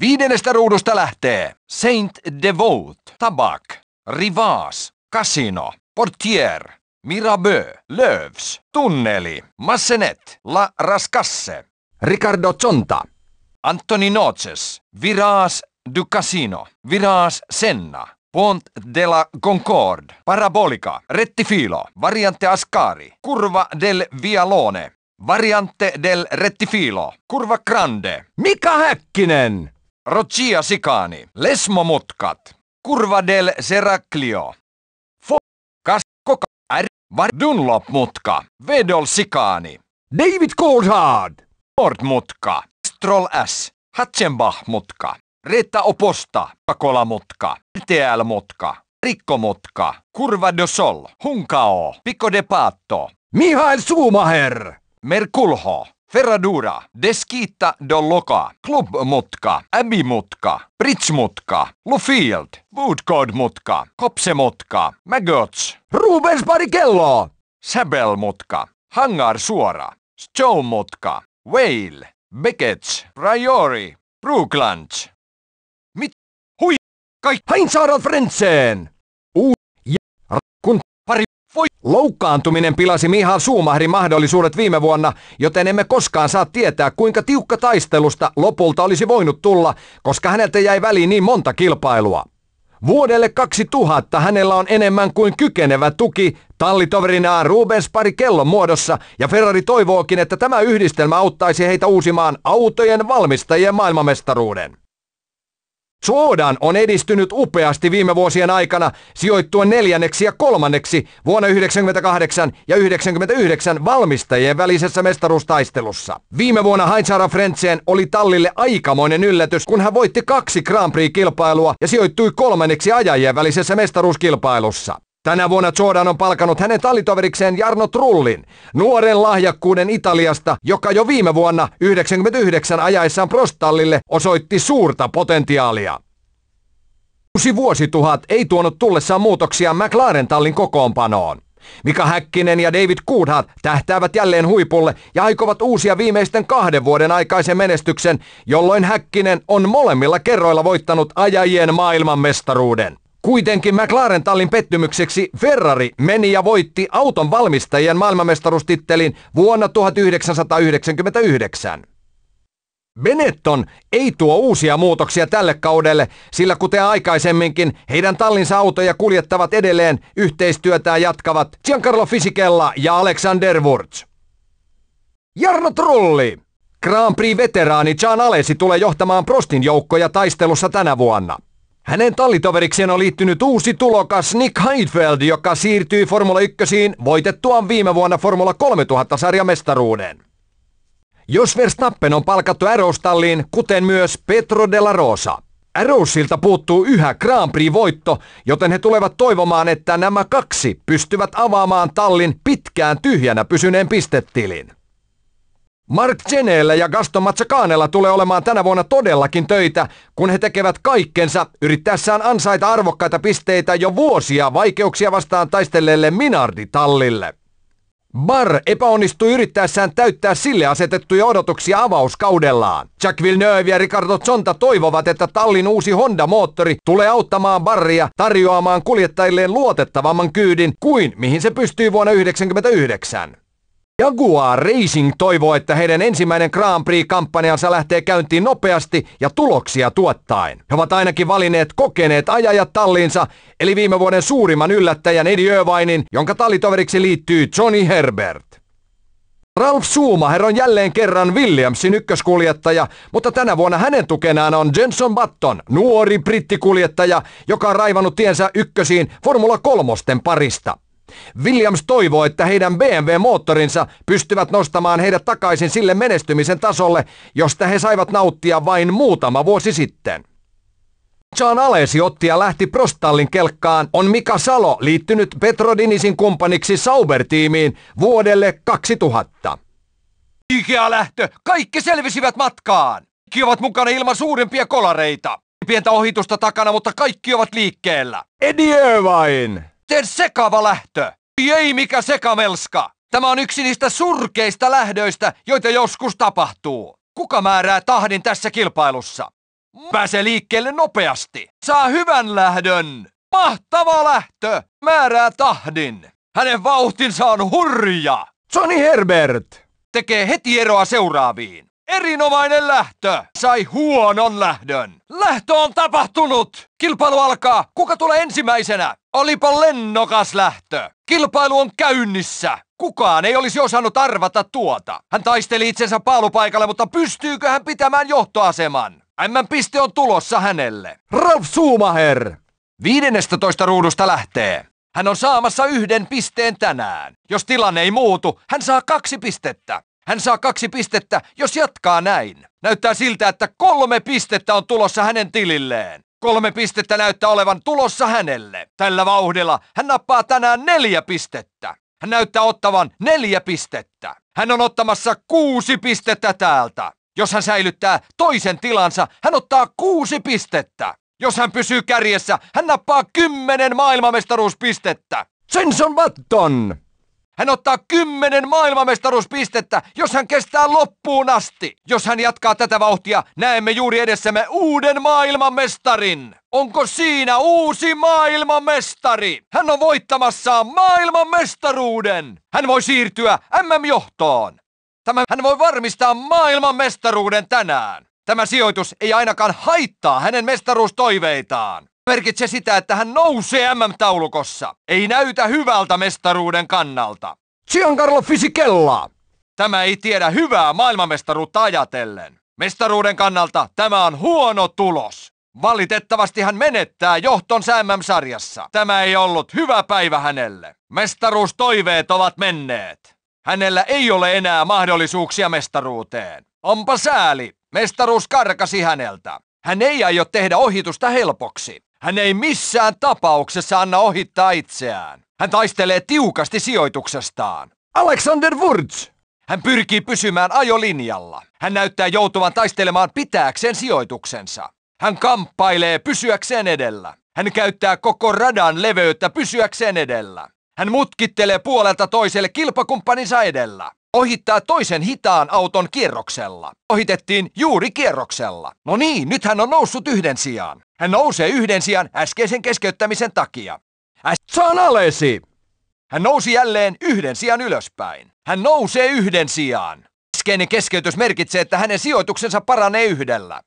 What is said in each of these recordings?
Viidennestä ruudusta lähtee Saint Devout, Tabak, Rivas, Casino, Portier, Mirabeau, Löövs, Tunneli, Massenet, La Rascasse, Ricardo Zonta, Antoni Noces, Viras du Casino, Viras Senna, Pont de la Concorde, Parabolica, Rettifilo, Variante Ascari, Curva del Vialone, Variante del Rettifilo, Curva Grande, Mika Häkkinen! Rocia Sikani, Lesmomutkat. Kurva del Seraclio, Fo, Kas, Koka, R, Var, Dunlop Mutka, Vedol Sikani, David Coulthard, Ford Mutka, Stroll S, Hatsenbach Mutka, Reetta Oposta, Pakola Mutka, RTL Mutka, mutka. Kurva do Sol, Hunkao, Pico de Pato, Mihail Schumacher, Merkulho. Ferradura, Deskitta Dolloka, Klubmutka, Abimutka, Britsmutka, Lufield, Woodcode-mutka, Kopsemutka, Magots, Rubens Barikello, Säbelmutka, Hangar suora, Stow-mutka, Whale, Beckets, Priori, Brooklands. Mit? Hui! Kai! Heinz Harald Frenzen! voi... Loukkaantuminen pilasi Mihail Suumahdin mahdollisuudet viime vuonna, joten emme koskaan saa tietää, kuinka tiukka taistelusta lopulta olisi voinut tulla, koska häneltä jäi väliin niin monta kilpailua. Vuodelle 2000 hänellä on enemmän kuin kykenevä tuki tallitoverinaan Rubens pari kellon muodossa ja Ferrari toivookin, että tämä yhdistelmä auttaisi heitä uusimaan autojen valmistajien maailmamestaruuden. Jordan on edistynyt upeasti viime vuosien aikana sijoittuen neljänneksi ja kolmanneksi vuonna 1998 ja 1999 valmistajien välisessä mestaruustaistelussa. Viime vuonna Heinzara Frentzen oli tallille aikamoinen yllätys, kun hän voitti kaksi Grand Prix-kilpailua ja sijoittui kolmanneksi ajajien välisessä mestaruuskilpailussa. Tänä vuonna Jordan on palkanut hänen talitoverikseen Jarno Trullin, nuoren lahjakkuuden Italiasta, joka jo viime vuonna 99 ajaessaan Prostallille osoitti suurta potentiaalia. Uusi vuosituhat ei tuonut tullessaan muutoksia McLaren-tallin kokoonpanoon. Mika Häkkinen ja David Coulthard tähtäävät jälleen huipulle ja aikovat uusia viimeisten kahden vuoden aikaisen menestyksen, jolloin Häkkinen on molemmilla kerroilla voittanut ajajien maailmanmestaruuden. Kuitenkin McLaren tallin pettymykseksi Ferrari meni ja voitti auton valmistajien maailmanmestaruustittelin vuonna 1999. Benetton ei tuo uusia muutoksia tälle kaudelle, sillä kuten aikaisemminkin, heidän tallinsa autoja kuljettavat edelleen yhteistyötään jatkavat Giancarlo Fisichella ja Alexander Wurz. Jarno Trulli! Grand Prix-veteraani Jean Alesi tulee johtamaan Prostin joukkoja taistelussa tänä vuonna. Hänen tallitoverikseen on liittynyt uusi tulokas Nick Heidfeld, joka siirtyi Formula 1 voitettuaan viime vuonna Formula 3000 sarjamestaruuden. Jos Verstappen on palkattu Arrows-talliin, kuten myös Petro de la Rosa. Arrowsilta puuttuu yhä Grand Prix-voitto, joten he tulevat toivomaan, että nämä kaksi pystyvät avaamaan tallin pitkään tyhjänä pysyneen pistettilin. Mark Geneellä ja Gaston Matsakaanella tulee olemaan tänä vuonna todellakin töitä, kun he tekevät kaikkensa yrittäessään ansaita arvokkaita pisteitä jo vuosia vaikeuksia vastaan taistelleelle Minardi-tallille. Barr epäonnistui yrittäessään täyttää sille asetettuja odotuksia avauskaudellaan. Jack Villeneuve ja Ricardo Zonta toivovat, että tallin uusi Honda-moottori tulee auttamaan Barria tarjoamaan kuljettajilleen luotettavamman kyydin kuin mihin se pystyy vuonna 1999. Jaguar Racing toivoo, että heidän ensimmäinen Grand Prix-kampanjansa lähtee käyntiin nopeasti ja tuloksia tuottaen. He ovat ainakin valinneet kokeneet ajajat talliinsa, eli viime vuoden suurimman yllättäjän Eddie Irvinein, jonka tallitoveriksi liittyy Johnny Herbert. Ralf Schumacher on jälleen kerran Williamsin ykköskuljettaja, mutta tänä vuonna hänen tukenaan on Jenson Button, nuori brittikuljettaja, joka on raivannut tiensä ykkösiin Formula kolmosten parista. Williams toivoo, että heidän BMW-moottorinsa pystyvät nostamaan heidät takaisin sille menestymisen tasolle, josta he saivat nauttia vain muutama vuosi sitten. John Alesi otti ja lähti Prostallin kelkkaan, on Mika Salo liittynyt Petrodinisin kumppaniksi Sauber-tiimiin vuodelle 2000. Ikea lähtö! Kaikki selvisivät matkaan! Kaikki ovat mukana ilman suurimpia kolareita. Pientä ohitusta takana, mutta kaikki ovat liikkeellä. Edieu Irvine! miten sekava lähtö! Ei mikä sekamelska! Tämä on yksi niistä surkeista lähdöistä, joita joskus tapahtuu. Kuka määrää tahdin tässä kilpailussa? Pääse liikkeelle nopeasti. Saa hyvän lähdön. Mahtava lähtö. Määrää tahdin. Hänen vauhtinsa on hurja. Johnny Herbert. Tekee heti eroa seuraaviin. Erinomainen lähtö! Sai huonon lähdön. Lähtö on tapahtunut! Kilpailu alkaa. Kuka tulee ensimmäisenä? Olipa lennokas lähtö. Kilpailu on käynnissä. Kukaan ei olisi osannut arvata tuota. Hän taisteli itsensä paalupaikalle, mutta pystyykö hän pitämään johtoaseman? M-piste on tulossa hänelle. Ralf Schumacher! 15 ruudusta lähtee. Hän on saamassa yhden pisteen tänään. Jos tilanne ei muutu, hän saa kaksi pistettä. Hän saa kaksi pistettä, jos jatkaa näin. Näyttää siltä, että kolme pistettä on tulossa hänen tililleen. Kolme pistettä näyttää olevan tulossa hänelle. Tällä vauhdilla hän nappaa tänään neljä pistettä. Hän näyttää ottavan neljä pistettä. Hän on ottamassa kuusi pistettä täältä. Jos hän säilyttää toisen tilansa, hän ottaa kuusi pistettä. Jos hän pysyy kärjessä, hän nappaa kymmenen maailmanmestaruuspistettä. Jenson Button! Hän ottaa kymmenen maailmanmestaruuspistettä, jos hän kestää loppuun asti. Jos hän jatkaa tätä vauhtia, näemme juuri edessämme uuden maailmanmestarin. Onko siinä uusi maailmanmestari? Hän on voittamassa maailmanmestaruuden. Hän voi siirtyä MM-johtoon. Tämä hän voi varmistaa maailmanmestaruuden tänään. Tämä sijoitus ei ainakaan haittaa hänen mestaruustoiveitaan merkitse sitä, että hän nousee MM-taulukossa. Ei näytä hyvältä mestaruuden kannalta. Giancarlo Fisikella! Tämä ei tiedä hyvää maailmanmestaruutta ajatellen. Mestaruuden kannalta tämä on huono tulos. Valitettavasti hän menettää johton MM-sarjassa. Tämä ei ollut hyvä päivä hänelle. Mestaruustoiveet ovat menneet. Hänellä ei ole enää mahdollisuuksia mestaruuteen. Onpa sääli. Mestaruus karkasi häneltä. Hän ei aio tehdä ohitusta helpoksi. Hän ei missään tapauksessa anna ohittaa itseään. Hän taistelee tiukasti sijoituksestaan. Alexander Wurz! Hän pyrkii pysymään ajolinjalla. Hän näyttää joutuvan taistelemaan pitääkseen sijoituksensa. Hän kamppailee pysyäkseen edellä. Hän käyttää koko radan leveyttä pysyäkseen edellä. Hän mutkittelee puolelta toiselle kilpakumppaninsa edellä ohittaa toisen hitaan auton kierroksella. Ohitettiin juuri kierroksella. No niin, nyt hän on noussut yhden sijaan. Hän nousee yhden sijaan äskeisen keskeyttämisen takia. Ässään alesi! Hän nousi jälleen yhden sijaan ylöspäin. Hän nousee yhden sijaan. Äskeinen keskeytys merkitsee, että hänen sijoituksensa paranee yhdellä.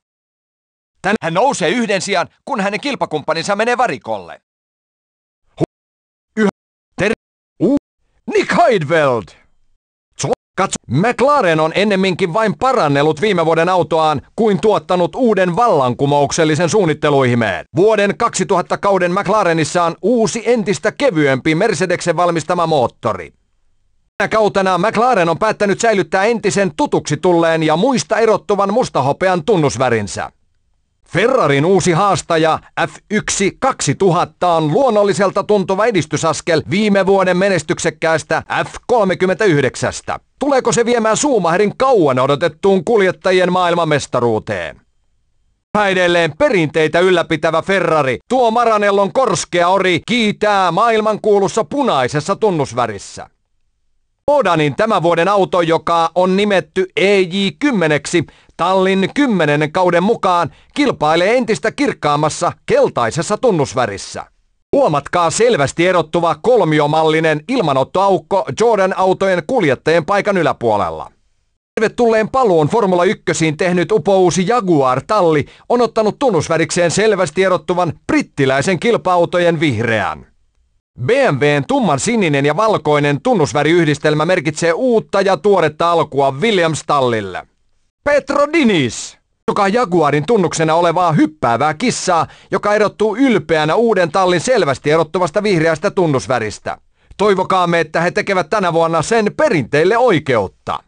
Tän hän nousee yhden sijaan, kun hänen kilpakumppaninsa menee varikolle. Yhä. Ter. U. Nick Heidveld! Katso, McLaren on ennemminkin vain parannellut viime vuoden autoaan kuin tuottanut uuden vallankumouksellisen suunnitteluihmeen. Vuoden 2000 kauden McLarenissa on uusi entistä kevyempi Mercedeksen valmistama moottori. Tänä kautena McLaren on päättänyt säilyttää entisen tutuksi tulleen ja muista erottuvan mustahopean tunnusvärinsä. Ferrarin uusi haastaja F1 2000 on luonnolliselta tuntuva edistysaskel viime vuoden menestyksekkäästä F39. Tuleeko se viemään Suumaherin kauan odotettuun kuljettajien maailmanmestaruuteen? Päidelleen perinteitä ylläpitävä Ferrari, tuo Maranellon korskea ori, kiitää maailmankuulussa punaisessa tunnusvärissä. Odanin tämän vuoden auto, joka on nimetty EJ10, Tallin kymmenen kauden mukaan kilpailee entistä kirkkaammassa keltaisessa tunnusvärissä. Huomatkaa selvästi erottuva kolmiomallinen ilmanottoaukko Jordan-autojen kuljettajien paikan yläpuolella. Tervetulleen paluun Formula 1 tehnyt upouusi Jaguar-talli on ottanut tunnusvärikseen selvästi erottuvan brittiläisen kilpa-autojen vihreän. BMWn tumman sininen ja valkoinen tunnusväriyhdistelmä merkitsee uutta ja tuoretta alkua Williams-tallille. Petro Dinis, joka Jaguarin tunnuksena olevaa hyppäävää kissaa, joka erottuu ylpeänä uuden tallin selvästi erottuvasta vihreästä tunnusväristä. Toivokaamme, että he tekevät tänä vuonna sen perinteille oikeutta.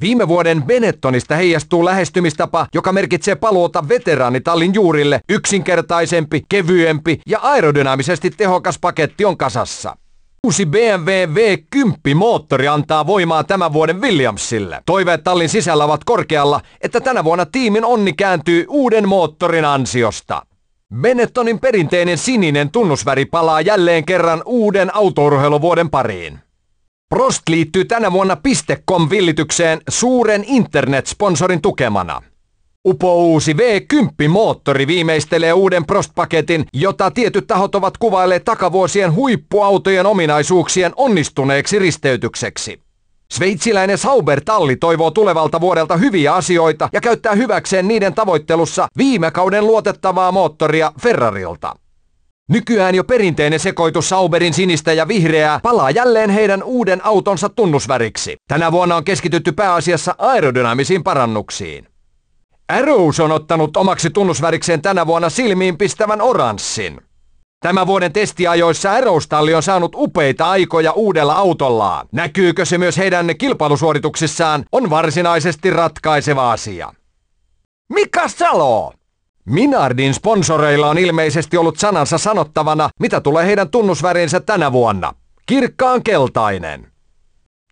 Viime vuoden Benettonista heijastuu lähestymistapa, joka merkitsee paluuta veteraanitallin juurille. Yksinkertaisempi, kevyempi ja aerodynaamisesti tehokas paketti on kasassa. Uusi BMW V10-moottori antaa voimaa tämän vuoden Williamsille. Toiveet tallin sisällä ovat korkealla, että tänä vuonna tiimin onni kääntyy uuden moottorin ansiosta. Benettonin perinteinen sininen tunnusväri palaa jälleen kerran uuden autourheiluvuoden pariin. Prost liittyy tänä vuonna pistekom villitykseen suuren internetsponsorin tukemana uusi V10-moottori viimeistelee uuden Prost-paketin, jota tietyt tahot ovat kuvailleet takavuosien huippuautojen ominaisuuksien onnistuneeksi risteytykseksi. Sveitsiläinen Sauber-talli toivoo tulevalta vuodelta hyviä asioita ja käyttää hyväkseen niiden tavoittelussa viime kauden luotettavaa moottoria Ferrarilta. Nykyään jo perinteinen sekoitus Sauberin sinistä ja vihreää palaa jälleen heidän uuden autonsa tunnusväriksi. Tänä vuonna on keskitytty pääasiassa aerodynaamisiin parannuksiin. Arrows on ottanut omaksi tunnusvärikseen tänä vuonna silmiin pistävän oranssin. Tämän vuoden testiajoissa Arrows-talli on saanut upeita aikoja uudella autollaan. Näkyykö se myös heidän kilpailusuorituksissaan, on varsinaisesti ratkaiseva asia. Mika Salo! Minardin sponsoreilla on ilmeisesti ollut sanansa sanottavana, mitä tulee heidän tunnusvärinsä tänä vuonna. Kirkkaan keltainen.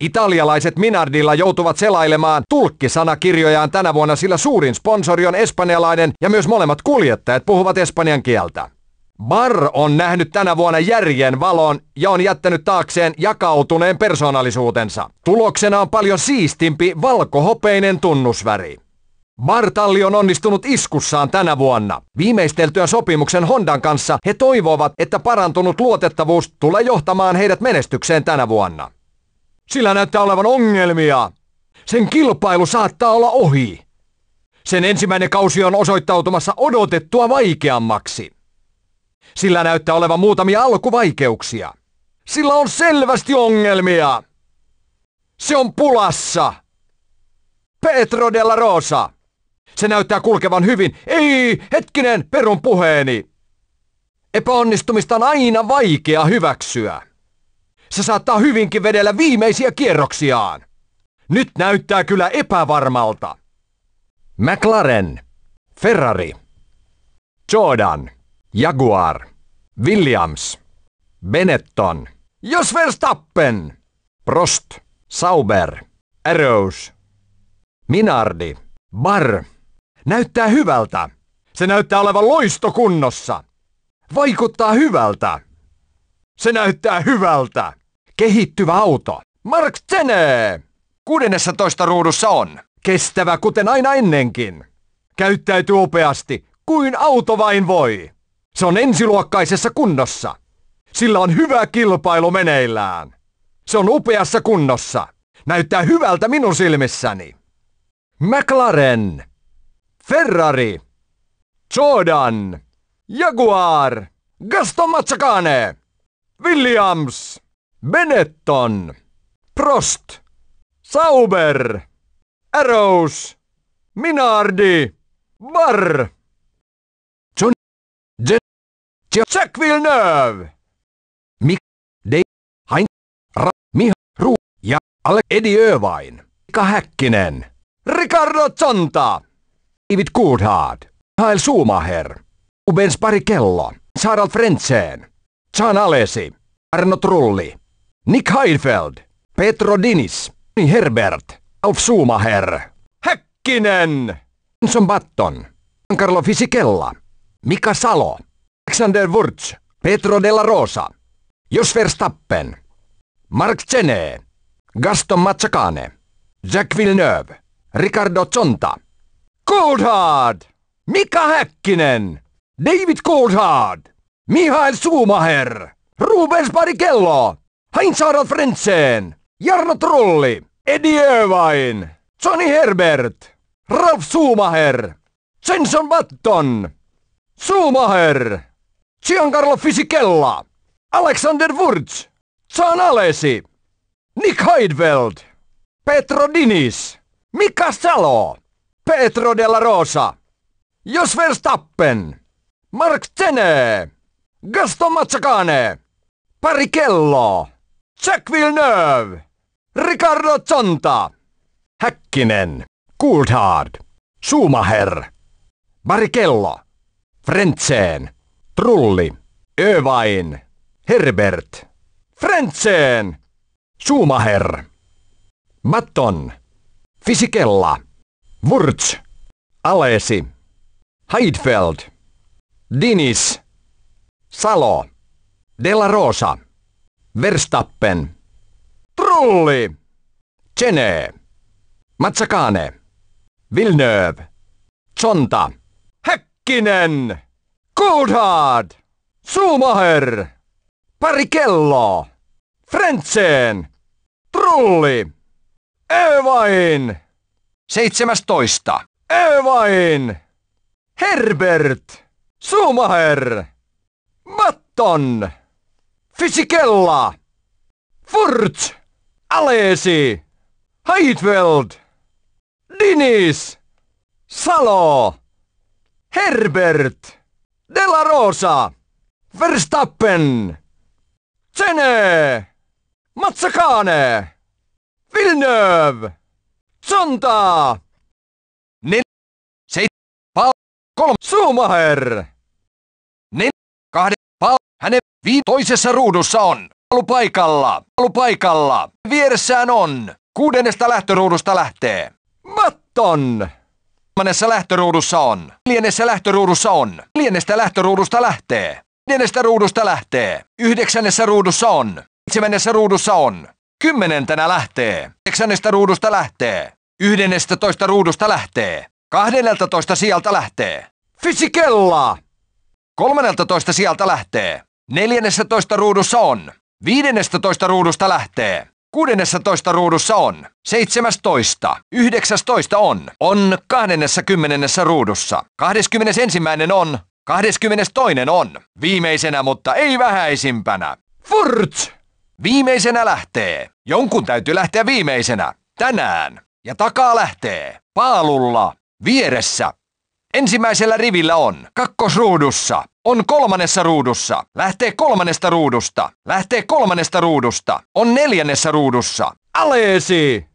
Italialaiset Minardilla joutuvat selailemaan tulkkisanakirjojaan tänä vuonna, sillä suurin sponsori on espanjalainen ja myös molemmat kuljettajat puhuvat espanjan kieltä. Bar on nähnyt tänä vuonna järjen valon ja on jättänyt taakseen jakautuneen persoonallisuutensa. Tuloksena on paljon siistimpi valkohopeinen tunnusväri. Bartalli on onnistunut iskussaan tänä vuonna. Viimeisteltyä sopimuksen Hondan kanssa he toivovat, että parantunut luotettavuus tulee johtamaan heidät menestykseen tänä vuonna. Sillä näyttää olevan ongelmia. Sen kilpailu saattaa olla ohi. Sen ensimmäinen kausi on osoittautumassa odotettua vaikeammaksi. Sillä näyttää olevan muutamia alkuvaikeuksia. Sillä on selvästi ongelmia. Se on pulassa. Petro della Rosa. Se näyttää kulkevan hyvin. Ei, hetkinen, perun puheeni. Epäonnistumista on aina vaikea hyväksyä se saattaa hyvinkin vedellä viimeisiä kierroksiaan. Nyt näyttää kyllä epävarmalta. McLaren, Ferrari, Jordan, Jaguar, Williams, Benetton, Jos Verstappen, Prost, Sauber, Arrows, Minardi, Bar. Näyttää hyvältä. Se näyttää olevan loistokunnossa. Vaikuttaa hyvältä. Se näyttää hyvältä. Kehittyvä auto. Mark Tene! 16 ruudussa on. Kestävä kuten aina ennenkin. Käyttäytyy upeasti, kuin auto vain voi. Se on ensiluokkaisessa kunnossa. Sillä on hyvä kilpailu meneillään. Se on upeassa kunnossa. Näyttää hyvältä minun silmissäni. McLaren, Ferrari, Jordan, Jaguar, Gaston Mazzacane, Williams. Benetton, Prost, Sauber, Arrows, Minardi, Barr, John, J- Jack Villeneuve, Mik, De, Hein, Ra, Miha, Ru ja Ale Edi Övain, Mika Häkkinen, Ricardo Zonta, David Coulthard, Hael Schumacher, Ubens Barikello, Harald Frentzen, John Alesi, Arno Trulli. Nick Heidfeld, Petro Dinis, Herbert, Alf Sumaher, Häkkinen, Anson Batton, Carlo Fisikella, Mika Salo, Alexander Wurz, Petro Della Rosa, Jos Verstappen, Mark Cene, Gaston Matsakane, Jack Villeneuve, Ricardo Zonta, Coulthard, Mika Häkkinen, David Coulthard, Mihail Sumaher, Rubens Barrichello, Heinz Harald Frentzen, Jarno Trulli, Eddie Övain, Johnny Herbert, Ralf Schumacher, Jenson Button, Schumacher, Giancarlo Fisichella, Alexander Wurz, John Alesi, Nick Heidveld, Petro Dinis, Mika Salo, Petro Della Rosa, Jos Verstappen, Mark Tene, Gaston Mazzacane, Parikello. Jack Villeneuve, Ricardo Zonta, Häkkinen, Coulthard, Schumacher, Barikello, Frentzen, Trulli, Övain, Herbert, Frentzen, Schumacher, Matton, Fisikella, Wurz, Alesi, Heidfeld, Dinis, Salo, Della Rosa. Verstappen. Trulli. Cene. Matsakane. Villeneuve. Chonta, Häkkinen. Coulthard. Schumacher. Parikello. Frentsen. Trulli. Evain. 17. Evain. Herbert. Schumacher. Matton. Fisikella! Furt, Alesi! Heitfeld! Dinis! Salo! Herbert! De la Rosa! Verstappen! Tsene! Matsakane! Villeneuve! Zonta! Nel... Seit... Pal... Kolm... Schumacher! Nel... Kahde... Viitoisessa ruudussa on. Paikalla, paikalla. Vieressään on. Kuudennesta lähtöruudusta lähtee. Matton! Kolmannessa lähtöruudussa on. Neljännessä lähtöruudussa on. Neljännestä lähtöruudusta lähtee. lienestä ruudusta lähtee. Yhdeksännessä ruudussa on. Seitsemännessä ruudussa on. Kymmenentenä lähtee. Yhdeksännestä ruudusta lähtee. Yhdennestä toista ruudusta lähtee. kahdeneltä toista sieltä lähtee. Fysikella! Kolmannelta toista sieltä lähtee. Neljännessä toista ruudussa on. Viidennessä toista ruudusta lähtee. Kuudennessa toista ruudussa on. yhdeksäs toista on. On kahdennessa kymmenennessä ruudussa. Kahdeskymmenes ensimmäinen on. Kahdeskymmenes toinen on. Viimeisenä, mutta ei vähäisimpänä. Furt! Viimeisenä lähtee. Jonkun täytyy lähteä viimeisenä. Tänään. Ja takaa lähtee. Paalulla. Vieressä. Ensimmäisellä rivillä on kakkosruudussa. On kolmannessa ruudussa. Lähtee kolmannesta ruudusta. Lähtee kolmannesta ruudusta. On neljännessä ruudussa. Aleesi!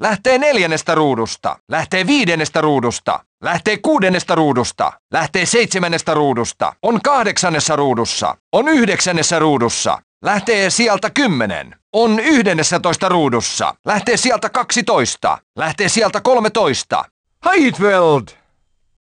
Lähtee neljännestä ruudusta. Lähtee viidennestä ruudusta. Lähtee kuudennesta ruudusta. Lähtee seitsemännestä ruudusta. On kahdeksannessa ruudussa. On yhdeksännessä ruudussa. Lähtee sieltä kymmenen, On toista ruudussa. Lähtee sieltä kaksitoista. Lähtee sieltä kolmetoista. Heidveld!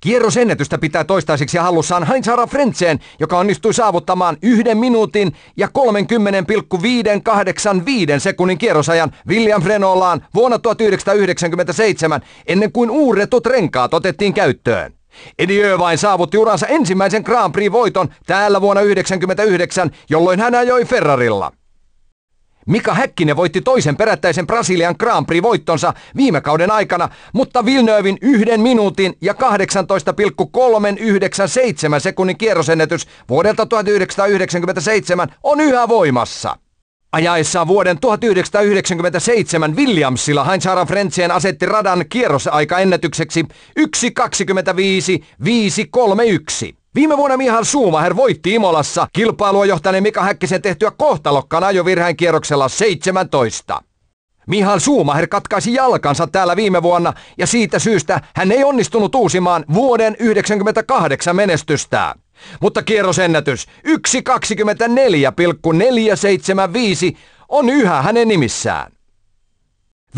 Kierrosennätystä pitää toistaiseksi hallussaan Heinz-Hara Frentzen, joka onnistui saavuttamaan yhden minuutin ja 30,585 sekunnin kierrosajan William Frenollaan vuonna 1997, ennen kuin uurretut renkaat otettiin käyttöön. Eddie Irvine saavutti uransa ensimmäisen Grand Prix-voiton täällä vuonna 1999, jolloin hän ajoi Ferrarilla. Mika Häkkinen voitti toisen perättäisen Brasilian Grand Prix-voittonsa viime kauden aikana, mutta Vilnövin yhden minuutin ja 18,397 sekunnin kierrosennätys vuodelta 1997 on yhä voimassa. Ajaessaan vuoden 1997 Williamsilla Heinz Haran Frenzien asetti radan kierrosaikaennätykseksi 1.25.531. Viime vuonna Mihal Schumacher voitti Imolassa kilpailua johtaneen Mika Häkkisen tehtyä kohtalokkaan ajovirheen kierroksella 17. Mihal Schumacher katkaisi jalkansa täällä viime vuonna ja siitä syystä hän ei onnistunut uusimaan vuoden 1998 menestystä. Mutta kierrosennätys 1.24,475 on yhä hänen nimissään.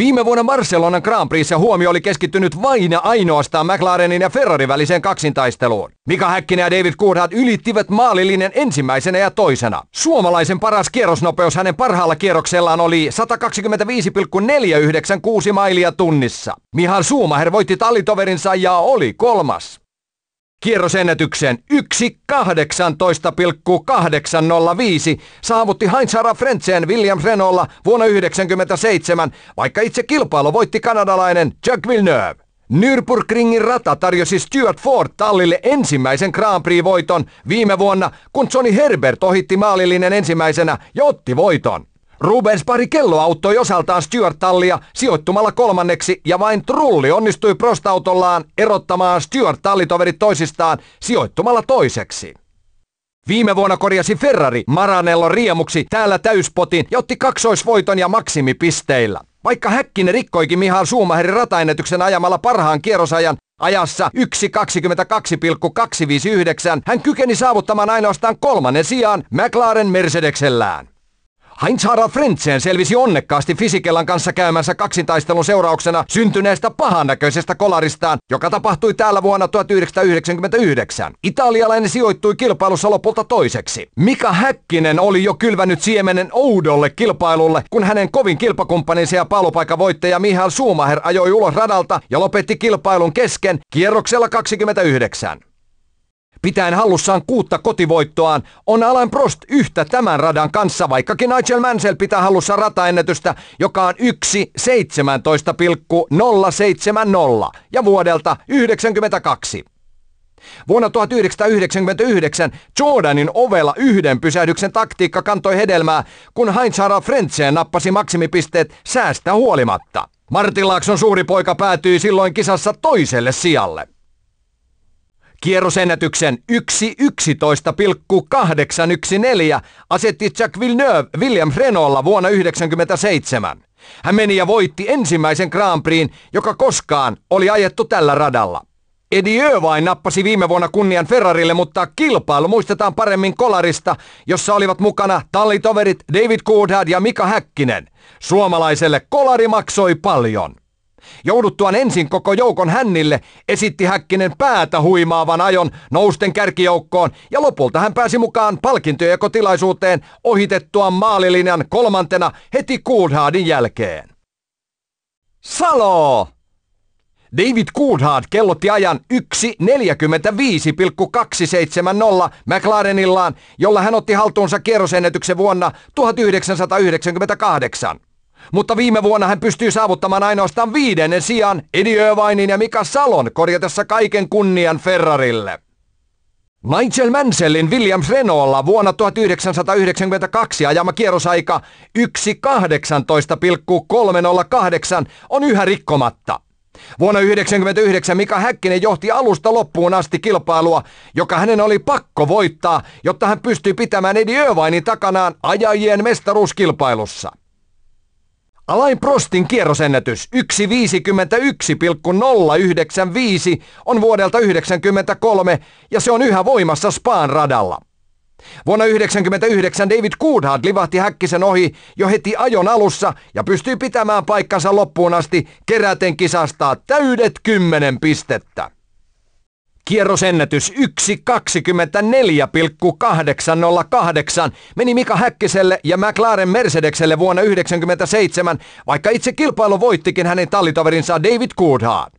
Viime vuonna Barcelonan Grand Prixissa huomio oli keskittynyt vain ja ainoastaan McLarenin ja Ferrarin väliseen kaksintaisteluun. Mika Häkkinen ja David Coulthard ylittivät maalilinjan ensimmäisenä ja toisena. Suomalaisen paras kierrosnopeus hänen parhaalla kierroksellaan oli 125,496 mailia tunnissa. Mihan Suomaher voitti tallitoverinsa ja oli kolmas. Kierrosennätyksen 1.18,805 saavutti Heinz Harald Frentzen William Renolla vuonna 1997, vaikka itse kilpailu voitti kanadalainen Jack Villeneuve. Nürburgringin rata tarjosi Stuart Ford tallille ensimmäisen Grand Prix-voiton viime vuonna, kun Sonny Herbert ohitti maalillinen ensimmäisenä ja otti voiton. Rubens pari kello auttoi osaltaan Stuart tallia sijoittumalla kolmanneksi ja vain Trulli onnistui prostautollaan erottamaan Stuart tallitoverit toisistaan sijoittumalla toiseksi. Viime vuonna korjasi Ferrari Maranello riemuksi täällä täyspotin ja otti kaksoisvoiton ja maksimipisteillä. Vaikka Häkkinen rikkoikin Mihal Suumaherin rataennätyksen ajamalla parhaan kierrosajan ajassa 1.22,259, hän kykeni saavuttamaan ainoastaan kolmannen sijaan McLaren Mercedeksellään heinz Harald Frentzen selvisi onnekkaasti fisikellan kanssa käymänsä kaksintaistelun seurauksena syntyneestä pahannäköisestä kolaristaan, joka tapahtui täällä vuonna 1999. Italialainen sijoittui kilpailussa lopulta toiseksi. Mika Häkkinen oli jo kylvänyt siemenen oudolle kilpailulle, kun hänen kovin kilpakumppaninsa ja palopaikavoittaja voittaja Mihail Schumacher ajoi ulos radalta ja lopetti kilpailun kesken kierroksella 29. Pitäen hallussaan kuutta kotivoittoaan on Alain Prost yhtä tämän radan kanssa, vaikkakin Nigel Mansell pitää hallussa rataennätystä, joka on 1.17,070 ja vuodelta 1992. Vuonna 1999 Jordanin ovella yhden pysähdyksen taktiikka kantoi hedelmää, kun Heinz Harald Frentzen nappasi maksimipisteet säästä huolimatta. Martin Laakson suuri poika päätyi silloin kisassa toiselle sijalle. Kierrosennätyksen 1.11,814 asetti Jack Villeneuve William Renolla vuonna 1997. Hän meni ja voitti ensimmäisen Grand Prixin, joka koskaan oli ajettu tällä radalla. Eddie vain nappasi viime vuonna kunnian Ferrarille, mutta kilpailu muistetaan paremmin kolarista, jossa olivat mukana tallitoverit David Coulthard ja Mika Häkkinen. Suomalaiselle kolari maksoi paljon. Jouduttuaan ensin koko joukon hännille, esitti Häkkinen päätä huimaavan ajon nousten kärkijoukkoon ja lopulta hän pääsi mukaan palkintojakotilaisuuteen ohitettua maalilinjan kolmantena heti Coulthardin jälkeen. Salo! David Coulthard kellotti ajan 1.45,270 McLarenillaan, jolla hän otti haltuunsa kierrosennätyksen vuonna 1998. Mutta viime vuonna hän pystyi saavuttamaan ainoastaan viidennen sijaan Edi ja Mika Salon korjatessa kaiken kunnian Ferrarille. Nigel Mansellin Williams Renaultlla vuonna 1992 ajama kierrosaika 1.18,308 on yhä rikkomatta. Vuonna 1999 Mika Häkkinen johti alusta loppuun asti kilpailua, joka hänen oli pakko voittaa, jotta hän pystyi pitämään Edi Irvinin takanaan ajajien mestaruuskilpailussa. Alain Prostin kierrosennätys 1.51,095 on vuodelta 1993 ja se on yhä voimassa Spaan radalla. Vuonna 1999 David Coulthard livahti Häkkisen ohi jo heti ajon alussa ja pystyi pitämään paikkansa loppuun asti keräten kisastaa täydet 10 pistettä. Kierrosennätys 1.24,808 meni Mika Häkkiselle ja McLaren Mercedekselle vuonna 1997, vaikka itse kilpailu voittikin hänen tallitoverinsa David Coulthard.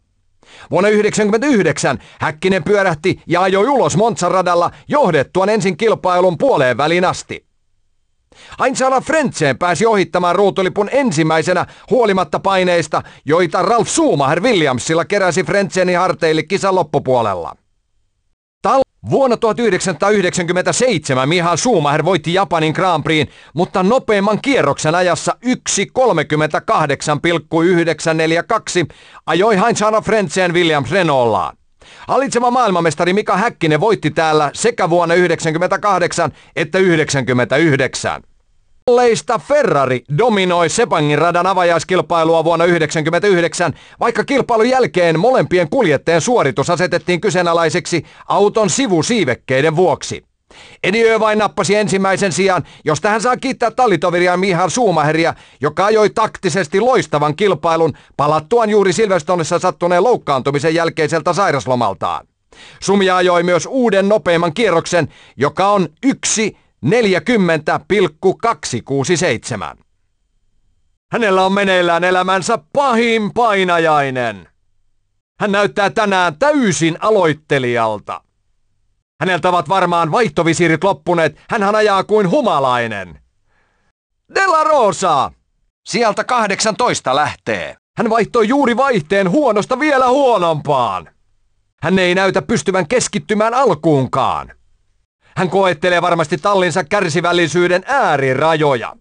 Vuonna 1999 Häkkinen pyörähti ja ajoi ulos Montsan radalla johdettuaan ensin kilpailun puoleen välin asti. Ainsala Frentseen pääsi ohittamaan ruutulipun ensimmäisenä huolimatta paineista, joita Ralf Schumacher Williamsilla keräsi Frentseeni harteille kisan loppupuolella. Tal Vuonna 1997 Miha Schumacher voitti Japanin Grand Prixin, mutta nopeimman kierroksen ajassa 1.38,942 ajoi Heinz Hanna Frentzen Williams Renaultaan. Hallitseva maailmanmestari Mika Häkkinen voitti täällä sekä vuonna 1998 että 1999. Leista Ferrari dominoi Sepangin radan avajaiskilpailua vuonna 1999, vaikka kilpailun jälkeen molempien kuljettajien suoritus asetettiin kyseenalaiseksi auton sivusiivekkeiden vuoksi. Ediö vain nappasi ensimmäisen sijaan, josta hän saa kiittää tallitoveria Mihar Suumaheria, joka ajoi taktisesti loistavan kilpailun palattuaan juuri Silvestonissa sattuneen loukkaantumisen jälkeiseltä sairaslomaltaan. Sumia ajoi myös uuden nopeimman kierroksen, joka on yksi 40,267. Hänellä on meneillään elämänsä pahin painajainen. Hän näyttää tänään täysin aloittelijalta. Häneltä ovat varmaan vaihtovisiirit loppuneet. Hänhän ajaa kuin humalainen. Della Rosa! Sieltä 18 lähtee. Hän vaihtoi juuri vaihteen huonosta vielä huonompaan. Hän ei näytä pystyvän keskittymään alkuunkaan. Hän koettelee varmasti tallinsa kärsivällisyyden äärirajoja.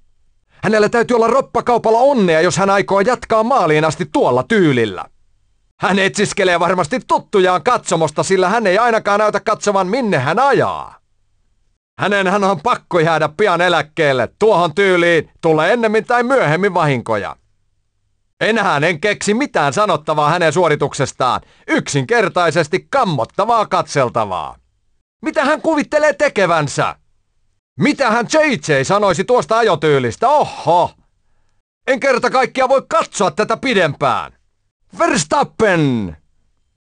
Hänellä täytyy olla roppakaupalla onnea, jos hän aikoo jatkaa maaliin asti tuolla tyylillä. Hän etsiskelee varmasti tuttujaan katsomosta, sillä hän ei ainakaan näytä katsovan minne hän ajaa. Hänen hän on pakko jäädä pian eläkkeelle. Tuohon tyyliin tulee ennemmin tai myöhemmin vahinkoja. Enhän en keksi mitään sanottavaa hänen suorituksestaan. Yksinkertaisesti kammottavaa katseltavaa. Mitä hän kuvittelee tekevänsä? Mitä hän JJ sanoisi tuosta ajotyylistä? Oho! En kerta kaikkia voi katsoa tätä pidempään. Verstappen!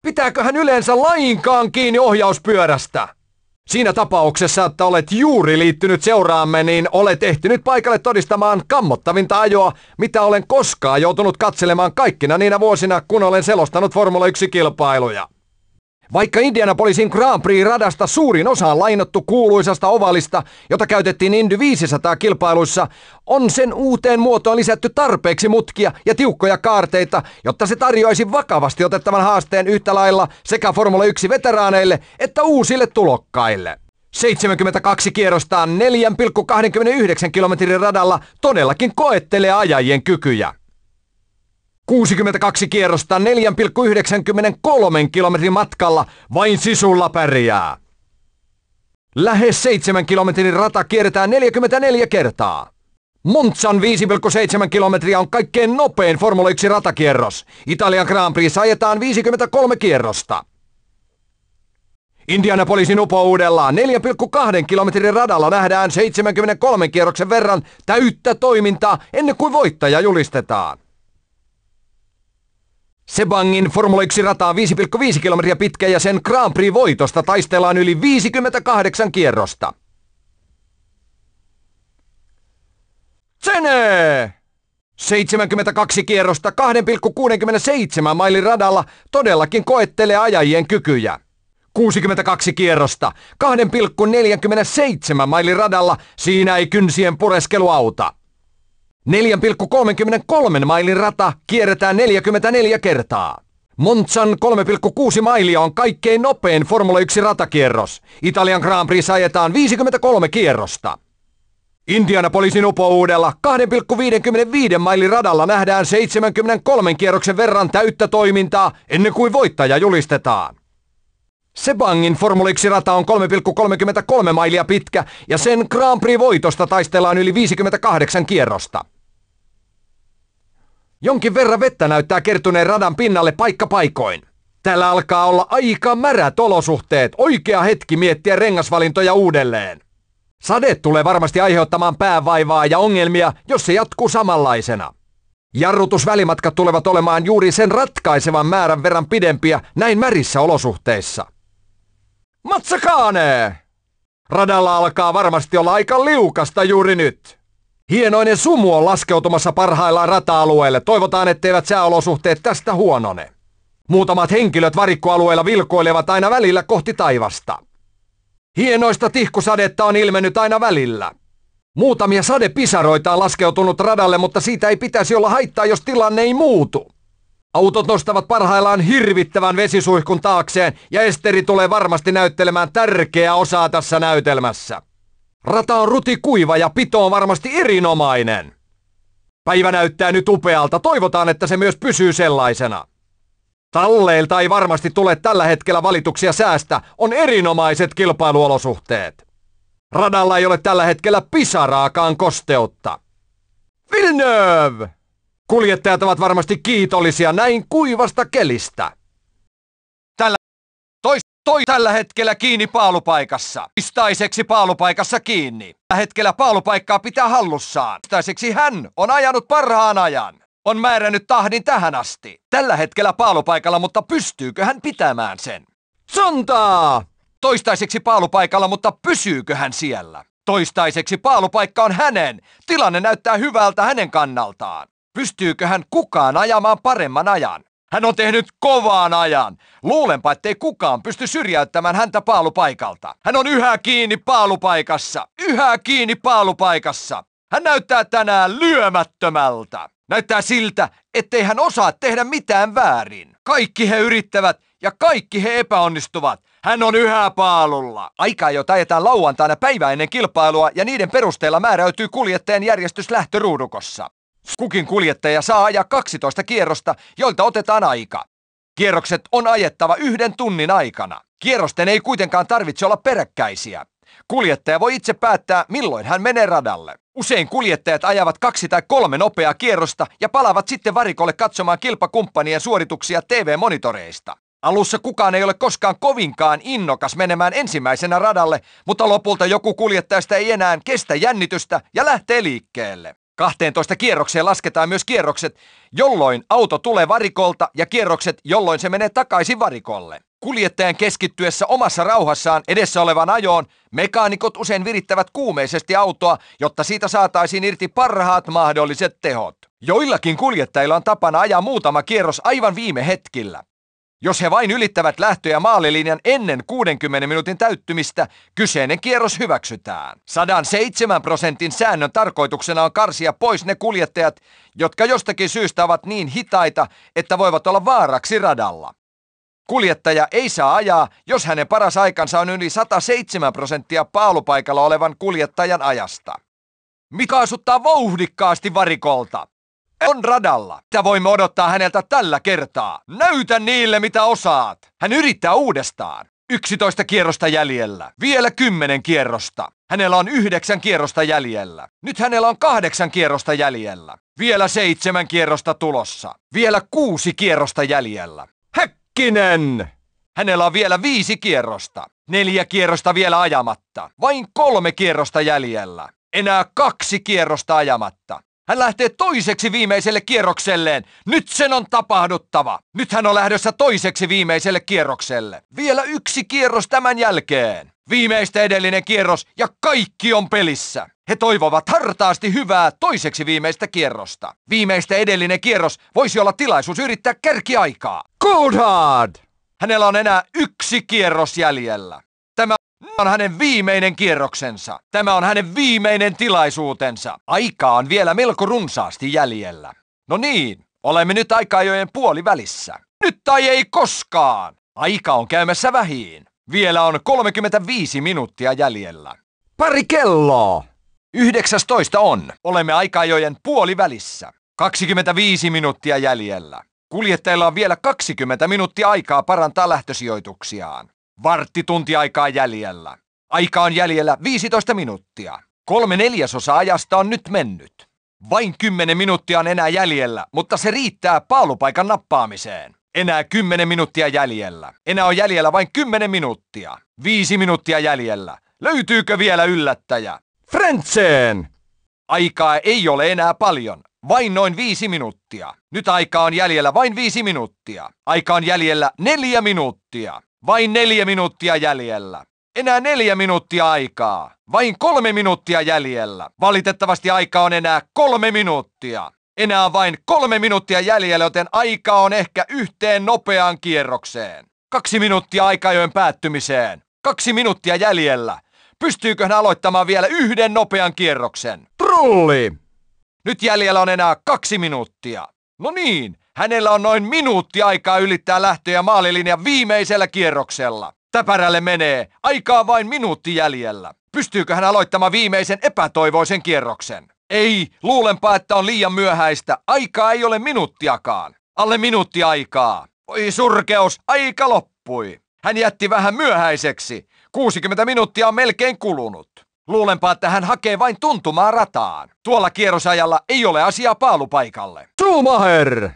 Pitääkö hän yleensä lainkaan kiinni ohjauspyörästä? Siinä tapauksessa, että olet juuri liittynyt seuraamme, niin olet ehtinyt paikalle todistamaan kammottavinta ajoa, mitä olen koskaan joutunut katselemaan kaikkina niinä vuosina, kun olen selostanut Formula 1-kilpailuja. Vaikka Indianapolisin Grand Prix-radasta suurin osa on lainattu kuuluisasta ovalista, jota käytettiin Indy 500 kilpailuissa, on sen uuteen muotoon lisätty tarpeeksi mutkia ja tiukkoja kaarteita, jotta se tarjoaisi vakavasti otettavan haasteen yhtä lailla sekä Formula 1-veteraaneille että uusille tulokkaille. 72 kierrostaan 4,29 kilometrin radalla todellakin koettelee ajajien kykyjä. 62 kierrosta 4,93 kilometrin matkalla vain sisulla pärjää. Lähes 7 kilometrin rata kierretään 44 kertaa. Montsan 5,7 kilometriä on kaikkein nopein Formula 1 ratakierros. Italian Grand Prix ajetaan 53 kierrosta. Indianapolisin upouudella 4,2 kilometrin radalla nähdään 73 kierroksen verran täyttä toimintaa ennen kuin voittaja julistetaan. Sebangin Formula 1 rataa 5,5 kilometriä pitkä ja sen Grand Prix-voitosta taistellaan yli 58 kierrosta. Tsene! 72 kierrosta 2,67 mailin radalla todellakin koettelee ajajien kykyjä. 62 kierrosta 2,47 mailin radalla siinä ei kynsien pureskelu auta. 4,33 mailin rata kierretään 44 kertaa. Monzan 3,6 mailia on kaikkein nopein Formula 1 ratakierros. Italian Grand Prix ajetaan 53 kierrosta. Indianapolisin upouudella 2,55 mailin radalla nähdään 73 kierroksen verran täyttä toimintaa ennen kuin voittaja julistetaan. Sebangin Formula 1-rata on 3,33 mailia pitkä ja sen Grand Prix-voitosta taistellaan yli 58 kierrosta. Jonkin verran vettä näyttää kertyneen radan pinnalle paikka paikoin. Täällä alkaa olla aika märät olosuhteet. Oikea hetki miettiä rengasvalintoja uudelleen. Sade tulee varmasti aiheuttamaan päävaivaa ja ongelmia, jos se jatkuu samanlaisena. Jarrutusvälimatkat tulevat olemaan juuri sen ratkaisevan määrän verran pidempiä näin märissä olosuhteissa. Matsakaane! Radalla alkaa varmasti olla aika liukasta juuri nyt. Hienoinen sumu on laskeutumassa parhaillaan rata-alueelle. Toivotaan, etteivät sääolosuhteet tästä huonone. Muutamat henkilöt varikkoalueella vilkoilevat aina välillä kohti taivasta. Hienoista tihkusadetta on ilmennyt aina välillä. Muutamia sadepisaroita on laskeutunut radalle, mutta siitä ei pitäisi olla haittaa, jos tilanne ei muutu. Autot nostavat parhaillaan hirvittävän vesisuihkun taakseen ja Esteri tulee varmasti näyttelemään tärkeää osaa tässä näytelmässä. Rata on ruti kuiva ja pito on varmasti erinomainen. Päivä näyttää nyt upealta. Toivotaan, että se myös pysyy sellaisena. Talleilta ei varmasti tule tällä hetkellä valituksia säästä. On erinomaiset kilpailuolosuhteet. Radalla ei ole tällä hetkellä pisaraakaan kosteutta. Villeneuve! Kuljettajat ovat varmasti kiitollisia näin kuivasta kelistä. Toi tällä hetkellä kiinni paalupaikassa. Pistaiseksi paalupaikassa kiinni. Tällä hetkellä paalupaikkaa pitää hallussaan. Toistaiseksi hän on ajanut parhaan ajan. On määrännyt tahdin tähän asti. Tällä hetkellä paalupaikalla, mutta pystyykö hän pitämään sen? Sontaa! Toistaiseksi paalupaikalla, mutta pysyykö hän siellä? Toistaiseksi paalupaikka on hänen. Tilanne näyttää hyvältä hänen kannaltaan. Pystyykö hän kukaan ajamaan paremman ajan? Hän on tehnyt kovaan ajan. Luulenpa, ettei kukaan pysty syrjäyttämään häntä paalupaikalta. Hän on yhä kiinni paalupaikassa. Yhä kiinni paalupaikassa. Hän näyttää tänään lyömättömältä. Näyttää siltä, ettei hän osaa tehdä mitään väärin. Kaikki he yrittävät ja kaikki he epäonnistuvat. Hän on yhä paalulla. Aika jo tajetaan lauantaina päivä ennen kilpailua ja niiden perusteella määräytyy kuljettajan järjestys lähtöruudukossa. Kukin kuljettaja saa ajaa 12 kierrosta, joilta otetaan aika. Kierrokset on ajettava yhden tunnin aikana. Kierrosten ei kuitenkaan tarvitse olla peräkkäisiä. Kuljettaja voi itse päättää, milloin hän menee radalle. Usein kuljettajat ajavat kaksi tai kolme nopeaa kierrosta ja palavat sitten varikolle katsomaan kilpakumppanien suorituksia TV-monitoreista. Alussa kukaan ei ole koskaan kovinkaan innokas menemään ensimmäisenä radalle, mutta lopulta joku kuljettajasta ei enää kestä jännitystä ja lähtee liikkeelle. 12 kierrokseen lasketaan myös kierrokset, jolloin auto tulee varikolta ja kierrokset, jolloin se menee takaisin varikolle. Kuljettajan keskittyessä omassa rauhassaan edessä olevan ajoon, mekaanikot usein virittävät kuumeisesti autoa, jotta siitä saataisiin irti parhaat mahdolliset tehot. Joillakin kuljettajilla on tapana ajaa muutama kierros aivan viime hetkillä. Jos he vain ylittävät lähtö- ja maalilinjan ennen 60 minuutin täyttymistä, kyseinen kierros hyväksytään. 107 prosentin säännön tarkoituksena on karsia pois ne kuljettajat, jotka jostakin syystä ovat niin hitaita, että voivat olla vaaraksi radalla. Kuljettaja ei saa ajaa, jos hänen paras aikansa on yli 107 prosenttia paalupaikalla olevan kuljettajan ajasta. Mikä asuttaa vauhdikkaasti varikolta on radalla. Mitä voimme odottaa häneltä tällä kertaa? Näytä niille, mitä osaat. Hän yrittää uudestaan. 11 kierrosta jäljellä. Vielä 10 kierrosta. Hänellä on 9 kierrosta jäljellä. Nyt hänellä on 8 kierrosta jäljellä. Vielä 7 kierrosta tulossa. Vielä 6 kierrosta jäljellä. Häkkinen! Hänellä on vielä viisi kierrosta. Neljä kierrosta vielä ajamatta. Vain kolme kierrosta jäljellä. Enää kaksi kierrosta ajamatta. Hän lähtee toiseksi viimeiselle kierrokselleen. Nyt sen on tapahduttava. Nyt hän on lähdössä toiseksi viimeiselle kierrokselle. Vielä yksi kierros tämän jälkeen. Viimeistä edellinen kierros ja kaikki on pelissä. He toivovat hartaasti hyvää toiseksi viimeistä kierrosta. Viimeistä edellinen kierros voisi olla tilaisuus yrittää kärkiaikaa. Goldhard! Hänellä on enää yksi kierros jäljellä. Tämä on hänen viimeinen kierroksensa. Tämä on hänen viimeinen tilaisuutensa. Aikaa on vielä melko runsaasti jäljellä. No niin, olemme nyt aikaajojen puolivälissä. Nyt tai ei koskaan! Aika on käymässä vähiin. Vielä on 35 minuuttia jäljellä. Pari kelloa! 19 on. Olemme aikaajojen puolivälissä. 25 minuuttia jäljellä. Kuljettajilla on vielä 20 minuuttia aikaa parantaa lähtösijoituksiaan. Vartti tunti aikaa jäljellä. Aika on jäljellä 15 minuuttia. Kolme neljäsosa ajasta on nyt mennyt. Vain 10 minuuttia on enää jäljellä, mutta se riittää paalupaikan nappaamiseen. Enää 10 minuuttia jäljellä. Enää on jäljellä vain 10 minuuttia. Viisi minuuttia jäljellä. Löytyykö vielä yllättäjä? Frentseen! Aikaa ei ole enää paljon. Vain noin viisi minuuttia. Nyt aikaa on jäljellä vain viisi minuuttia. Aika on jäljellä neljä minuuttia. Vain neljä minuuttia jäljellä. Enää neljä minuuttia aikaa. Vain kolme minuuttia jäljellä. Valitettavasti aika on enää kolme minuuttia. Enää vain kolme minuuttia jäljellä, joten aika on ehkä yhteen nopeaan kierrokseen. Kaksi minuuttia aikajojen päättymiseen. Kaksi minuuttia jäljellä. Pystyykö hän aloittamaan vielä yhden nopean kierroksen? Trulli! Nyt jäljellä on enää kaksi minuuttia. No niin, Hänellä on noin minuutti aikaa ylittää lähtö- ja maalilinja viimeisellä kierroksella. Täpärälle menee. Aikaa vain minuutti jäljellä. Pystyykö hän aloittamaan viimeisen epätoivoisen kierroksen? Ei, luulenpa, että on liian myöhäistä. Aikaa ei ole minuuttiakaan. Alle minuutti aikaa. Oi surkeus, aika loppui. Hän jätti vähän myöhäiseksi. 60 minuuttia on melkein kulunut. Luulenpa, että hän hakee vain tuntumaa rataan. Tuolla kierrosajalla ei ole asiaa paalupaikalle. Schumacher!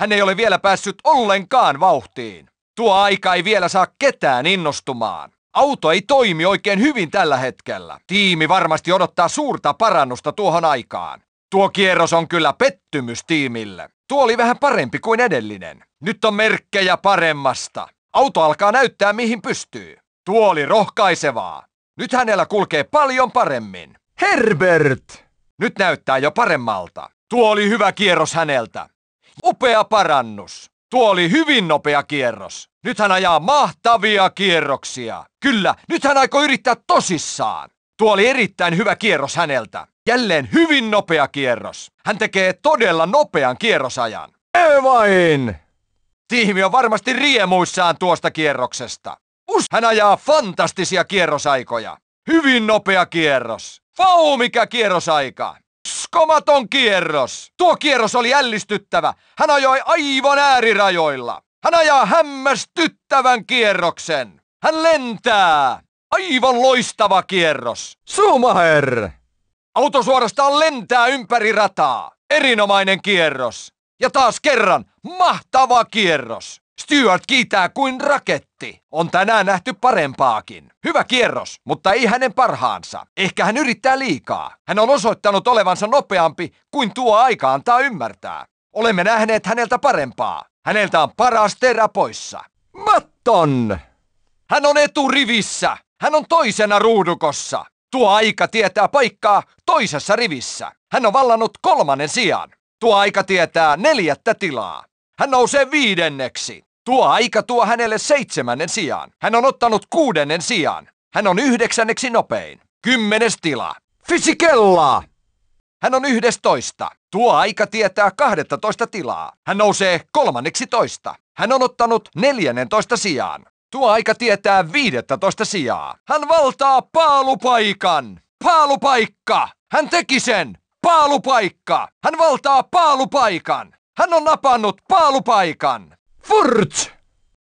Hän ei ole vielä päässyt ollenkaan vauhtiin. Tuo aika ei vielä saa ketään innostumaan. Auto ei toimi oikein hyvin tällä hetkellä. Tiimi varmasti odottaa suurta parannusta tuohon aikaan. Tuo kierros on kyllä pettymys tiimille. Tuo oli vähän parempi kuin edellinen. Nyt on merkkejä paremmasta. Auto alkaa näyttää mihin pystyy. Tuo oli rohkaisevaa. Nyt hänellä kulkee paljon paremmin. Herbert! Nyt näyttää jo paremmalta. Tuo oli hyvä kierros häneltä. Upea parannus. Tuo oli hyvin nopea kierros. Nyt hän ajaa mahtavia kierroksia. Kyllä, nyt hän aikoo yrittää tosissaan. Tuo oli erittäin hyvä kierros häneltä. Jälleen hyvin nopea kierros. Hän tekee todella nopean kierrosajan. Ei vain! Tiimi on varmasti riemuissaan tuosta kierroksesta. Us hän ajaa fantastisia kierrosaikoja. Hyvin nopea kierros. Vau, mikä kierrosaika! Uskomaton kierros! Tuo kierros oli ällistyttävä. Hän ajoi aivan äärirajoilla. Hän ajaa hämmästyttävän kierroksen. Hän lentää! Aivan loistava kierros. Sumaher! Auto suorastaan lentää ympäri rataa. Erinomainen kierros. Ja taas kerran, mahtava kierros. Stuart kiitää kuin raketti. On tänään nähty parempaakin. Hyvä kierros, mutta ei hänen parhaansa. Ehkä hän yrittää liikaa. Hän on osoittanut olevansa nopeampi kuin tuo aika antaa ymmärtää. Olemme nähneet häneltä parempaa. Häneltä on paras terä poissa. Matton! Hän on eturivissä. Hän on toisena ruudukossa. Tuo aika tietää paikkaa toisessa rivissä. Hän on vallannut kolmannen sijaan. Tuo aika tietää neljättä tilaa. Hän nousee viidenneksi. Tuo aika tuo hänelle seitsemännen sijaan. Hän on ottanut kuudennen sijaan. Hän on yhdeksänneksi nopein. Kymmenes tila. Fysikella. Hän on yhdestoista. Tuo aika tietää 12 tilaa. Hän nousee kolmanneksi toista. Hän on ottanut neljännentoista sijaan. Tuo aika tietää 15 sijaa. Hän valtaa paalupaikan. Paalupaikka! Hän teki sen! Paalupaikka! Hän valtaa paalupaikan! Hän on napannut paalupaikan! Furts!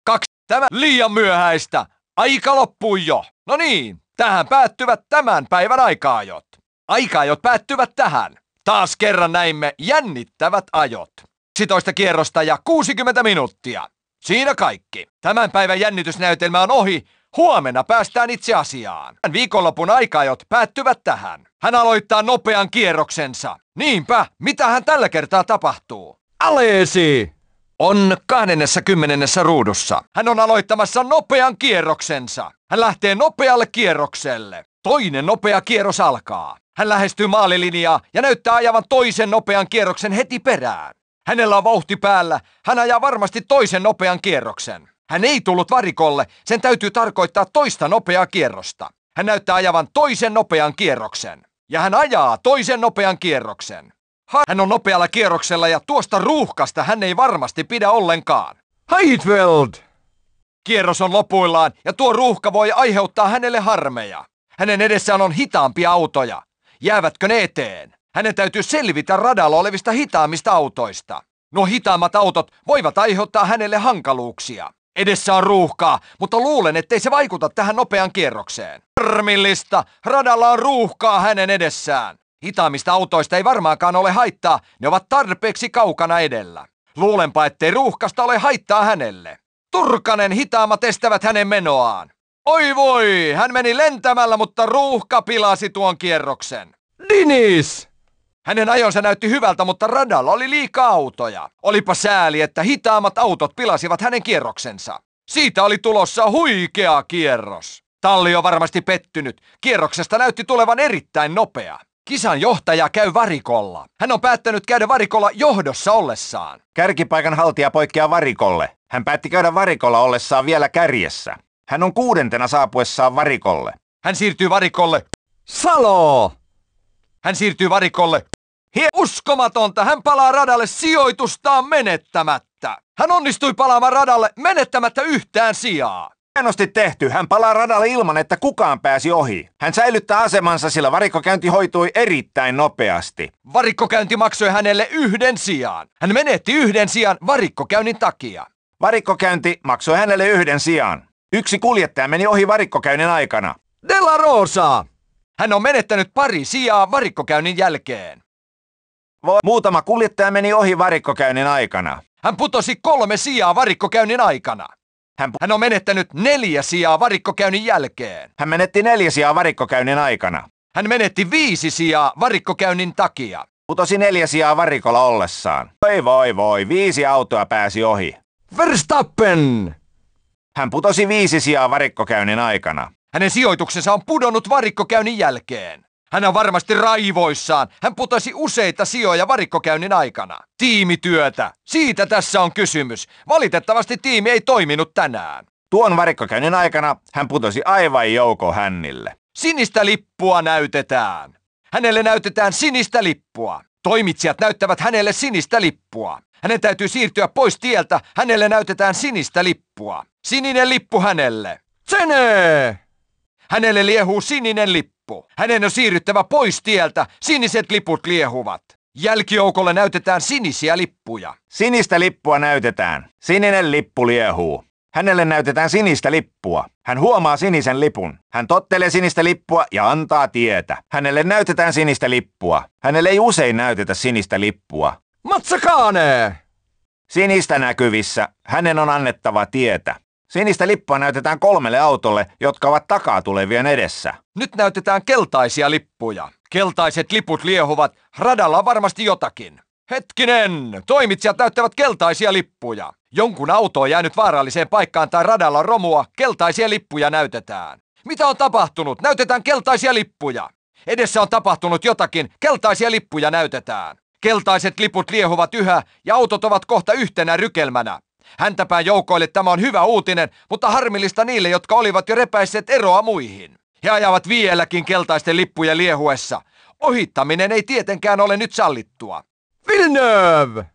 Kaksi tämä liian myöhäistä. Aika loppui jo. No niin, tähän päättyvät tämän päivän aikaajot. Aikaajot päättyvät tähän. Taas kerran näimme jännittävät ajot. 12 kierrosta ja 60 minuuttia. Siinä kaikki. Tämän päivän jännitysnäytelmä on ohi. Huomenna päästään itse asiaan. Tämän viikonlopun aikaajot päättyvät tähän. Hän aloittaa nopean kierroksensa. Niinpä, mitä hän tällä kertaa tapahtuu? Aleesi! on 20 ruudussa. Hän on aloittamassa nopean kierroksensa. Hän lähtee nopealle kierrokselle. Toinen nopea kierros alkaa. Hän lähestyy maalilinjaa ja näyttää ajavan toisen nopean kierroksen heti perään. Hänellä on vauhti päällä. Hän ajaa varmasti toisen nopean kierroksen. Hän ei tullut varikolle, sen täytyy tarkoittaa toista nopeaa kierrosta. Hän näyttää ajavan toisen nopean kierroksen. Ja hän ajaa toisen nopean kierroksen. Hän on nopealla kierroksella ja tuosta ruuhkasta hän ei varmasti pidä ollenkaan. Heidveld! Kierros on lopuillaan ja tuo ruuhka voi aiheuttaa hänelle harmeja. Hänen edessään on hitaampia autoja. Jäävätkö ne eteen? Hänen täytyy selvitä radalla olevista hitaammista autoista. Nuo hitaammat autot voivat aiheuttaa hänelle hankaluuksia. Edessä on ruuhkaa, mutta luulen, ettei se vaikuta tähän nopean kierrokseen. Harmillista! Radalla on ruuhkaa hänen edessään. Hitaamista autoista ei varmaankaan ole haittaa, ne ovat tarpeeksi kaukana edellä. Luulenpa, ettei ruuhkasta ole haittaa hänelle. Turkanen hitaamat estävät hänen menoaan. Oi voi, hän meni lentämällä, mutta ruuhka pilasi tuon kierroksen. Dinis! Hänen ajonsa näytti hyvältä, mutta radalla oli liikaa autoja. Olipa sääli, että hitaamat autot pilasivat hänen kierroksensa. Siitä oli tulossa huikea kierros. Talli on varmasti pettynyt. Kierroksesta näytti tulevan erittäin nopea. Kisan johtaja käy varikolla. Hän on päättänyt käydä varikolla johdossa ollessaan. Kärkipaikan haltija poikkeaa varikolle. Hän päätti käydä varikolla ollessaan vielä kärjessä. Hän on kuudentena saapuessaan varikolle. Hän siirtyy varikolle. Salo! Hän siirtyy varikolle. Hie uskomatonta, hän palaa radalle sijoitustaan menettämättä. Hän onnistui palaamaan radalle menettämättä yhtään sijaa. Hienosti tehty. Hän palaa radalle ilman, että kukaan pääsi ohi. Hän säilyttää asemansa, sillä varikkokäynti hoitui erittäin nopeasti. Varikkokäynti maksoi hänelle yhden sijaan. Hän menetti yhden sijaan varikkokäynnin takia. Varikkokäynti maksoi hänelle yhden sijaan. Yksi kuljettaja meni ohi varikkokäynnin aikana. Della Rosa! Hän on menettänyt pari sijaa varikkokäynnin jälkeen. Vo- Muutama kuljettaja meni ohi varikkokäynnin aikana. Hän putosi kolme sijaa varikkokäynnin aikana. Hän, hän on menettänyt neljä sijaa varikkokäynnin jälkeen. Hän menetti neljä sijaa varikkokäynnin aikana. Hän menetti viisi sijaa varikkokäynnin takia. Putosi neljä sijaa varikolla ollessaan. Voi voi voi, viisi autoa pääsi ohi. Verstappen! Hän putosi viisi sijaa varikkokäynnin aikana. Hänen sijoituksensa on pudonnut varikkokäynnin jälkeen. Hän on varmasti raivoissaan. Hän putosi useita sijoja varikkokäynnin aikana. Tiimityötä. Siitä tässä on kysymys. Valitettavasti tiimi ei toiminut tänään. Tuon varikkokäynnin aikana hän putosi aivan jouko hännille. Sinistä lippua näytetään. Hänelle näytetään sinistä lippua. Toimitsijat näyttävät hänelle sinistä lippua. Hänen täytyy siirtyä pois tieltä. Hänelle näytetään sinistä lippua. Sininen lippu hänelle. Tsenee! Hänelle liehuu sininen lippu lippu. Hänen on siirryttävä pois tieltä, siniset liput liehuvat. Jälkijoukolle näytetään sinisiä lippuja. Sinistä lippua näytetään. Sininen lippu liehuu. Hänelle näytetään sinistä lippua. Hän huomaa sinisen lipun. Hän tottelee sinistä lippua ja antaa tietä. Hänelle näytetään sinistä lippua. Hänelle ei usein näytetä sinistä lippua. Matsakaanee! Sinistä näkyvissä. Hänen on annettava tietä. Sinistä lippua näytetään kolmelle autolle, jotka ovat takaa tulevien edessä. Nyt näytetään keltaisia lippuja. Keltaiset liput liehuvat. Radalla on varmasti jotakin. Hetkinen! Toimitsijat näyttävät keltaisia lippuja. Jonkun auto on jäänyt vaaralliseen paikkaan tai radalla on romua. Keltaisia lippuja näytetään. Mitä on tapahtunut? Näytetään keltaisia lippuja. Edessä on tapahtunut jotakin. Keltaisia lippuja näytetään. Keltaiset liput liehuvat yhä ja autot ovat kohta yhtenä rykelmänä. Häntäpää joukoille tämä on hyvä uutinen, mutta harmillista niille, jotka olivat jo repäisseet eroa muihin. He ajavat vieläkin keltaisten lippujen liehuessa. Ohittaminen ei tietenkään ole nyt sallittua. Villeneuve!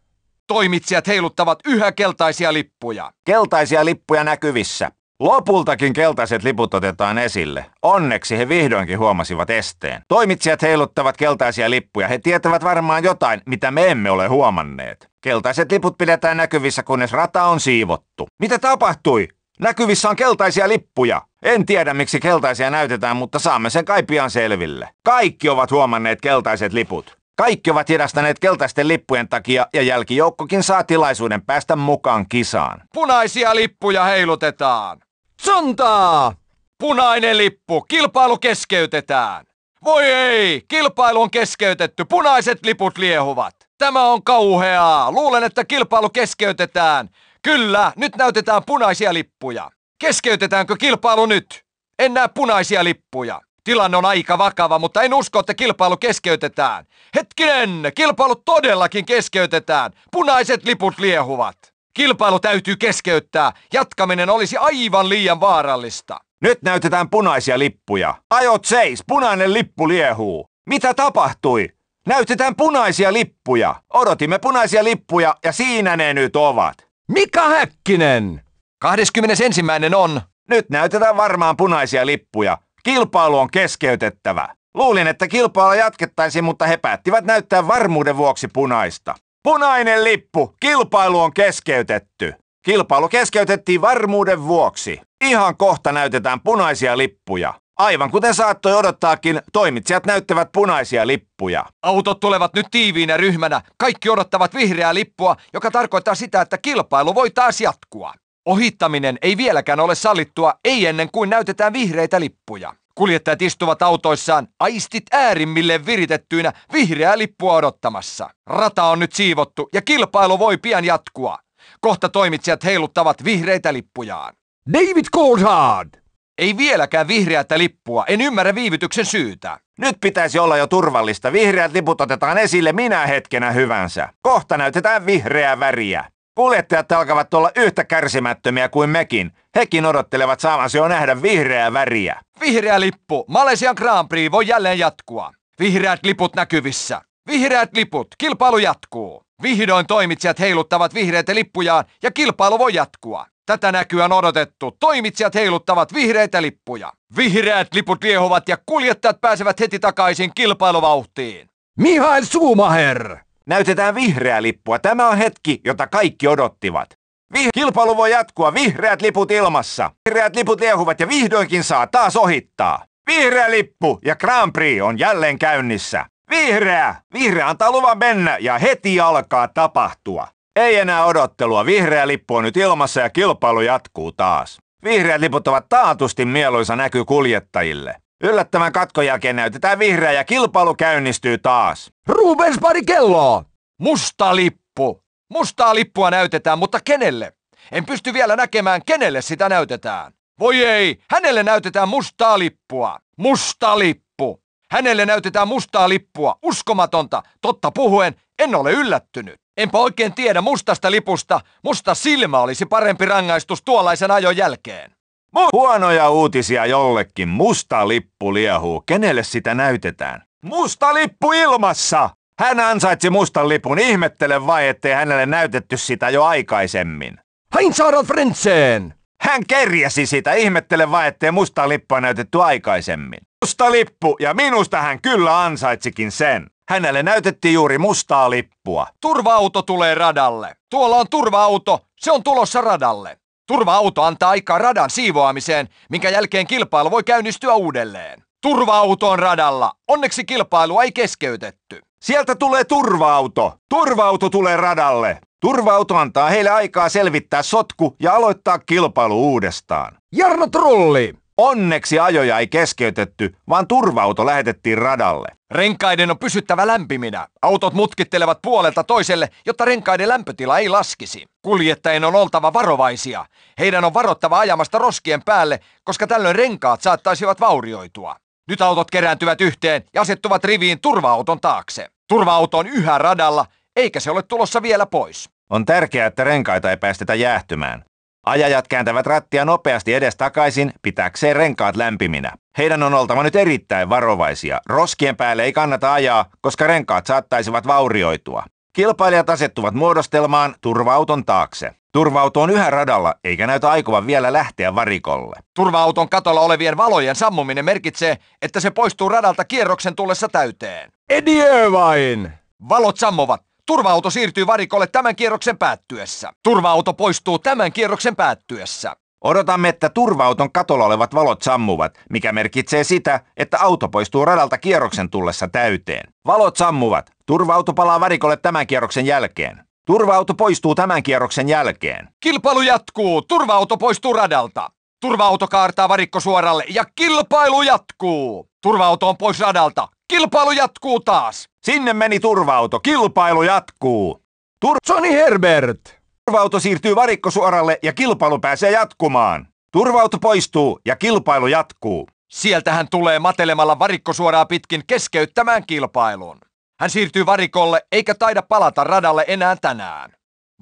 Toimitsijat heiluttavat yhä keltaisia lippuja. Keltaisia lippuja näkyvissä. Lopultakin keltaiset liput otetaan esille. Onneksi he vihdoinkin huomasivat esteen. Toimitsijat heiluttavat keltaisia lippuja. He tietävät varmaan jotain, mitä me emme ole huomanneet. Keltaiset liput pidetään näkyvissä, kunnes rata on siivottu. Mitä tapahtui? Näkyvissä on keltaisia lippuja. En tiedä, miksi keltaisia näytetään, mutta saamme sen kai pian selville. Kaikki ovat huomanneet keltaiset liput. Kaikki ovat hidastaneet keltaisten lippujen takia ja jälkijoukkokin saa tilaisuuden päästä mukaan kisaan. Punaisia lippuja heilutetaan! Sontaa! Punainen lippu, kilpailu keskeytetään. Voi ei, kilpailu on keskeytetty, punaiset liput liehuvat. Tämä on kauheaa, luulen että kilpailu keskeytetään. Kyllä, nyt näytetään punaisia lippuja. Keskeytetäänkö kilpailu nyt? En näe punaisia lippuja. Tilanne on aika vakava, mutta en usko, että kilpailu keskeytetään. Hetkinen, kilpailu todellakin keskeytetään. Punaiset liput liehuvat. Kilpailu täytyy keskeyttää. Jatkaminen olisi aivan liian vaarallista. Nyt näytetään punaisia lippuja. Ajot seis, punainen lippu liehuu. Mitä tapahtui? Näytetään punaisia lippuja. Odotimme punaisia lippuja ja siinä ne nyt ovat. Mika Häkkinen! 21. on. Nyt näytetään varmaan punaisia lippuja. Kilpailu on keskeytettävä. Luulin, että kilpailu jatkettaisiin, mutta he päättivät näyttää varmuuden vuoksi punaista. Punainen lippu. Kilpailu on keskeytetty. Kilpailu keskeytettiin varmuuden vuoksi. Ihan kohta näytetään punaisia lippuja. Aivan kuten saattoi odottaakin, toimitsijat näyttävät punaisia lippuja. Autot tulevat nyt tiiviinä ryhmänä. Kaikki odottavat vihreää lippua, joka tarkoittaa sitä, että kilpailu voi taas jatkua. Ohittaminen ei vieläkään ole sallittua, ei ennen kuin näytetään vihreitä lippuja. Kuljettajat istuvat autoissaan aistit äärimmille viritettyinä vihreää lippua odottamassa. Rata on nyt siivottu ja kilpailu voi pian jatkua. Kohta toimitsijat heiluttavat vihreitä lippujaan. David Coulthard! Ei vieläkään vihreätä lippua. En ymmärrä viivytyksen syytä. Nyt pitäisi olla jo turvallista. Vihreät liput otetaan esille minä hetkenä hyvänsä. Kohta näytetään vihreää väriä. Kuljettajat alkavat olla yhtä kärsimättömiä kuin mekin. Hekin odottelevat saavansa jo nähdä vihreää väriä. Vihreä lippu. Malesian Grand Prix voi jälleen jatkua. Vihreät liput näkyvissä. Vihreät liput. Kilpailu jatkuu. Vihdoin toimitsijat heiluttavat vihreitä lippujaan ja kilpailu voi jatkua. Tätä näkyä on odotettu. Toimitsijat heiluttavat vihreitä lippuja. Vihreät liput liehuvat ja kuljettajat pääsevät heti takaisin kilpailuvauhtiin. Mihail Suumaher! Näytetään vihreää lippua. Tämä on hetki, jota kaikki odottivat. Vih- Kilpailu voi jatkua. Vihreät liput ilmassa. Vihreät liput liehuvat ja vihdoinkin saa taas ohittaa. Vihreä lippu ja Grand Prix on jälleen käynnissä. Vihreä! Vihreä antaa luvan mennä ja heti alkaa tapahtua. Ei enää odottelua. Vihreä lippu on nyt ilmassa ja kilpailu jatkuu taas. Vihreät liput ovat taatusti mieluisa näky kuljettajille. Yllättävän katkon jälkeen näytetään vihreä ja kilpailu käynnistyy taas. Rubens pari kelloa! Musta lippu! Mustaa lippua näytetään, mutta kenelle? En pysty vielä näkemään, kenelle sitä näytetään. Voi ei, hänelle näytetään mustaa lippua. Musta lippu. Hänelle näytetään mustaa lippua. Uskomatonta. Totta puhuen, en ole yllättynyt. Enpä oikein tiedä mustasta lipusta. Musta silmä olisi parempi rangaistus tuollaisen ajon jälkeen. Mu- huonoja uutisia jollekin. Musta lippu liehuu. Kenelle sitä näytetään? Musta lippu ilmassa! Hän ansaitsi mustan lipun. Ihmettele vai, ettei hänelle näytetty sitä jo aikaisemmin. Hein Harald Frentzen! Hän kerjäsi sitä. Ihmettele vai, ettei musta lippua näytetty aikaisemmin. Musta lippu, ja minusta hän kyllä ansaitsikin sen. Hänelle näytettiin juuri mustaa lippua. Turva-auto tulee radalle. Tuolla on turva-auto. Se on tulossa radalle. Turva-auto antaa aikaa radan siivoamiseen, minkä jälkeen kilpailu voi käynnistyä uudelleen. Turva-auto on radalla. Onneksi kilpailua ei keskeytetty. Sieltä tulee turva-auto. Turva-auto tulee radalle. Turva-auto antaa heille aikaa selvittää sotku ja aloittaa kilpailu uudestaan. Jarno Trulli, Onneksi ajoja ei keskeytetty, vaan turvauto lähetettiin radalle. Renkaiden on pysyttävä lämpiminä. Autot mutkittelevat puolelta toiselle, jotta renkaiden lämpötila ei laskisi. Kuljettajien on oltava varovaisia. Heidän on varottava ajamasta roskien päälle, koska tällöin renkaat saattaisivat vaurioitua. Nyt autot kerääntyvät yhteen ja asettuvat riviin turva-auton taakse. Turva-auto on yhä radalla, eikä se ole tulossa vielä pois. On tärkeää, että renkaita ei päästetä jäähtymään. Ajajat kääntävät rattia nopeasti edestakaisin pitäkseen renkaat lämpiminä. Heidän on oltava nyt erittäin varovaisia. Roskien päälle ei kannata ajaa, koska renkaat saattaisivat vaurioitua. Kilpailijat asettuvat muodostelmaan turvauton taakse. Turvauto on yhä radalla, eikä näytä aikovan vielä lähteä varikolle. Turvauton katolla olevien valojen sammuminen merkitsee, että se poistuu radalta kierroksen tullessa täyteen. Ediö vain! Valot sammuvat. Turva-auto siirtyy varikolle tämän kierroksen päättyessä. Turva-auto poistuu tämän kierroksen päättyessä. Odotamme, että turva-auton katolla olevat valot sammuvat, mikä merkitsee sitä, että auto poistuu radalta kierroksen tullessa täyteen. Valot sammuvat. Turva-auto palaa varikolle tämän kierroksen jälkeen. Turva-auto poistuu tämän kierroksen jälkeen. Kilpailu jatkuu. Turva-auto poistuu radalta. Turva-auto kaartaa varikko suoralle ja kilpailu jatkuu. Turva-auto on pois radalta. Kilpailu jatkuu taas. Sinne meni turvauto. Kilpailu jatkuu. Tur Sony Herbert. Turvauto siirtyy varikkosuoralle ja kilpailu pääsee jatkumaan. Turvauto poistuu ja kilpailu jatkuu. Sieltä hän tulee matelemalla varikkosuoraa pitkin keskeyttämään kilpailun. Hän siirtyy varikolle eikä taida palata radalle enää tänään.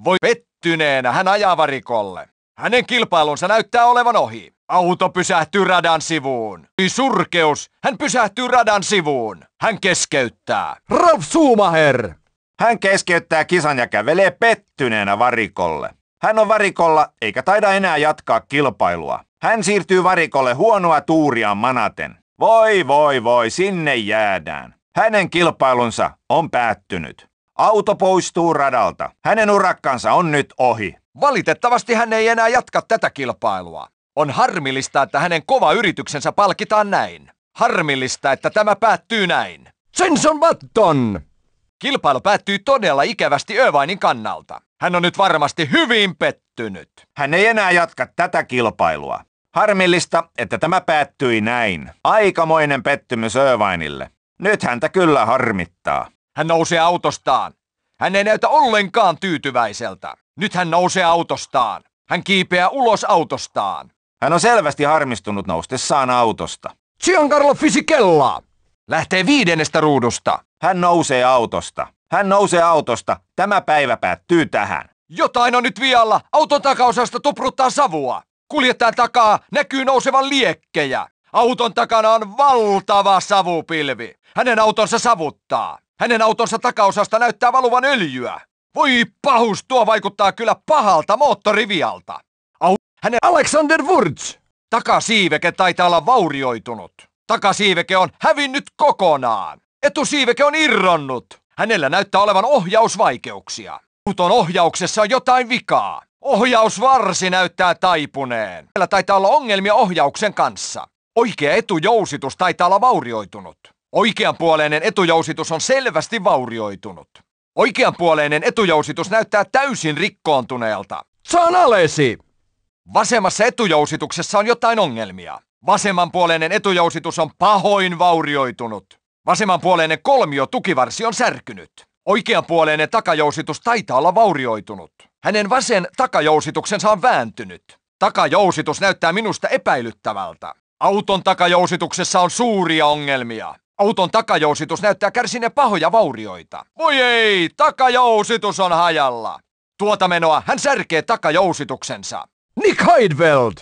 Voi pettyneenä hän ajaa varikolle. Hänen kilpailunsa näyttää olevan ohi. Auto pysähtyy radan sivuun. Oli surkeus. Hän pysähtyy radan sivuun. Hän keskeyttää. Rav Suumaher! Hän keskeyttää kisan ja kävelee pettyneenä varikolle. Hän on varikolla eikä taida enää jatkaa kilpailua. Hän siirtyy varikolle huonoa tuuria manaten. Voi voi voi, sinne jäädään. Hänen kilpailunsa on päättynyt. Auto poistuu radalta. Hänen urakkansa on nyt ohi. Valitettavasti hän ei enää jatka tätä kilpailua. On harmillista, että hänen kova yrityksensä palkitaan näin. Harmillista, että tämä päättyy näin. Jenson Button! Kilpailu päättyy todella ikävästi Övainin kannalta. Hän on nyt varmasti hyvin pettynyt. Hän ei enää jatka tätä kilpailua. Harmillista, että tämä päättyi näin. Aikamoinen pettymys Övainille. Nyt häntä kyllä harmittaa. Hän nousee autostaan. Hän ei näytä ollenkaan tyytyväiseltä. Nyt hän nousee autostaan. Hän kiipeää ulos autostaan. Hän on selvästi harmistunut noustessaan autosta. Giancarlo Fisichella! Lähtee viidennestä ruudusta. Hän nousee autosta. Hän nousee autosta. Tämä päivä päättyy tähän. Jotain on nyt vialla. Auton takaosasta tupruttaa savua. Kuljettajan takaa näkyy nousevan liekkejä. Auton takana on valtava savupilvi. Hänen autonsa savuttaa. Hänen autonsa takaosasta näyttää valuvan öljyä. Voi pahus, tuo vaikuttaa kyllä pahalta moottorivialta. Hänen Alexander Wurz! Takasiiveke taitaa olla vaurioitunut. Takasiiveke on hävinnyt kokonaan. Etusiiveke on irronnut. Hänellä näyttää olevan ohjausvaikeuksia. Auton ohjauksessa on jotain vikaa. Ohjausvarsi näyttää taipuneen. Hänellä taitaa olla ongelmia ohjauksen kanssa. Oikea etujousitus taitaa olla vaurioitunut. Oikeanpuoleinen etujousitus on selvästi vaurioitunut. Oikeanpuoleinen etujousitus näyttää täysin rikkoontuneelta. Saan alesi! Vasemmassa etujousituksessa on jotain ongelmia. Vasemmanpuoleinen etujousitus on pahoin vaurioitunut. Vasemmanpuoleinen kolmio tukivarsi on särkynyt. Oikeanpuoleinen takajousitus taitaa olla vaurioitunut. Hänen vasen takajousituksensa on vääntynyt. Takajousitus näyttää minusta epäilyttävältä. Auton takajousituksessa on suuria ongelmia. Auton takajousitus näyttää kärsineen pahoja vaurioita. Voi ei, takajousitus on hajalla. Tuota menoa hän särkee takajousituksensa. Nick Heidveld!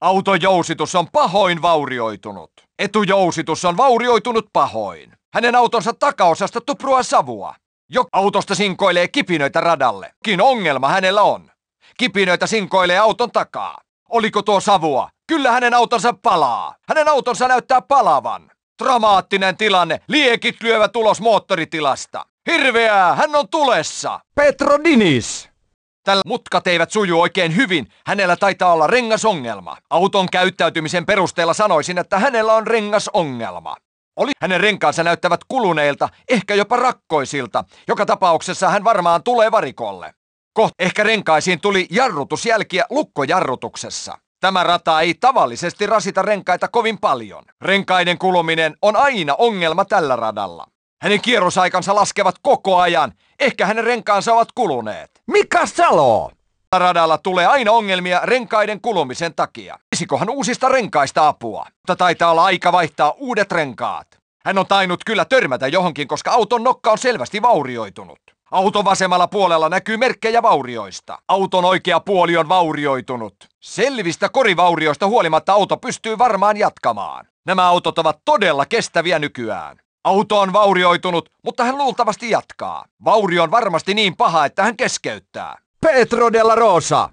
Autojousitus on pahoin vaurioitunut. Etujousitus on vaurioitunut pahoin. Hänen autonsa takaosasta tuprua savua. Jo autosta sinkoilee kipinöitä radalle. Kin ongelma hänellä on. Kipinöitä sinkoilee auton takaa. Oliko tuo savua? Kyllä hänen autonsa palaa. Hänen autonsa näyttää palavan. Dramaattinen tilanne. Liekit lyövät ulos moottoritilasta. Hirveää! Hän on tulessa! Petro Dinis! Tällä mutkat eivät suju oikein hyvin. Hänellä taitaa olla rengasongelma. Auton käyttäytymisen perusteella sanoisin, että hänellä on rengasongelma. Oli hänen renkaansa näyttävät kuluneilta, ehkä jopa rakkoisilta. Joka tapauksessa hän varmaan tulee varikolle. Kohta ehkä renkaisiin tuli jarrutusjälkiä lukkojarrutuksessa. Tämä rata ei tavallisesti rasita renkaita kovin paljon. Renkaiden kuluminen on aina ongelma tällä radalla. Hänen kierrosaikansa laskevat koko ajan. Ehkä hänen renkaansa ovat kuluneet. Mika Salo! Radalla tulee aina ongelmia renkaiden kulumisen takia. Isikohan uusista renkaista apua? Mutta taitaa olla aika vaihtaa uudet renkaat. Hän on tainnut kyllä törmätä johonkin, koska auton nokka on selvästi vaurioitunut. Auton vasemmalla puolella näkyy merkkejä vaurioista. Auton oikea puoli on vaurioitunut. Selvistä korivaurioista huolimatta auto pystyy varmaan jatkamaan. Nämä autot ovat todella kestäviä nykyään. Auto on vaurioitunut, mutta hän luultavasti jatkaa. Vaurio on varmasti niin paha, että hän keskeyttää. Petro della Rosa!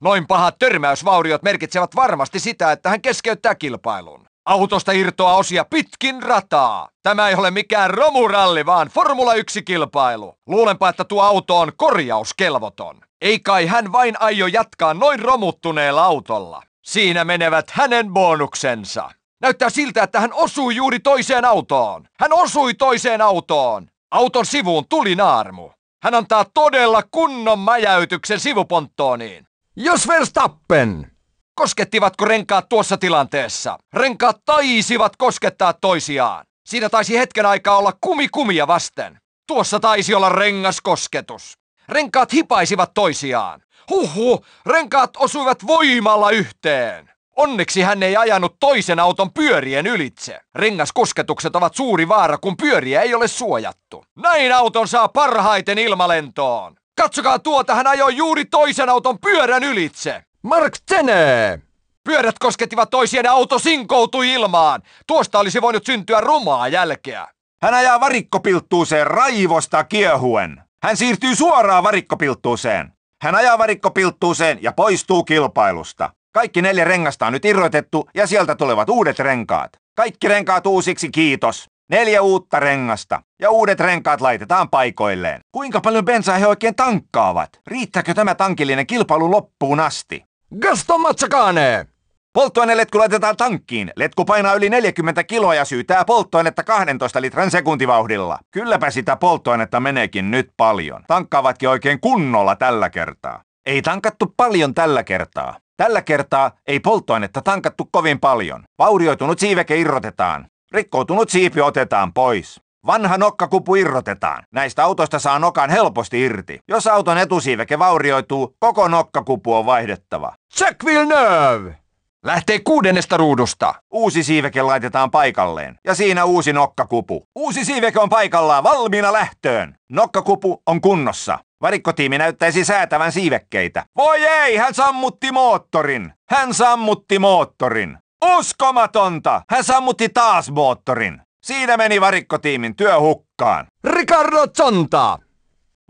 Noin pahat törmäysvauriot merkitsevät varmasti sitä, että hän keskeyttää kilpailun. Autosta irtoaa osia pitkin rataa. Tämä ei ole mikään romuralli, vaan Formula 1-kilpailu. Luulenpa, että tuo auto on korjauskelvoton. Ei kai hän vain aio jatkaa noin romuttuneella autolla. Siinä menevät hänen bonuksensa. Näyttää siltä, että hän osui juuri toiseen autoon. Hän osui toiseen autoon. Auton sivuun tuli naarmu. Hän antaa todella kunnon mäjäytyksen sivuponttooniin. Jos Verstappen! Koskettivatko renkaat tuossa tilanteessa? Renkaat taisivat koskettaa toisiaan. Siinä taisi hetken aikaa olla kumia vasten. Tuossa taisi olla rengaskosketus. Renkaat hipaisivat toisiaan. Huhu! renkaat osuivat voimalla yhteen. Onneksi hän ei ajanut toisen auton pyörien ylitse. Rengaskosketukset ovat suuri vaara, kun pyöriä ei ole suojattu. Näin auton saa parhaiten ilmalentoon. Katsokaa tuota, hän ajoi juuri toisen auton pyörän ylitse. Mark Tene! Pyörät koskettivat toisien auto sinkoutui ilmaan. Tuosta olisi voinut syntyä rumaa jälkeä. Hän ajaa varikkopilttuuseen raivosta kiehuen. Hän siirtyy suoraan varikkopilttuuseen. Hän ajaa varikkopilttuuseen ja poistuu kilpailusta. Kaikki neljä rengasta on nyt irrotettu ja sieltä tulevat uudet renkaat. Kaikki renkaat uusiksi, kiitos. Neljä uutta rengasta. Ja uudet renkaat laitetaan paikoilleen. Kuinka paljon bensaa he oikein tankkaavat? Riittääkö tämä tankillinen kilpailu loppuun asti? Gaston Matsakane! Polttoaineletku laitetaan tankkiin. Letku painaa yli 40 kiloa ja syytää polttoainetta 12 litran sekuntivauhdilla. Kylläpä sitä polttoainetta meneekin nyt paljon. Tankkaavatkin oikein kunnolla tällä kertaa. Ei tankattu paljon tällä kertaa. Tällä kertaa ei polttoainetta tankattu kovin paljon. Vaurioitunut siiveke irrotetaan. Rikkoutunut siipi otetaan pois. Vanha nokkakupu irrotetaan. Näistä autoista saa nokan helposti irti. Jos auton etusiiveke vaurioituu, koko nokkakupu on vaihdettava. Jack Villeneuve! Lähtee kuudennesta ruudusta. Uusi siiveke laitetaan paikalleen. Ja siinä uusi nokkakupu. Uusi siiveke on paikallaan valmiina lähtöön. Nokkakupu on kunnossa. Varikkotiimi näyttäisi säätävän siivekkeitä. Voi ei, hän sammutti moottorin! Hän sammutti moottorin! Uskomatonta! Hän sammutti taas moottorin. Siinä meni varikkotiimin työ hukkaan. Ricardo Zonta!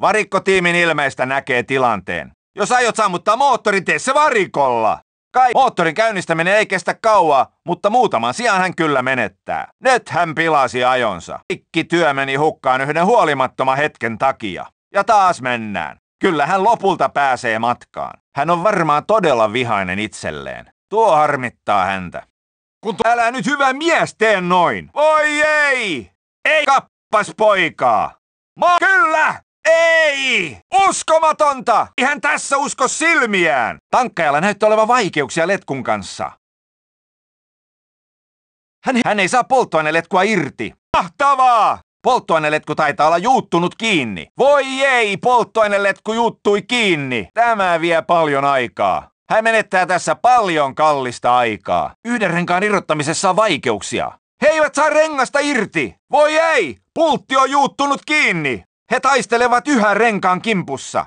Varikkotiimin ilmeistä näkee tilanteen. Jos aiot sammuttaa moottorin, tee se varikolla. Kai moottorin käynnistäminen ei kestä kauaa, mutta muutaman sijaan hän kyllä menettää. Nyt hän pilasi ajonsa. Kaikki työ meni hukkaan yhden huolimattoman hetken takia. Ja taas mennään. Kyllä hän lopulta pääsee matkaan. Hän on varmaan todella vihainen itselleen. Tuo harmittaa häntä. Kun tu- älä nyt hyvä mies tee noin. Voi ei! Ei kappas poikaa! Ma kyllä! Ei! Uskomatonta! Ihan tässä usko silmiään! Tankkajalla näyttää olevan vaikeuksia letkun kanssa. Hän, hän ei saa polttoaineletkua irti. Mahtavaa! Polttoaineletku taitaa olla juuttunut kiinni. Voi ei, polttoaineletku juuttui kiinni. Tämä vie paljon aikaa. Hän menettää tässä paljon kallista aikaa. Yhden renkaan irrottamisessa on vaikeuksia. He eivät saa rengasta irti. Voi ei, pultti on juuttunut kiinni. He taistelevat yhä renkaan kimpussa.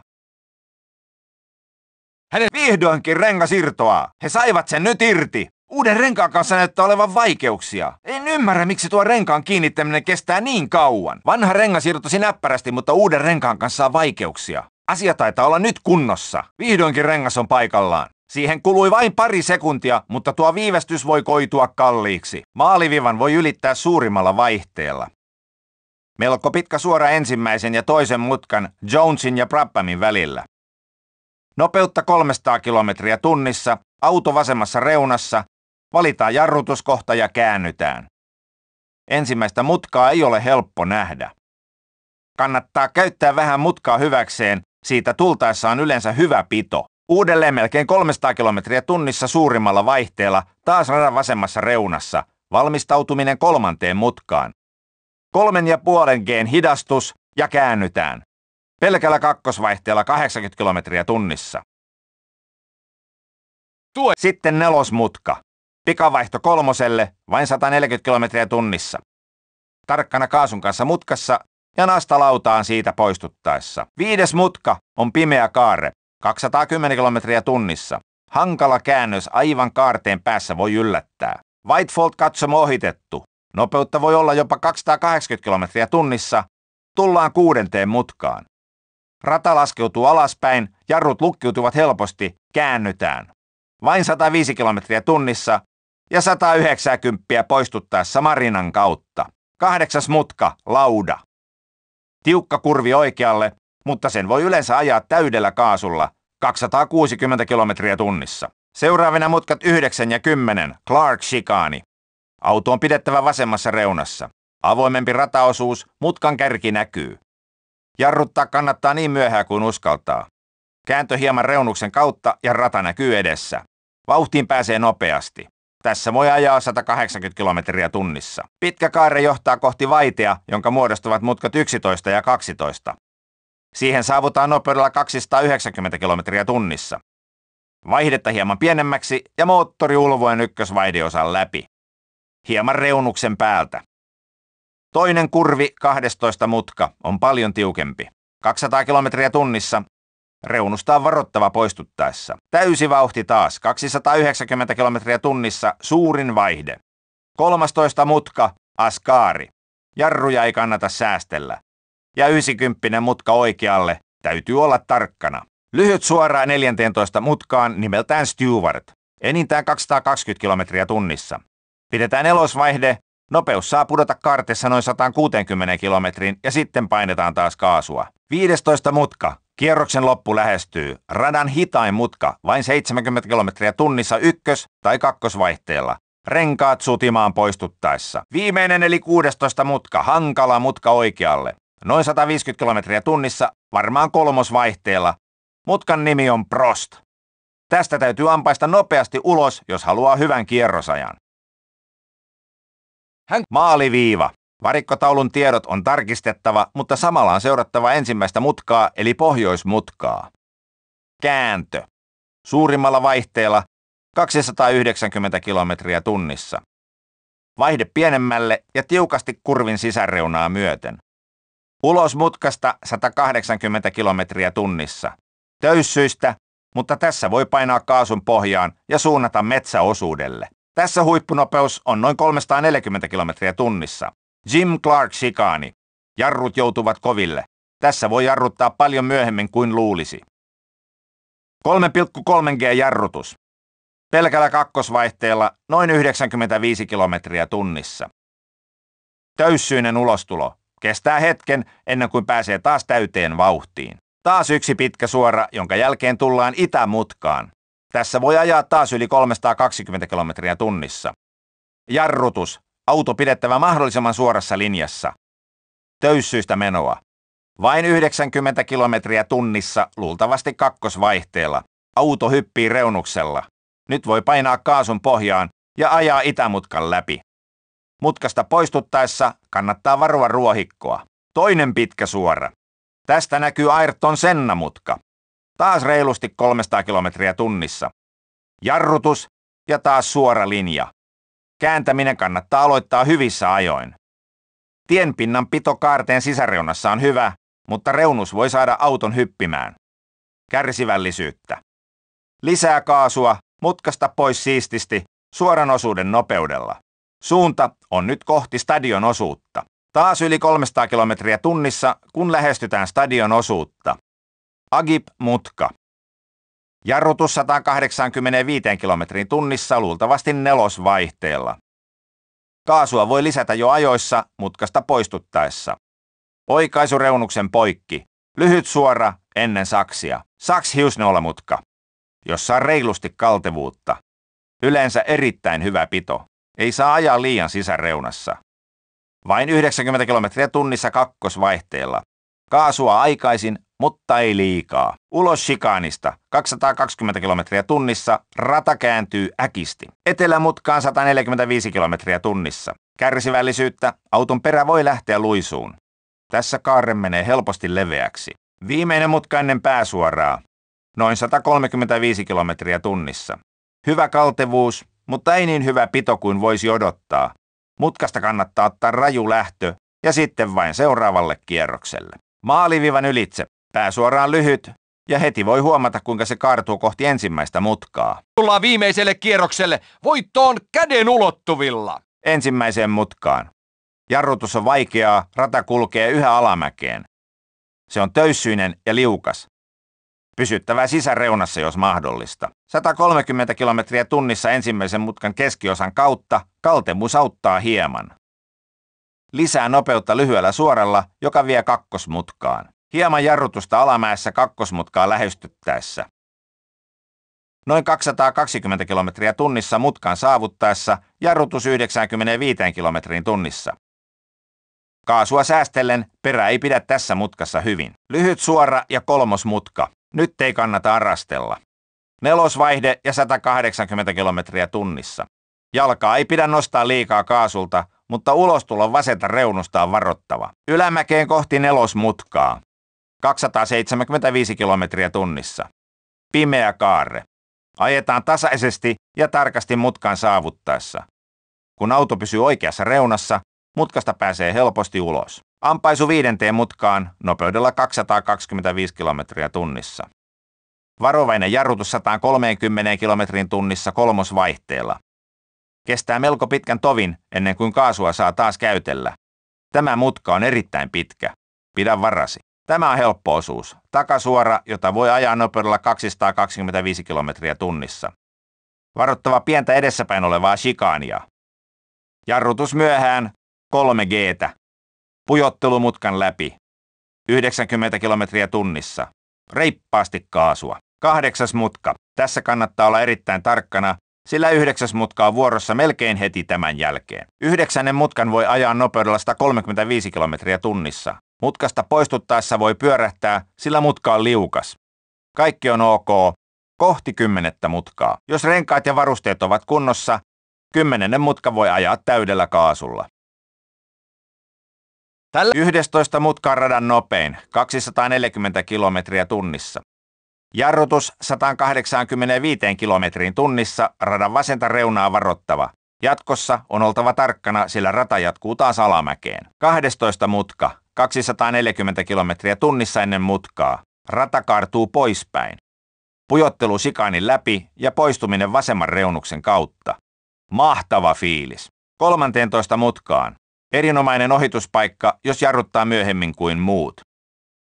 Hänen vihdoinkin rengas irtoaa. He saivat sen nyt irti. Uuden renkaan kanssa näyttää olevan vaikeuksia. En ymmärrä, miksi tuo renkaan kiinnittäminen kestää niin kauan. Vanha rengas irtosi näppärästi, mutta uuden renkaan kanssa on vaikeuksia. Asia taitaa olla nyt kunnossa. Vihdoinkin rengas on paikallaan. Siihen kului vain pari sekuntia, mutta tuo viivästys voi koitua kalliiksi. Maalivivan voi ylittää suurimmalla vaihteella. Melko pitkä suora ensimmäisen ja toisen mutkan Jonesin ja Brabhamin välillä. Nopeutta 300 kilometriä tunnissa, auto vasemmassa reunassa Valitaan jarrutuskohta ja käännytään. Ensimmäistä mutkaa ei ole helppo nähdä. Kannattaa käyttää vähän mutkaa hyväkseen, siitä tultaessa on yleensä hyvä pito. Uudelleen melkein 300 kilometriä tunnissa suurimmalla vaihteella, taas radan vasemmassa reunassa, valmistautuminen kolmanteen mutkaan. Kolmen ja puolen geen hidastus ja käännytään. Pelkällä kakkosvaihteella 80 kilometriä tunnissa. Tue. Sitten nelosmutka. Pikavaihto kolmoselle vain 140 kilometriä tunnissa. Tarkkana kaasun kanssa mutkassa ja nasta lautaan siitä poistuttaessa. Viides mutka on pimeä kaare, 210 kilometriä tunnissa. Hankala käännös aivan kaarteen päässä voi yllättää. Whitefold katsomo ohitettu. Nopeutta voi olla jopa 280 kilometriä tunnissa. Tullaan kuudenteen mutkaan. Rata laskeutuu alaspäin, jarrut lukkiutuvat helposti, käännytään. Vain 105 kilometriä tunnissa ja 190 poistuttaessa Marinan kautta. Kahdeksas mutka, lauda. Tiukka kurvi oikealle, mutta sen voi yleensä ajaa täydellä kaasulla, 260 kilometriä tunnissa. Seuraavina mutkat 9 ja 10, Clark Shikani. Auto on pidettävä vasemmassa reunassa. Avoimempi rataosuus, mutkan kärki näkyy. Jarruttaa kannattaa niin myöhään kuin uskaltaa. Kääntö hieman reunuksen kautta ja rata näkyy edessä. Vauhtiin pääsee nopeasti. Tässä voi ajaa 180 kilometriä tunnissa. Pitkä kaare johtaa kohti vaitea, jonka muodostuvat mutkat 11 ja 12. Siihen saavutaan nopeudella 290 kilometriä tunnissa. Vaihdetta hieman pienemmäksi ja moottori ulvoen ykkösvaihdeosan läpi. Hieman reunuksen päältä. Toinen kurvi, 12 mutka, on paljon tiukempi. 200 kilometriä tunnissa on varottava poistuttaessa. Täysi vauhti taas, 290 kilometriä tunnissa, suurin vaihde. 13 mutka, askaari. Jarruja ei kannata säästellä. Ja 90 mutka oikealle, täytyy olla tarkkana. Lyhyt suoraan 14 mutkaan nimeltään Stewart, enintään 220 kilometriä tunnissa. Pidetään elosvaihde, nopeus saa pudota kartessa noin 160 kilometrin ja sitten painetaan taas kaasua. 15 mutka, Kierroksen loppu lähestyy. Radan hitain mutka, vain 70 kilometriä tunnissa ykkös- tai kakkosvaihteella. Renkaat sutimaan poistuttaessa. Viimeinen eli 16 mutka, hankala mutka oikealle. Noin 150 kilometriä tunnissa, varmaan kolmosvaihteella. Mutkan nimi on Prost. Tästä täytyy ampaista nopeasti ulos, jos haluaa hyvän kierrosajan. Hän maaliviiva. Varikkotaulun tiedot on tarkistettava, mutta samalla on seurattava ensimmäistä mutkaa eli pohjoismutkaa. Kääntö. Suurimmalla vaihteella 290 kilometriä tunnissa. Vaihde pienemmälle ja tiukasti kurvin sisäreunaa myöten. Ulos mutkasta 180 kilometriä tunnissa. Töyssyistä, mutta tässä voi painaa kaasun pohjaan ja suunnata metsäosuudelle. Tässä huippunopeus on noin 340 kilometriä tunnissa. Jim Clark sikaani. Jarrut joutuvat koville. Tässä voi jarruttaa paljon myöhemmin kuin luulisi. 3,3G jarrutus. Pelkällä kakkosvaihteella noin 95 kilometriä tunnissa. Töyssyinen ulostulo. Kestää hetken ennen kuin pääsee taas täyteen vauhtiin. Taas yksi pitkä suora, jonka jälkeen tullaan itämutkaan. Tässä voi ajaa taas yli 320 kilometriä tunnissa. Jarrutus Auto pidettävä mahdollisimman suorassa linjassa. Töyssyistä menoa. Vain 90 kilometriä tunnissa, luultavasti kakkosvaihteella. Auto hyppii reunuksella. Nyt voi painaa kaasun pohjaan ja ajaa itämutkan läpi. Mutkasta poistuttaessa kannattaa varoa ruohikkoa. Toinen pitkä suora. Tästä näkyy Ayrton Senna-mutka. Taas reilusti 300 kilometriä tunnissa. Jarrutus ja taas suora linja. Kääntäminen kannattaa aloittaa hyvissä ajoin. Tienpinnan pito kaarteen sisäreunassa on hyvä, mutta reunus voi saada auton hyppimään. Kärsivällisyyttä. Lisää kaasua, mutkasta pois siististi, suoran osuuden nopeudella. Suunta on nyt kohti stadion osuutta. Taas yli 300 kilometriä tunnissa, kun lähestytään stadion osuutta. Agip mutka. Jarrutus 185 kilometrin tunnissa luultavasti nelosvaihteella. Kaasua voi lisätä jo ajoissa mutkasta poistuttaessa. Oikaisureunuksen poikki. Lyhyt suora ennen saksia. Saks hiusneulamutka, jossa on reilusti kaltevuutta. Yleensä erittäin hyvä pito. Ei saa ajaa liian sisäreunassa. Vain 90 kilometriä tunnissa kakkosvaihteella. Kaasua aikaisin mutta ei liikaa. Ulos Shikaanista, 220 kilometriä tunnissa, rata kääntyy äkisti. Etelämutkaan 145 kilometriä tunnissa. Kärsivällisyyttä, auton perä voi lähteä luisuun. Tässä kaarre menee helposti leveäksi. Viimeinen mutka ennen pääsuoraa, noin 135 kilometriä tunnissa. Hyvä kaltevuus, mutta ei niin hyvä pito kuin voisi odottaa. Mutkasta kannattaa ottaa raju lähtö ja sitten vain seuraavalle kierrokselle. Maalivivan ylitse Pää on lyhyt, ja heti voi huomata, kuinka se kaartuu kohti ensimmäistä mutkaa. Tullaan viimeiselle kierrokselle. Voitto on käden ulottuvilla. Ensimmäiseen mutkaan. Jarrutus on vaikeaa, rata kulkee yhä alamäkeen. Se on töyssyinen ja liukas. Pysyttävä sisäreunassa, jos mahdollista. 130 kilometriä tunnissa ensimmäisen mutkan keskiosan kautta kaltemus auttaa hieman. Lisää nopeutta lyhyellä suoralla, joka vie kakkosmutkaan. Hieman jarrutusta alamäessä kakkosmutkaa lähestyttäessä. Noin 220 kilometriä tunnissa mutkan saavuttaessa jarrutus 95 kilometriin tunnissa. Kaasua säästellen perä ei pidä tässä mutkassa hyvin. Lyhyt suora ja kolmosmutka. Nyt ei kannata arastella. Nelosvaihde ja 180 kilometriä tunnissa. Jalkaa ei pidä nostaa liikaa kaasulta, mutta ulostulon vasenta reunusta on varottava. Ylämäkeen kohti nelosmutkaa. 275 kilometriä tunnissa. Pimeä kaarre. Ajetaan tasaisesti ja tarkasti mutkan saavuttaessa. Kun auto pysyy oikeassa reunassa, mutkasta pääsee helposti ulos. Ampaisu viidenteen mutkaan nopeudella 225 kilometriä tunnissa. Varovainen jarrutus 130 kilometrin tunnissa kolmosvaihteella. Kestää melko pitkän tovin ennen kuin kaasua saa taas käytellä. Tämä mutka on erittäin pitkä. Pidä varasi. Tämä on helppo osuus, takasuora, jota voi ajaa nopeudella 225 kilometriä tunnissa. Varottava pientä edessäpäin olevaa shikaania. Jarrutus myöhään, 3 g Pujottelu mutkan läpi. 90 kilometriä tunnissa. Reippaasti kaasua. Kahdeksas mutka. Tässä kannattaa olla erittäin tarkkana, sillä yhdeksäs mutka on vuorossa melkein heti tämän jälkeen. Yhdeksännen mutkan voi ajaa nopeudella 135 kilometriä tunnissa. Mutkasta poistuttaessa voi pyörähtää, sillä mutka on liukas. Kaikki on ok. Kohti kymmenettä mutkaa. Jos renkaat ja varusteet ovat kunnossa, kymmenennen mutka voi ajaa täydellä kaasulla. Tällä 11 mutkan radan nopein, 240 kilometriä tunnissa. Jarrutus 185 kilometriin tunnissa, radan vasenta reunaa varottava. Jatkossa on oltava tarkkana, sillä rata jatkuu taas alamäkeen. 12 mutka, 240 kilometriä tunnissa ennen mutkaa. Rata kaartuu poispäin. Pujottelu sikainin läpi ja poistuminen vasemman reunuksen kautta. Mahtava fiilis. 13 mutkaan. Erinomainen ohituspaikka, jos jarruttaa myöhemmin kuin muut.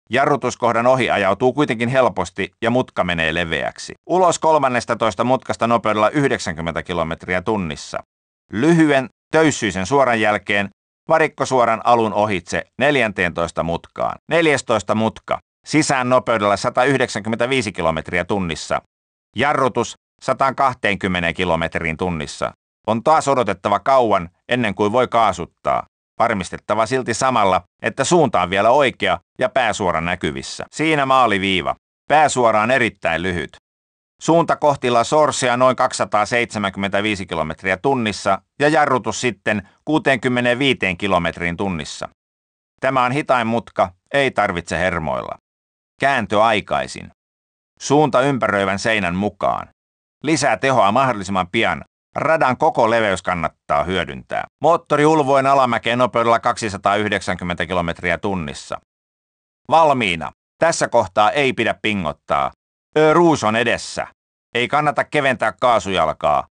Jarrutuskohdan ohi ajautuu kuitenkin helposti ja mutka menee leveäksi. Ulos 13 mutkasta nopeudella 90 kilometriä tunnissa. Lyhyen, töyssyisen suoran jälkeen varikkosuoran alun ohitse 14 mutkaan. 14 mutka. Sisään nopeudella 195 kilometriä tunnissa. Jarrutus 120 kilometriin tunnissa. On taas odotettava kauan ennen kuin voi kaasuttaa. Varmistettava silti samalla, että suunta on vielä oikea ja pääsuora näkyvissä. Siinä maaliviiva. Pääsuora on erittäin lyhyt. Suunta kohti La Sorsia noin 275 kilometriä tunnissa ja jarrutus sitten 65 kilometriin tunnissa. Tämä on hitain mutka, ei tarvitse hermoilla. Kääntö aikaisin. Suunta ympäröivän seinän mukaan. Lisää tehoa mahdollisimman pian, Radan koko leveys kannattaa hyödyntää. Moottori ulvoin alamäkeen nopeudella 290 kilometriä tunnissa. Valmiina. Tässä kohtaa ei pidä pingottaa. Ruus on edessä. Ei kannata keventää kaasujalkaa.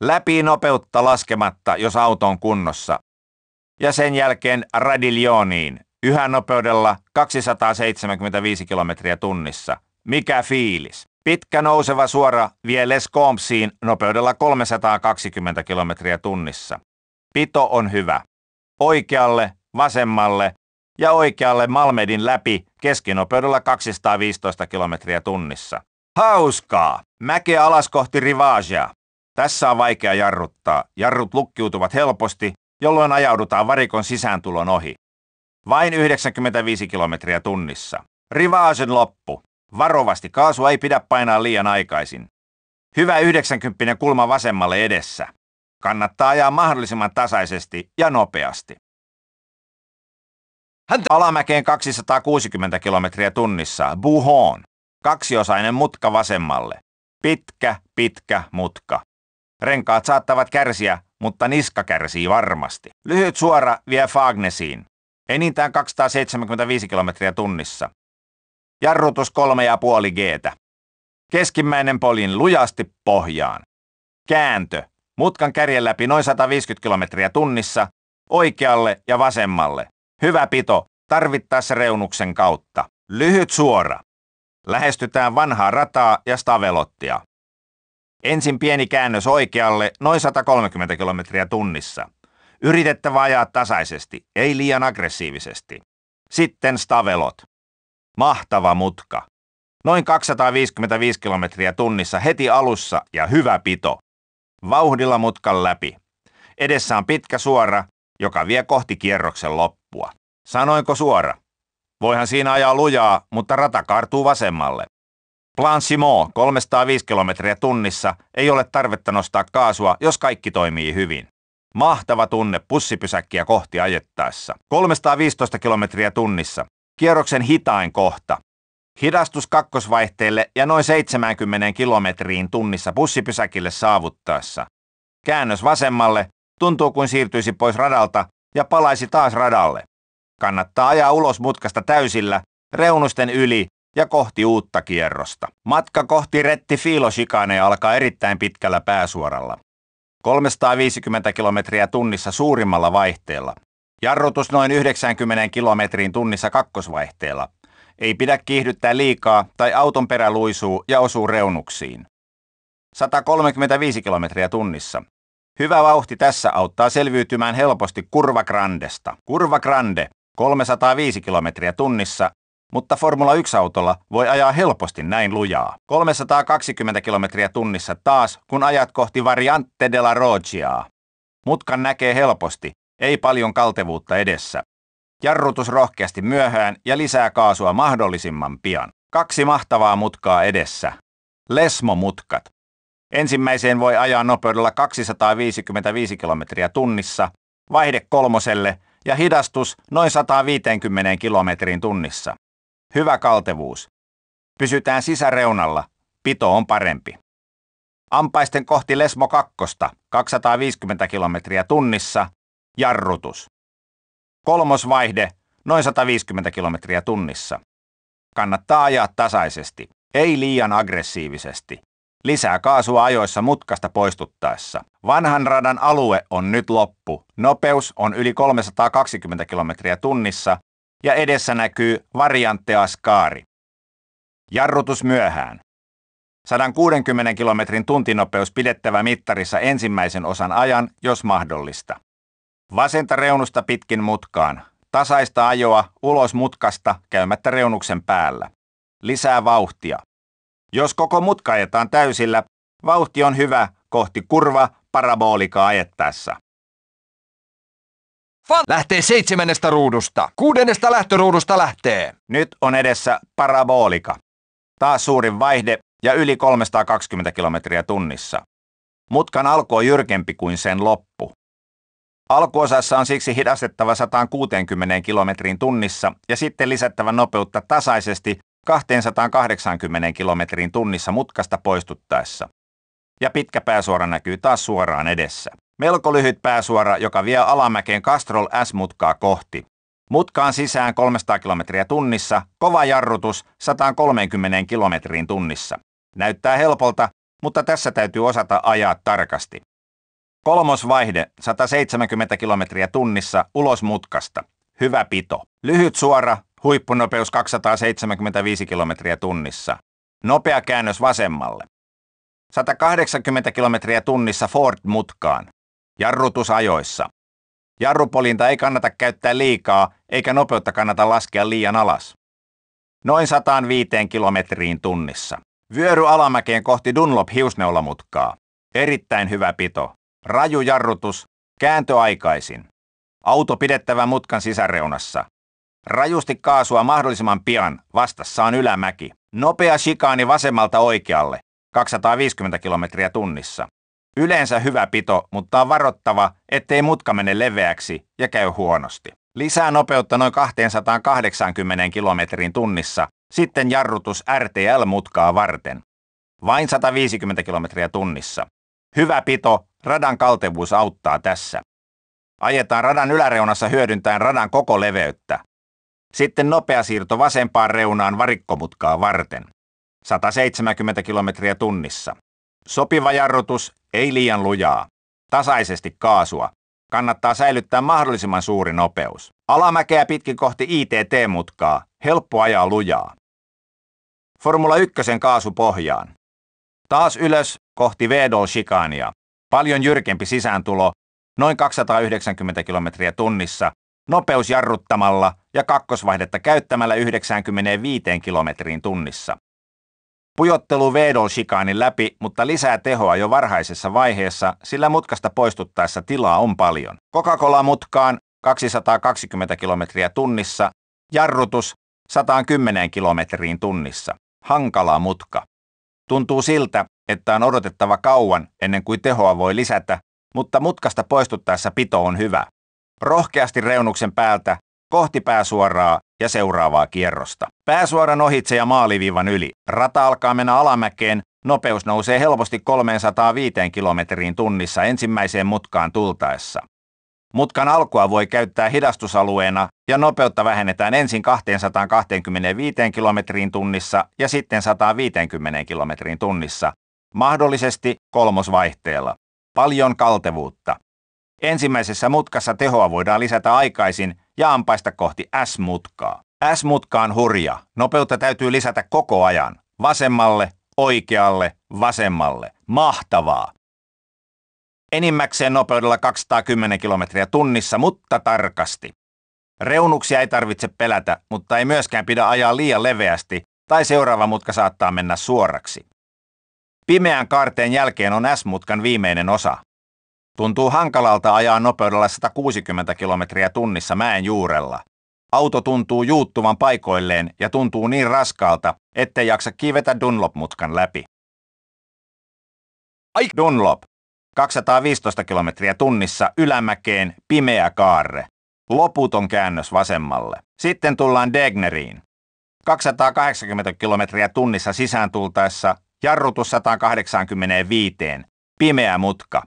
Läpi nopeutta laskematta, jos auto on kunnossa. Ja sen jälkeen radiljooniin, yhä nopeudella 275 kilometriä tunnissa. Mikä fiilis? Pitkä nouseva suora vie Les Combsiin nopeudella 320 kilometriä tunnissa. Pito on hyvä. Oikealle, vasemmalle ja oikealle Malmedin läpi keskinopeudella 215 kilometriä tunnissa. Hauskaa! Mäkeä alas kohti rivaasia. Tässä on vaikea jarruttaa. Jarrut lukkiutuvat helposti, jolloin ajaudutaan varikon sisääntulon ohi. Vain 95 kilometriä tunnissa. Rivaasen loppu. Varovasti kaasua ei pidä painaa liian aikaisin. Hyvä 90 kulma vasemmalle edessä. Kannattaa ajaa mahdollisimman tasaisesti ja nopeasti. Häntä alamäkeen 260 kilometriä tunnissa, Buhon. Kaksiosainen mutka vasemmalle. Pitkä, pitkä mutka. Renkaat saattavat kärsiä, mutta niska kärsii varmasti. Lyhyt suora vie Fagnesiin. Enintään 275 kilometriä tunnissa. Jarrutus 3,5 g Keskimmäinen polin lujasti pohjaan. Kääntö. Mutkan kärjen läpi noin 150 kilometriä tunnissa, oikealle ja vasemmalle. Hyvä pito, tarvittaessa reunuksen kautta. Lyhyt suora. Lähestytään vanhaa rataa ja stavelottia. Ensin pieni käännös oikealle noin 130 kilometriä tunnissa. Yritettävä ajaa tasaisesti, ei liian aggressiivisesti. Sitten stavelot. Mahtava mutka. Noin 255 kilometriä tunnissa heti alussa ja hyvä pito. Vauhdilla mutkan läpi. Edessä on pitkä suora, joka vie kohti kierroksen loppua. Sanoinko suora? Voihan siinä ajaa lujaa, mutta rata kaartuu vasemmalle. Plan Simo 305 kilometriä tunnissa ei ole tarvetta nostaa kaasua, jos kaikki toimii hyvin. Mahtava tunne pussipysäkkiä kohti ajettaessa. 315 kilometriä tunnissa kierroksen hitain kohta. Hidastus kakkosvaihteelle ja noin 70 kilometriin tunnissa bussipysäkille saavuttaessa. Käännös vasemmalle, tuntuu kuin siirtyisi pois radalta ja palaisi taas radalle. Kannattaa ajaa ulos mutkasta täysillä, reunusten yli ja kohti uutta kierrosta. Matka kohti Retti Fiilosikaneja alkaa erittäin pitkällä pääsuoralla. 350 kilometriä tunnissa suurimmalla vaihteella. Jarrutus noin 90 kilometriin tunnissa kakkosvaihteella. Ei pidä kiihdyttää liikaa tai auton perä luisuu ja osuu reunuksiin. 135 kilometriä tunnissa. Hyvä vauhti tässä auttaa selviytymään helposti kurva grandesta. Kurva Grande, 305 kilometriä tunnissa, mutta Formula 1-autolla voi ajaa helposti näin lujaa. 320 kilometriä tunnissa taas, kun ajat kohti Variante della Rogiaa. Mutkan näkee helposti ei paljon kaltevuutta edessä. Jarrutus rohkeasti myöhään ja lisää kaasua mahdollisimman pian. Kaksi mahtavaa mutkaa edessä. Lesmomutkat. Ensimmäiseen voi ajaa nopeudella 255 km tunnissa, vaihde kolmoselle ja hidastus noin 150 km tunnissa. Hyvä kaltevuus. Pysytään sisäreunalla. Pito on parempi. Ampaisten kohti Lesmo 2, 250 km tunnissa, Jarrutus. Kolmos vaihde, noin 150 km tunnissa. Kannattaa ajaa tasaisesti, ei liian aggressiivisesti. Lisää kaasua ajoissa mutkasta poistuttaessa. Vanhan radan alue on nyt loppu. Nopeus on yli 320 km tunnissa ja edessä näkyy variantte Askaari. Jarrutus myöhään. 160 kilometrin tuntinopeus pidettävä mittarissa ensimmäisen osan ajan, jos mahdollista. Vasenta reunusta pitkin mutkaan. Tasaista ajoa ulos mutkasta käymättä reunuksen päällä. Lisää vauhtia. Jos koko mutka ajetaan täysillä, vauhti on hyvä kohti kurva parabolikaa ajettaessa. Fan lähtee seitsemännestä ruudusta. Kuudennesta lähtöruudusta lähtee. Nyt on edessä parabolika. Taas suurin vaihde ja yli 320 kilometriä tunnissa. Mutkan alku on jyrkempi kuin sen loppu. Alkuosassa on siksi hidastettava 160 kilometriin tunnissa ja sitten lisättävä nopeutta tasaisesti 280 kilometriin tunnissa mutkasta poistuttaessa. Ja pitkä pääsuora näkyy taas suoraan edessä. Melko lyhyt pääsuora, joka vie alamäkeen Castrol S-mutkaa kohti. Mutkaan sisään 300 kilometriä tunnissa, kova jarrutus 130 kilometriin tunnissa. Näyttää helpolta, mutta tässä täytyy osata ajaa tarkasti. Kolmos vaihde, 170 kilometriä tunnissa, ulos mutkasta. Hyvä pito. Lyhyt suora, huippunopeus 275 kilometriä tunnissa. Nopea käännös vasemmalle. 180 kilometriä tunnissa Ford-mutkaan. Jarrutus ajoissa. Jarrupolinta ei kannata käyttää liikaa, eikä nopeutta kannata laskea liian alas. Noin 105 kilometriin tunnissa. Vyöry alamäkeen kohti Dunlop hiusneulamutkaa. Erittäin hyvä pito. Raju jarrutus, kääntö aikaisin. Auto pidettävä mutkan sisäreunassa. Rajusti kaasua mahdollisimman pian, vastassa on ylämäki. Nopea shikaani vasemmalta oikealle, 250 kilometriä tunnissa. Yleensä hyvä pito, mutta on varottava, ettei mutka mene leveäksi ja käy huonosti. Lisää nopeutta noin 280 kilometrin tunnissa, sitten jarrutus RTL-mutkaa varten. Vain 150 kilometriä tunnissa. Hyvä pito, radan kaltevuus auttaa tässä. Ajetaan radan yläreunassa hyödyntäen radan koko leveyttä. Sitten nopea siirto vasempaan reunaan varikkomutkaa varten. 170 km tunnissa. Sopiva jarrutus, ei liian lujaa. Tasaisesti kaasua. Kannattaa säilyttää mahdollisimman suuri nopeus. Alamäkeä pitkin kohti ITT-mutkaa. Helppo ajaa lujaa. Formula 1 kaasu pohjaan. Taas ylös, kohti Vedol Shikania. Paljon jyrkempi sisääntulo, noin 290 kilometriä tunnissa, nopeus jarruttamalla ja kakkosvaihdetta käyttämällä 95 kilometriin tunnissa. Pujottelu Vedol Shikanin läpi, mutta lisää tehoa jo varhaisessa vaiheessa, sillä mutkasta poistuttaessa tilaa on paljon. Coca-Cola mutkaan 220 kilometriä tunnissa, jarrutus 110 kilometriin tunnissa. Hankala mutka. Tuntuu siltä, että on odotettava kauan ennen kuin tehoa voi lisätä, mutta mutkasta poistuttaessa pito on hyvä. Rohkeasti reunuksen päältä, kohti pääsuoraa ja seuraavaa kierrosta. Pääsuoran ohitse ja maaliviivan yli. Rata alkaa mennä alamäkeen, nopeus nousee helposti 305 kilometriin tunnissa ensimmäiseen mutkaan tultaessa. Mutkan alkua voi käyttää hidastusalueena ja nopeutta vähennetään ensin 225 kilometriin tunnissa ja sitten 150 kilometriin tunnissa, mahdollisesti kolmosvaihteella. Paljon kaltevuutta. Ensimmäisessä mutkassa tehoa voidaan lisätä aikaisin ja ampaista kohti S-mutkaa. S-mutka on hurja. Nopeutta täytyy lisätä koko ajan. Vasemmalle, oikealle, vasemmalle. Mahtavaa! Enimmäkseen nopeudella 210 kilometriä tunnissa, mutta tarkasti. Reunuksia ei tarvitse pelätä, mutta ei myöskään pidä ajaa liian leveästi, tai seuraava mutka saattaa mennä suoraksi. Pimeän kaarteen jälkeen on S-mutkan viimeinen osa. Tuntuu hankalalta ajaa nopeudella 160 kilometriä tunnissa mäen juurella. Auto tuntuu juuttuvan paikoilleen ja tuntuu niin raskaalta, ettei jaksa kivetä Dunlop-mutkan läpi. Ai Dunlop. 215 kilometriä tunnissa ylämäkeen pimeä kaarre. Loputon käännös vasemmalle. Sitten tullaan Degneriin. 280 kilometriä tunnissa sisään tultaessa Jarrutus 185. Pimeä mutka.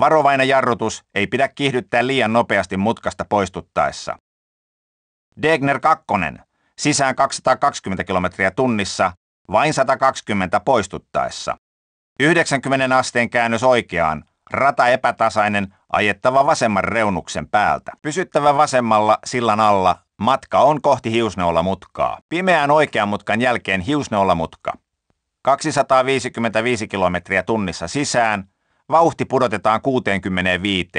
Varovainen jarrutus ei pidä kiihdyttää liian nopeasti mutkasta poistuttaessa. Degner 2. Sisään 220 km tunnissa, vain 120 poistuttaessa. 90 asteen käännös oikeaan, rata epätasainen, ajettava vasemman reunuksen päältä. Pysyttävä vasemmalla sillan alla, matka on kohti mutkaa. Pimeän oikean mutkan jälkeen mutka. 255 kilometriä tunnissa sisään, vauhti pudotetaan 65.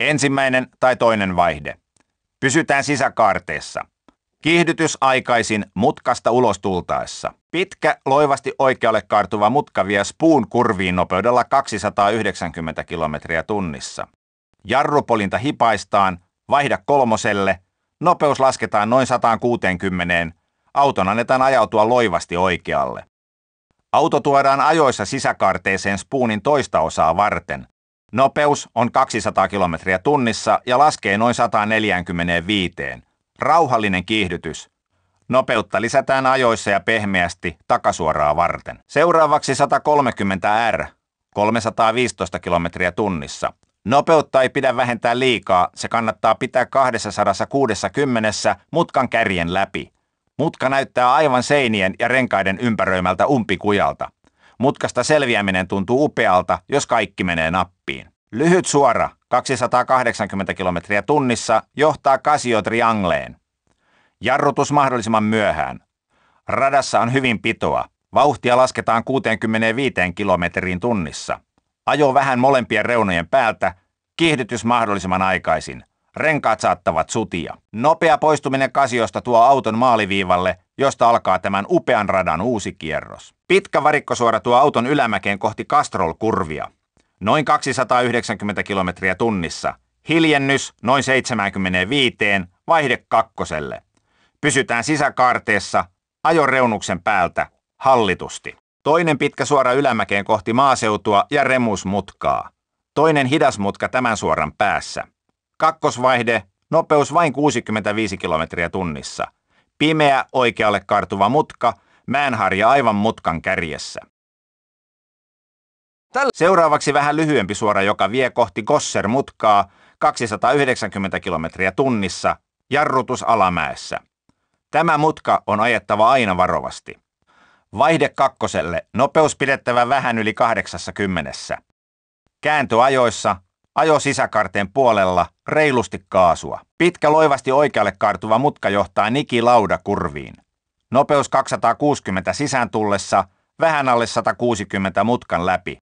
Ensimmäinen tai toinen vaihde. Pysytään sisäkaarteessa. Kiihdytys aikaisin mutkasta ulos tultaessa. Pitkä, loivasti oikealle kaartuva mutka vie spuun kurviin nopeudella 290 kilometriä tunnissa. Jarrupolinta hipaistaan, vaihda kolmoselle, nopeus lasketaan noin 160, auton annetaan ajautua loivasti oikealle. Auto tuodaan ajoissa sisäkarteeseen spuunin toista osaa varten. Nopeus on 200 km tunnissa ja laskee noin 145. Rauhallinen kiihdytys. Nopeutta lisätään ajoissa ja pehmeästi takasuoraa varten. Seuraavaksi 130 R, 315 km tunnissa. Nopeutta ei pidä vähentää liikaa, se kannattaa pitää 260 mutkan kärjen läpi. Mutka näyttää aivan seinien ja renkaiden ympäröimältä umpikujalta. Mutkasta selviäminen tuntuu upealta, jos kaikki menee nappiin. Lyhyt suora, 280 kilometriä tunnissa, johtaa Casio Triangleen. Jarrutus mahdollisimman myöhään. Radassa on hyvin pitoa. Vauhtia lasketaan 65 kilometriin tunnissa. Ajo vähän molempien reunojen päältä, kiihdytys mahdollisimman aikaisin – Renkaat saattavat sutia. Nopea poistuminen kasiosta tuo auton maaliviivalle, josta alkaa tämän upean radan uusi kierros. Pitkä varikkosuora tuo auton ylämäkeen kohti Castrol-kurvia. Noin 290 kilometriä tunnissa. Hiljennys noin 75, vaihde kakkoselle. Pysytään sisäkaarteessa, ajoreunuksen päältä, hallitusti. Toinen pitkä suora ylämäkeen kohti maaseutua ja remusmutkaa. Toinen hidas mutka tämän suoran päässä. Kakkosvaihde, nopeus vain 65 kilometriä tunnissa. Pimeä oikealle kartuva mutka, määnharja aivan mutkan kärjessä. Seuraavaksi vähän lyhyempi suora, joka vie kohti Gosser-mutkaa 290 kilometriä tunnissa, jarrutus alamäessä. Tämä mutka on ajettava aina varovasti. Vaihde kakkoselle, nopeus pidettävä vähän yli 80. ajoissa ajo sisäkarteen puolella reilusti kaasua. Pitkä loivasti oikealle kaartuva mutka johtaa Niki kurviin. Nopeus 260 sisään tullessa, vähän alle 160 mutkan läpi.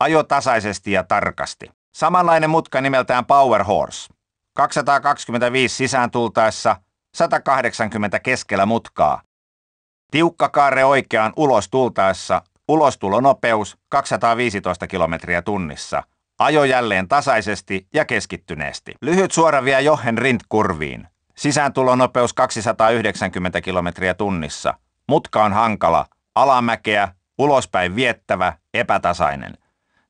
Ajo tasaisesti ja tarkasti. Samanlainen mutka nimeltään Power Horse. 225 sisään tultaessa, 180 keskellä mutkaa. Tiukka kaare oikeaan ulos tultaessa, ulostulonopeus 215 kilometriä tunnissa – Ajo jälleen tasaisesti ja keskittyneesti. Lyhyt suora vie Johen rintkurviin. Sisääntulonopeus 290 kilometriä tunnissa. Mutka on hankala, alamäkeä, ulospäin viettävä, epätasainen.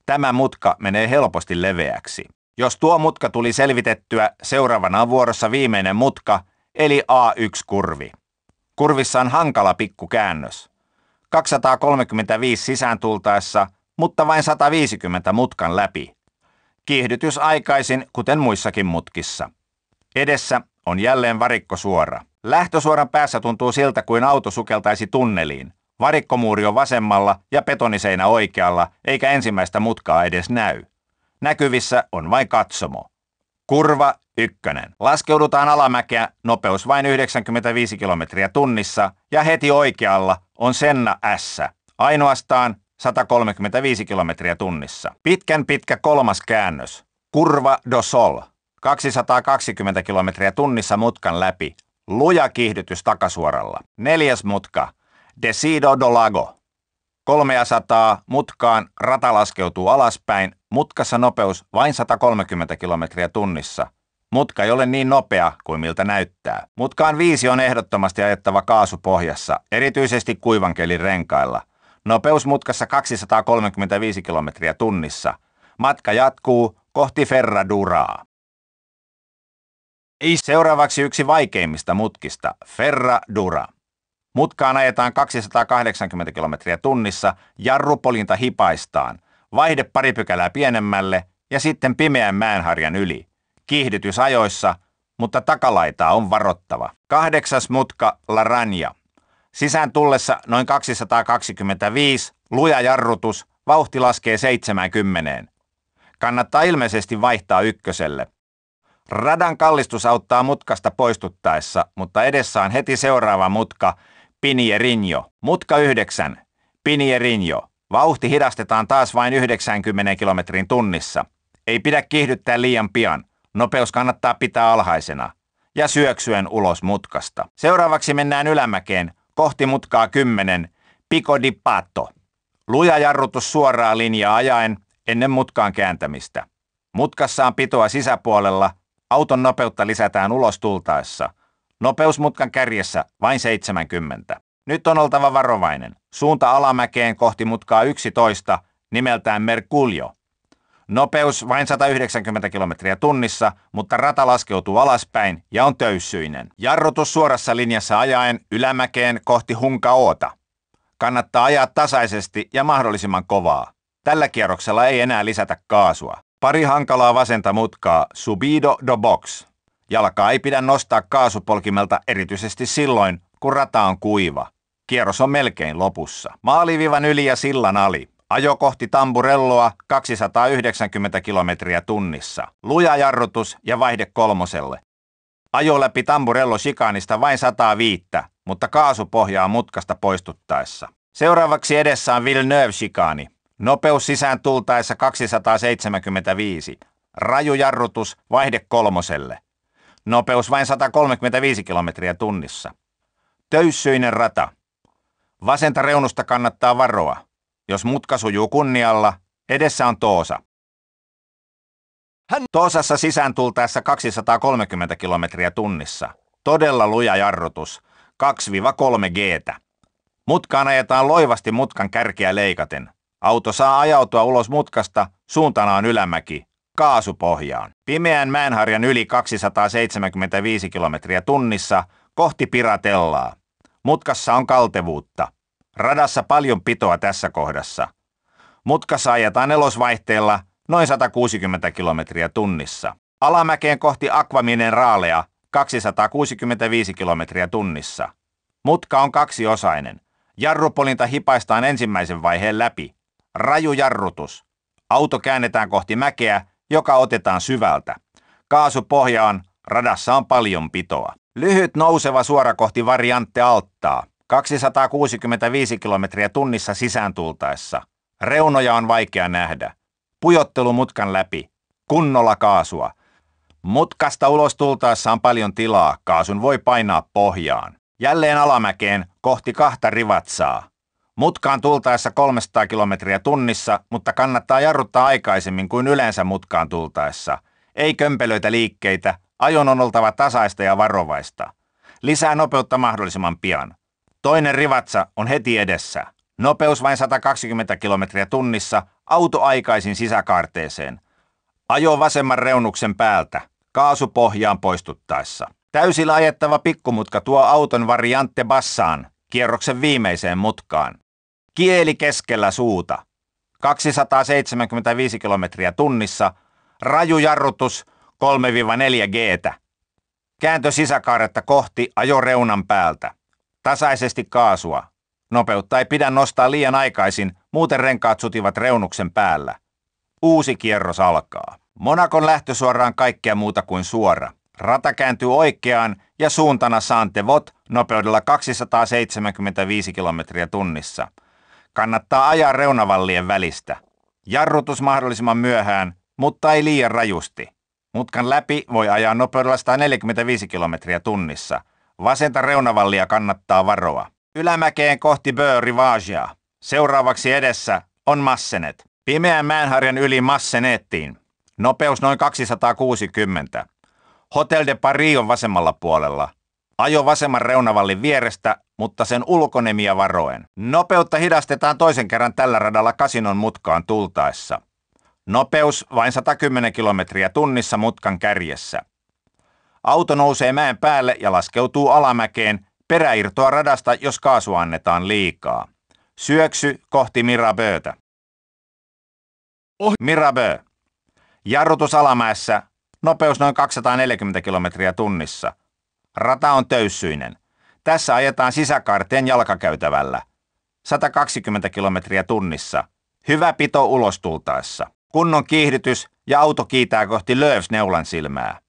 Tämä mutka menee helposti leveäksi. Jos tuo mutka tuli selvitettyä, seuraavana on vuorossa viimeinen mutka, eli A1-kurvi. Kurvissa on hankala pikkukäännös. 235 sisään tultaessa, mutta vain 150 mutkan läpi. Kiihdytys aikaisin, kuten muissakin mutkissa. Edessä on jälleen varikko suora. Lähtösuoran päässä tuntuu siltä, kuin auto sukeltaisi tunneliin. Varikkomuuri on vasemmalla ja betoniseinä oikealla, eikä ensimmäistä mutkaa edes näy. Näkyvissä on vain katsomo. Kurva ykkönen. Laskeudutaan alamäkeä, nopeus vain 95 km tunnissa, ja heti oikealla on Senna S. Ainoastaan 135 kilometriä tunnissa. Pitkän pitkä kolmas käännös, Kurva do Sol, 220 kilometriä tunnissa mutkan läpi, luja kiihdytys takasuoralla. Neljäs mutka, Decido do Lago. 300 mutkaan rata laskeutuu alaspäin, mutkassa nopeus vain 130 kilometriä tunnissa. Mutka ei ole niin nopea kuin miltä näyttää. Mutkaan viisi on ehdottomasti ajettava kaasupohjassa, erityisesti kuivankelin renkailla – Nopeus mutkassa 235 kilometriä tunnissa. Matka jatkuu kohti Ferraduraa. Seuraavaksi yksi vaikeimmista mutkista, Ferradura. Mutkaan ajetaan 280 kilometriä tunnissa, jarrupolinta hipaistaan, vaihde pari pykälää pienemmälle ja sitten pimeän mäenharjan yli. Kiihdytys ajoissa, mutta takalaitaa on varottava. Kahdeksas mutka Laranja. Sisään tullessa noin 225, luja jarrutus, vauhti laskee 70. Kannattaa ilmeisesti vaihtaa ykköselle. Radan kallistus auttaa mutkasta poistuttaessa, mutta edessä on heti seuraava mutka, Pinierinjo. Mutka 9, Pinierinjo. Vauhti hidastetaan taas vain 90 kilometrin tunnissa. Ei pidä kiihdyttää liian pian. Nopeus kannattaa pitää alhaisena. Ja syöksyen ulos mutkasta. Seuraavaksi mennään ylämäkeen, Kohti mutkaa kymmenen. Pico di pato. Luja jarrutus suoraa linjaa ajaen ennen mutkaan kääntämistä. Mutkassa on pitoa sisäpuolella, auton nopeutta lisätään ulos tultaessa. Nopeus mutkan kärjessä vain 70. Nyt on oltava varovainen. Suunta alamäkeen kohti mutkaa 11, nimeltään Merkuljo. Nopeus vain 190 kilometriä tunnissa, mutta rata laskeutuu alaspäin ja on töyssyinen. Jarrutus suorassa linjassa ajaen ylämäkeen kohti Hunkaoota. Kannattaa ajaa tasaisesti ja mahdollisimman kovaa. Tällä kierroksella ei enää lisätä kaasua. Pari hankalaa vasenta mutkaa, subido do box. Jalkaa ei pidä nostaa kaasupolkimelta erityisesti silloin, kun rata on kuiva. Kierros on melkein lopussa. Maalivivan yli ja sillan ali. Ajo kohti Tamburelloa 290 kilometriä tunnissa. Luja jarrutus ja vaihde kolmoselle. Ajo läpi Tamburello sikaanista vain 105, mutta kaasupohjaa mutkasta poistuttaessa. Seuraavaksi edessä on villeneuve sikaani Nopeus sisään tultaessa 275. Raju jarrutus vaihde kolmoselle. Nopeus vain 135 kilometriä tunnissa. Töyssyinen rata. Vasenta reunusta kannattaa varoa. Jos mutka sujuu kunnialla, edessä on Toosa. Hän Toosassa sisään tultaessa 230 kilometriä tunnissa. Todella luja jarrutus, 2-3 g Mutkaan ajetaan loivasti mutkan kärkiä leikaten. Auto saa ajautua ulos mutkasta, suuntana on ylämäki, kaasupohjaan. Pimeän mäenharjan yli 275 kilometriä tunnissa kohti piratellaa. Mutkassa on kaltevuutta. Radassa paljon pitoa tässä kohdassa. Mutkassa ajetaan nelosvaihteella noin 160 kilometriä tunnissa. Alamäkeen kohti akvaminen raalea 265 kilometriä tunnissa. Mutka on kaksiosainen. Jarrupolinta hipaistaan ensimmäisen vaiheen läpi. Raju jarrutus. Auto käännetään kohti mäkeä, joka otetaan syvältä. Kaasu pohjaan, radassa on paljon pitoa. Lyhyt nouseva suora kohti variantte alttaa. 265 kilometriä tunnissa sisään tultaessa. Reunoja on vaikea nähdä. Pujottelu mutkan läpi. Kunnolla kaasua. Mutkasta ulos tultaessa on paljon tilaa. Kaasun voi painaa pohjaan. Jälleen alamäkeen kohti kahta rivatsaa. Mutkaan tultaessa 300 kilometriä tunnissa, mutta kannattaa jarruttaa aikaisemmin kuin yleensä mutkaan tultaessa. Ei kömpelöitä liikkeitä, ajon on oltava tasaista ja varovaista. Lisää nopeutta mahdollisimman pian. Toinen rivatsa on heti edessä. Nopeus vain 120 kilometriä tunnissa, auto aikaisin sisäkaarteeseen. Ajo vasemman reunuksen päältä, kaasu pohjaan poistuttaessa. Täysillä ajettava pikkumutka tuo auton variantte bassaan, kierroksen viimeiseen mutkaan. Kieli keskellä suuta. 275 kilometriä tunnissa, raju jarrutus 3-4 g Kääntö sisäkaaretta kohti ajoreunan päältä. Tasaisesti kaasua. Nopeutta ei pidä nostaa liian aikaisin, muuten renkaat sutivat reunuksen päällä. Uusi kierros alkaa. Monakon lähtösuoraan kaikkea muuta kuin suora. Rata kääntyy oikeaan ja suuntana Santevot nopeudella 275 km tunnissa. Kannattaa ajaa reunavallien välistä. Jarrutus mahdollisimman myöhään, mutta ei liian rajusti. Mutkan läpi voi ajaa nopeudella 145 km tunnissa – Vasenta reunavallia kannattaa varoa. Ylämäkeen kohti Böörivaasia. Seuraavaksi edessä on Massenet. Pimeän mänharjan yli Massenettiin. Nopeus noin 260. Hotel de Paris on vasemmalla puolella. Ajo vasemman reunavallin vierestä, mutta sen ulkonemia varoen. Nopeutta hidastetaan toisen kerran tällä radalla kasinon mutkaan tultaessa. Nopeus vain 110 kilometriä tunnissa mutkan kärjessä. Auto nousee mäen päälle ja laskeutuu alamäkeen. Peräirtoa radasta, jos kaasu annetaan liikaa. Syöksy kohti Mirabeötä. Oh. Mirabö. Jarrutus alamäessä. Nopeus noin 240 km tunnissa. Rata on töyssyinen. Tässä ajetaan sisäkaarteen jalkakäytävällä. 120 km tunnissa. Hyvä pito ulostultaessa. Kunnon kiihdytys ja auto kiitää kohti Löövs neulan silmää.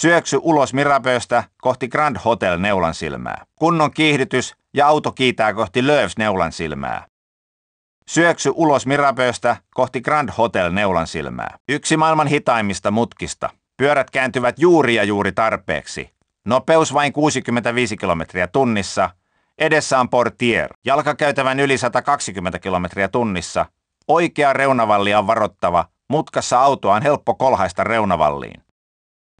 Syöksy ulos Mirapöstä kohti Grand Hotel neulan silmää. Kunnon kiihdytys ja auto kiitää kohti Lööfs neulan silmää. Syöksy ulos Mirapöstä kohti Grand Hotel neulan silmää. Yksi maailman hitaimmista mutkista. Pyörät kääntyvät juuri ja juuri tarpeeksi. Nopeus vain 65 km tunnissa. Edessä on portier. Jalkakäytävän yli 120 km tunnissa. Oikea reunavalli on varottava. Mutkassa autoa on helppo kolhaista reunavalliin.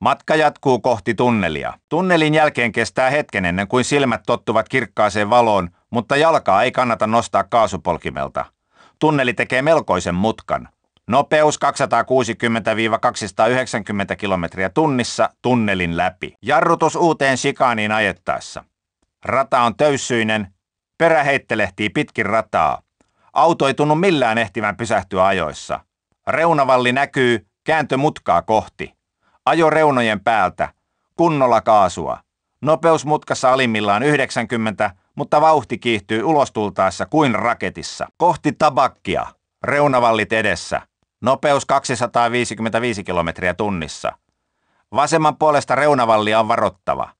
Matka jatkuu kohti tunnelia. Tunnelin jälkeen kestää hetken ennen kuin silmät tottuvat kirkkaaseen valoon, mutta jalkaa ei kannata nostaa kaasupolkimelta. Tunneli tekee melkoisen mutkan. Nopeus 260-290 kilometriä tunnissa tunnelin läpi. Jarrutus uuteen sikaaniin ajettaessa. Rata on töyssyinen, perä heittelehtii pitkin rataa. Auto ei tunnu millään ehtivän pysähtyä ajoissa. Reunavalli näkyy, kääntö mutkaa kohti. Ajo reunojen päältä. Kunnolla kaasua. Nopeus mutkassa alimmillaan 90, mutta vauhti kiihtyy ulostultaessa kuin raketissa. Kohti tabakkia. Reunavallit edessä. Nopeus 255 kilometriä tunnissa. Vasemman puolesta reunavallia on varottava.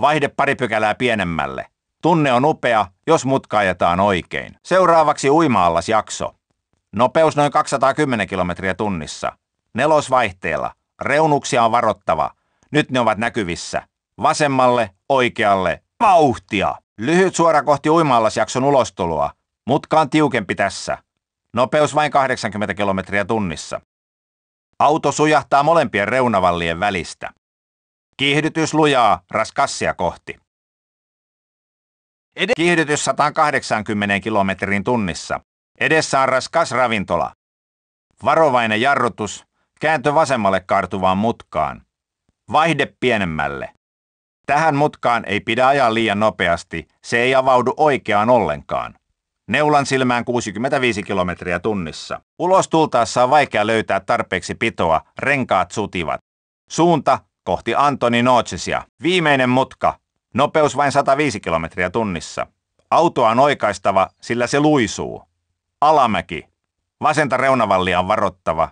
Vaihde pari pykälää pienemmälle. Tunne on upea, jos mutka ajetaan oikein. Seuraavaksi uima jakso. Nopeus noin 210 kilometriä tunnissa. Nelosvaihteella. Reunuksia on varottava. Nyt ne ovat näkyvissä. Vasemmalle, oikealle, vauhtia! Lyhyt suora kohti uimaallasjakson ulostuloa. Mutka on tiukempi tässä. Nopeus vain 80 kilometriä tunnissa. Auto sujahtaa molempien reunavallien välistä. Kiihdytys lujaa raskassia kohti. Ed- Kiihdytys 180 kilometrin tunnissa. Edessä on raskas ravintola. Varovainen jarrutus Kääntö vasemmalle kartuvaan mutkaan. Vaihde pienemmälle. Tähän mutkaan ei pidä ajaa liian nopeasti, se ei avaudu oikeaan ollenkaan. Neulan silmään 65 kilometriä tunnissa. Ulos tultaessa on vaikea löytää tarpeeksi pitoa, renkaat sutivat. Suunta kohti Antoni Nootsisia. Viimeinen mutka. Nopeus vain 105 kilometriä tunnissa. Autoa on oikaistava, sillä se luisuu. Alamäki. Vasenta reunavallia on varottava.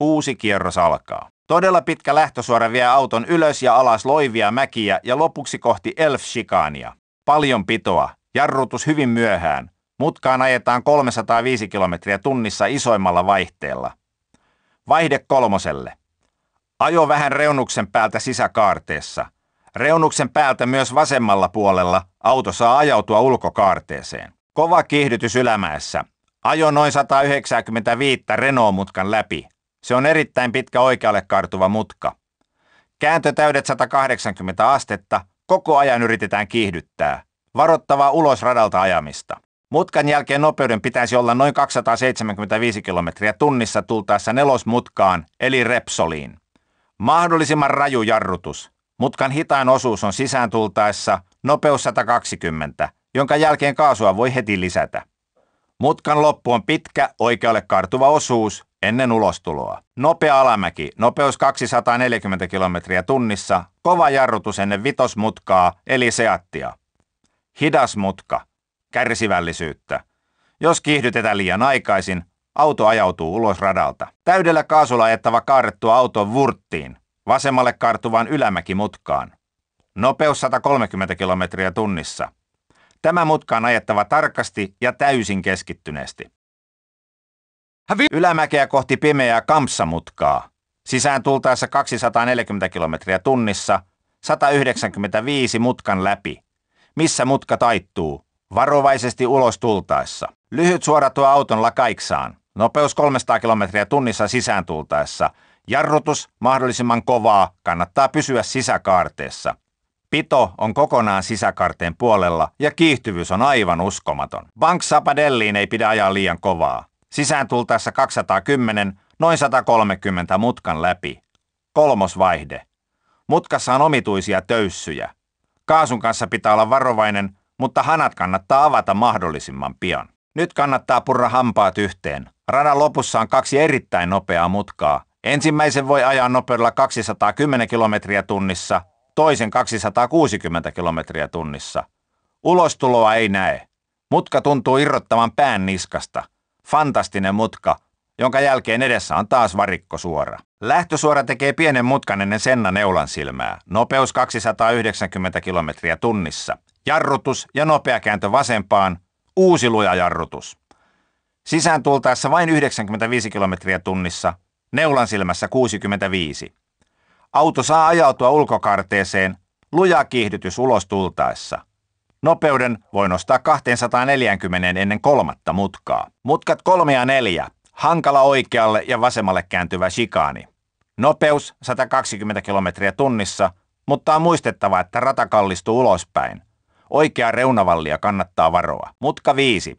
Uusi kierros alkaa. Todella pitkä lähtösuora vie auton ylös ja alas loivia mäkiä ja lopuksi kohti elf shikania Paljon pitoa, jarrutus hyvin myöhään. Mutkaan ajetaan 305 kilometriä tunnissa isoimmalla vaihteella. Vaihde kolmoselle. Ajo vähän reunuksen päältä sisäkaarteessa. Reunuksen päältä myös vasemmalla puolella auto saa ajautua ulkokaarteeseen. Kova kiihdytys ylämäessä. Ajo noin 195 Renault-mutkan läpi. Se on erittäin pitkä oikealle kartuva mutka. Kääntö täydet 180 astetta, koko ajan yritetään kiihdyttää. Varottavaa ulos radalta ajamista. Mutkan jälkeen nopeuden pitäisi olla noin 275 kilometriä tunnissa tultaessa nelosmutkaan, eli Repsoliin. Mahdollisimman raju jarrutus. Mutkan hitaan osuus on sisään tultaessa nopeus 120, jonka jälkeen kaasua voi heti lisätä. Mutkan loppu on pitkä, oikealle kartuva osuus, Ennen ulostuloa. Nopea alamäki, nopeus 240 kilometriä tunnissa, kova jarrutus ennen vitosmutkaa, eli seattia. Hidas mutka, kärsivällisyyttä. Jos kiihdytetään liian aikaisin, auto ajautuu ulos radalta. Täydellä kaasulla ajettava kaarrettua auto vurttiin, vasemmalle kaartuvan mutkaan Nopeus 130 kilometriä tunnissa. Tämä mutka on ajettava tarkasti ja täysin keskittyneesti. Ylämäkeä kohti pimeää kampsamutkaa. Sisään tultaessa 240 kilometriä tunnissa, 195 mutkan läpi. Missä mutka taittuu? Varovaisesti ulos tultaessa. Lyhyt suora tuo auton lakaiksaan. Nopeus 300 kilometriä tunnissa sisään tultaessa. Jarrutus mahdollisimman kovaa, kannattaa pysyä sisäkaarteessa. Pito on kokonaan sisäkaarteen puolella ja kiihtyvyys on aivan uskomaton. Banksapadelliin ei pidä ajaa liian kovaa. Sisään tultaessa 210, noin 130 mutkan läpi. vaihde. Mutkassa on omituisia töyssyjä. Kaasun kanssa pitää olla varovainen, mutta hanat kannattaa avata mahdollisimman pian. Nyt kannattaa purra hampaat yhteen. Radan lopussa on kaksi erittäin nopeaa mutkaa. Ensimmäisen voi ajaa nopeudella 210 kilometriä tunnissa, toisen 260 kilometriä tunnissa. Ulostuloa ei näe. Mutka tuntuu irrottavan pään niskasta – fantastinen mutka, jonka jälkeen edessä on taas varikko suora. Lähtösuora tekee pienen mutkan ennen Senna neulan silmää. Nopeus 290 kilometriä tunnissa. Jarrutus ja nopea kääntö vasempaan. Uusi luja jarrutus. Sisään tultaessa vain 95 kilometriä tunnissa. Neulan silmässä 65. Auto saa ajautua ulkokarteeseen. Luja kiihdytys ulos tultaessa. Nopeuden voi nostaa 240 ennen kolmatta mutkaa. Mutkat 3 ja 4. Hankala oikealle ja vasemmalle kääntyvä shikaani. Nopeus 120 km tunnissa, mutta on muistettava, että rata kallistuu ulospäin. Oikea reunavallia kannattaa varoa. Mutka 5.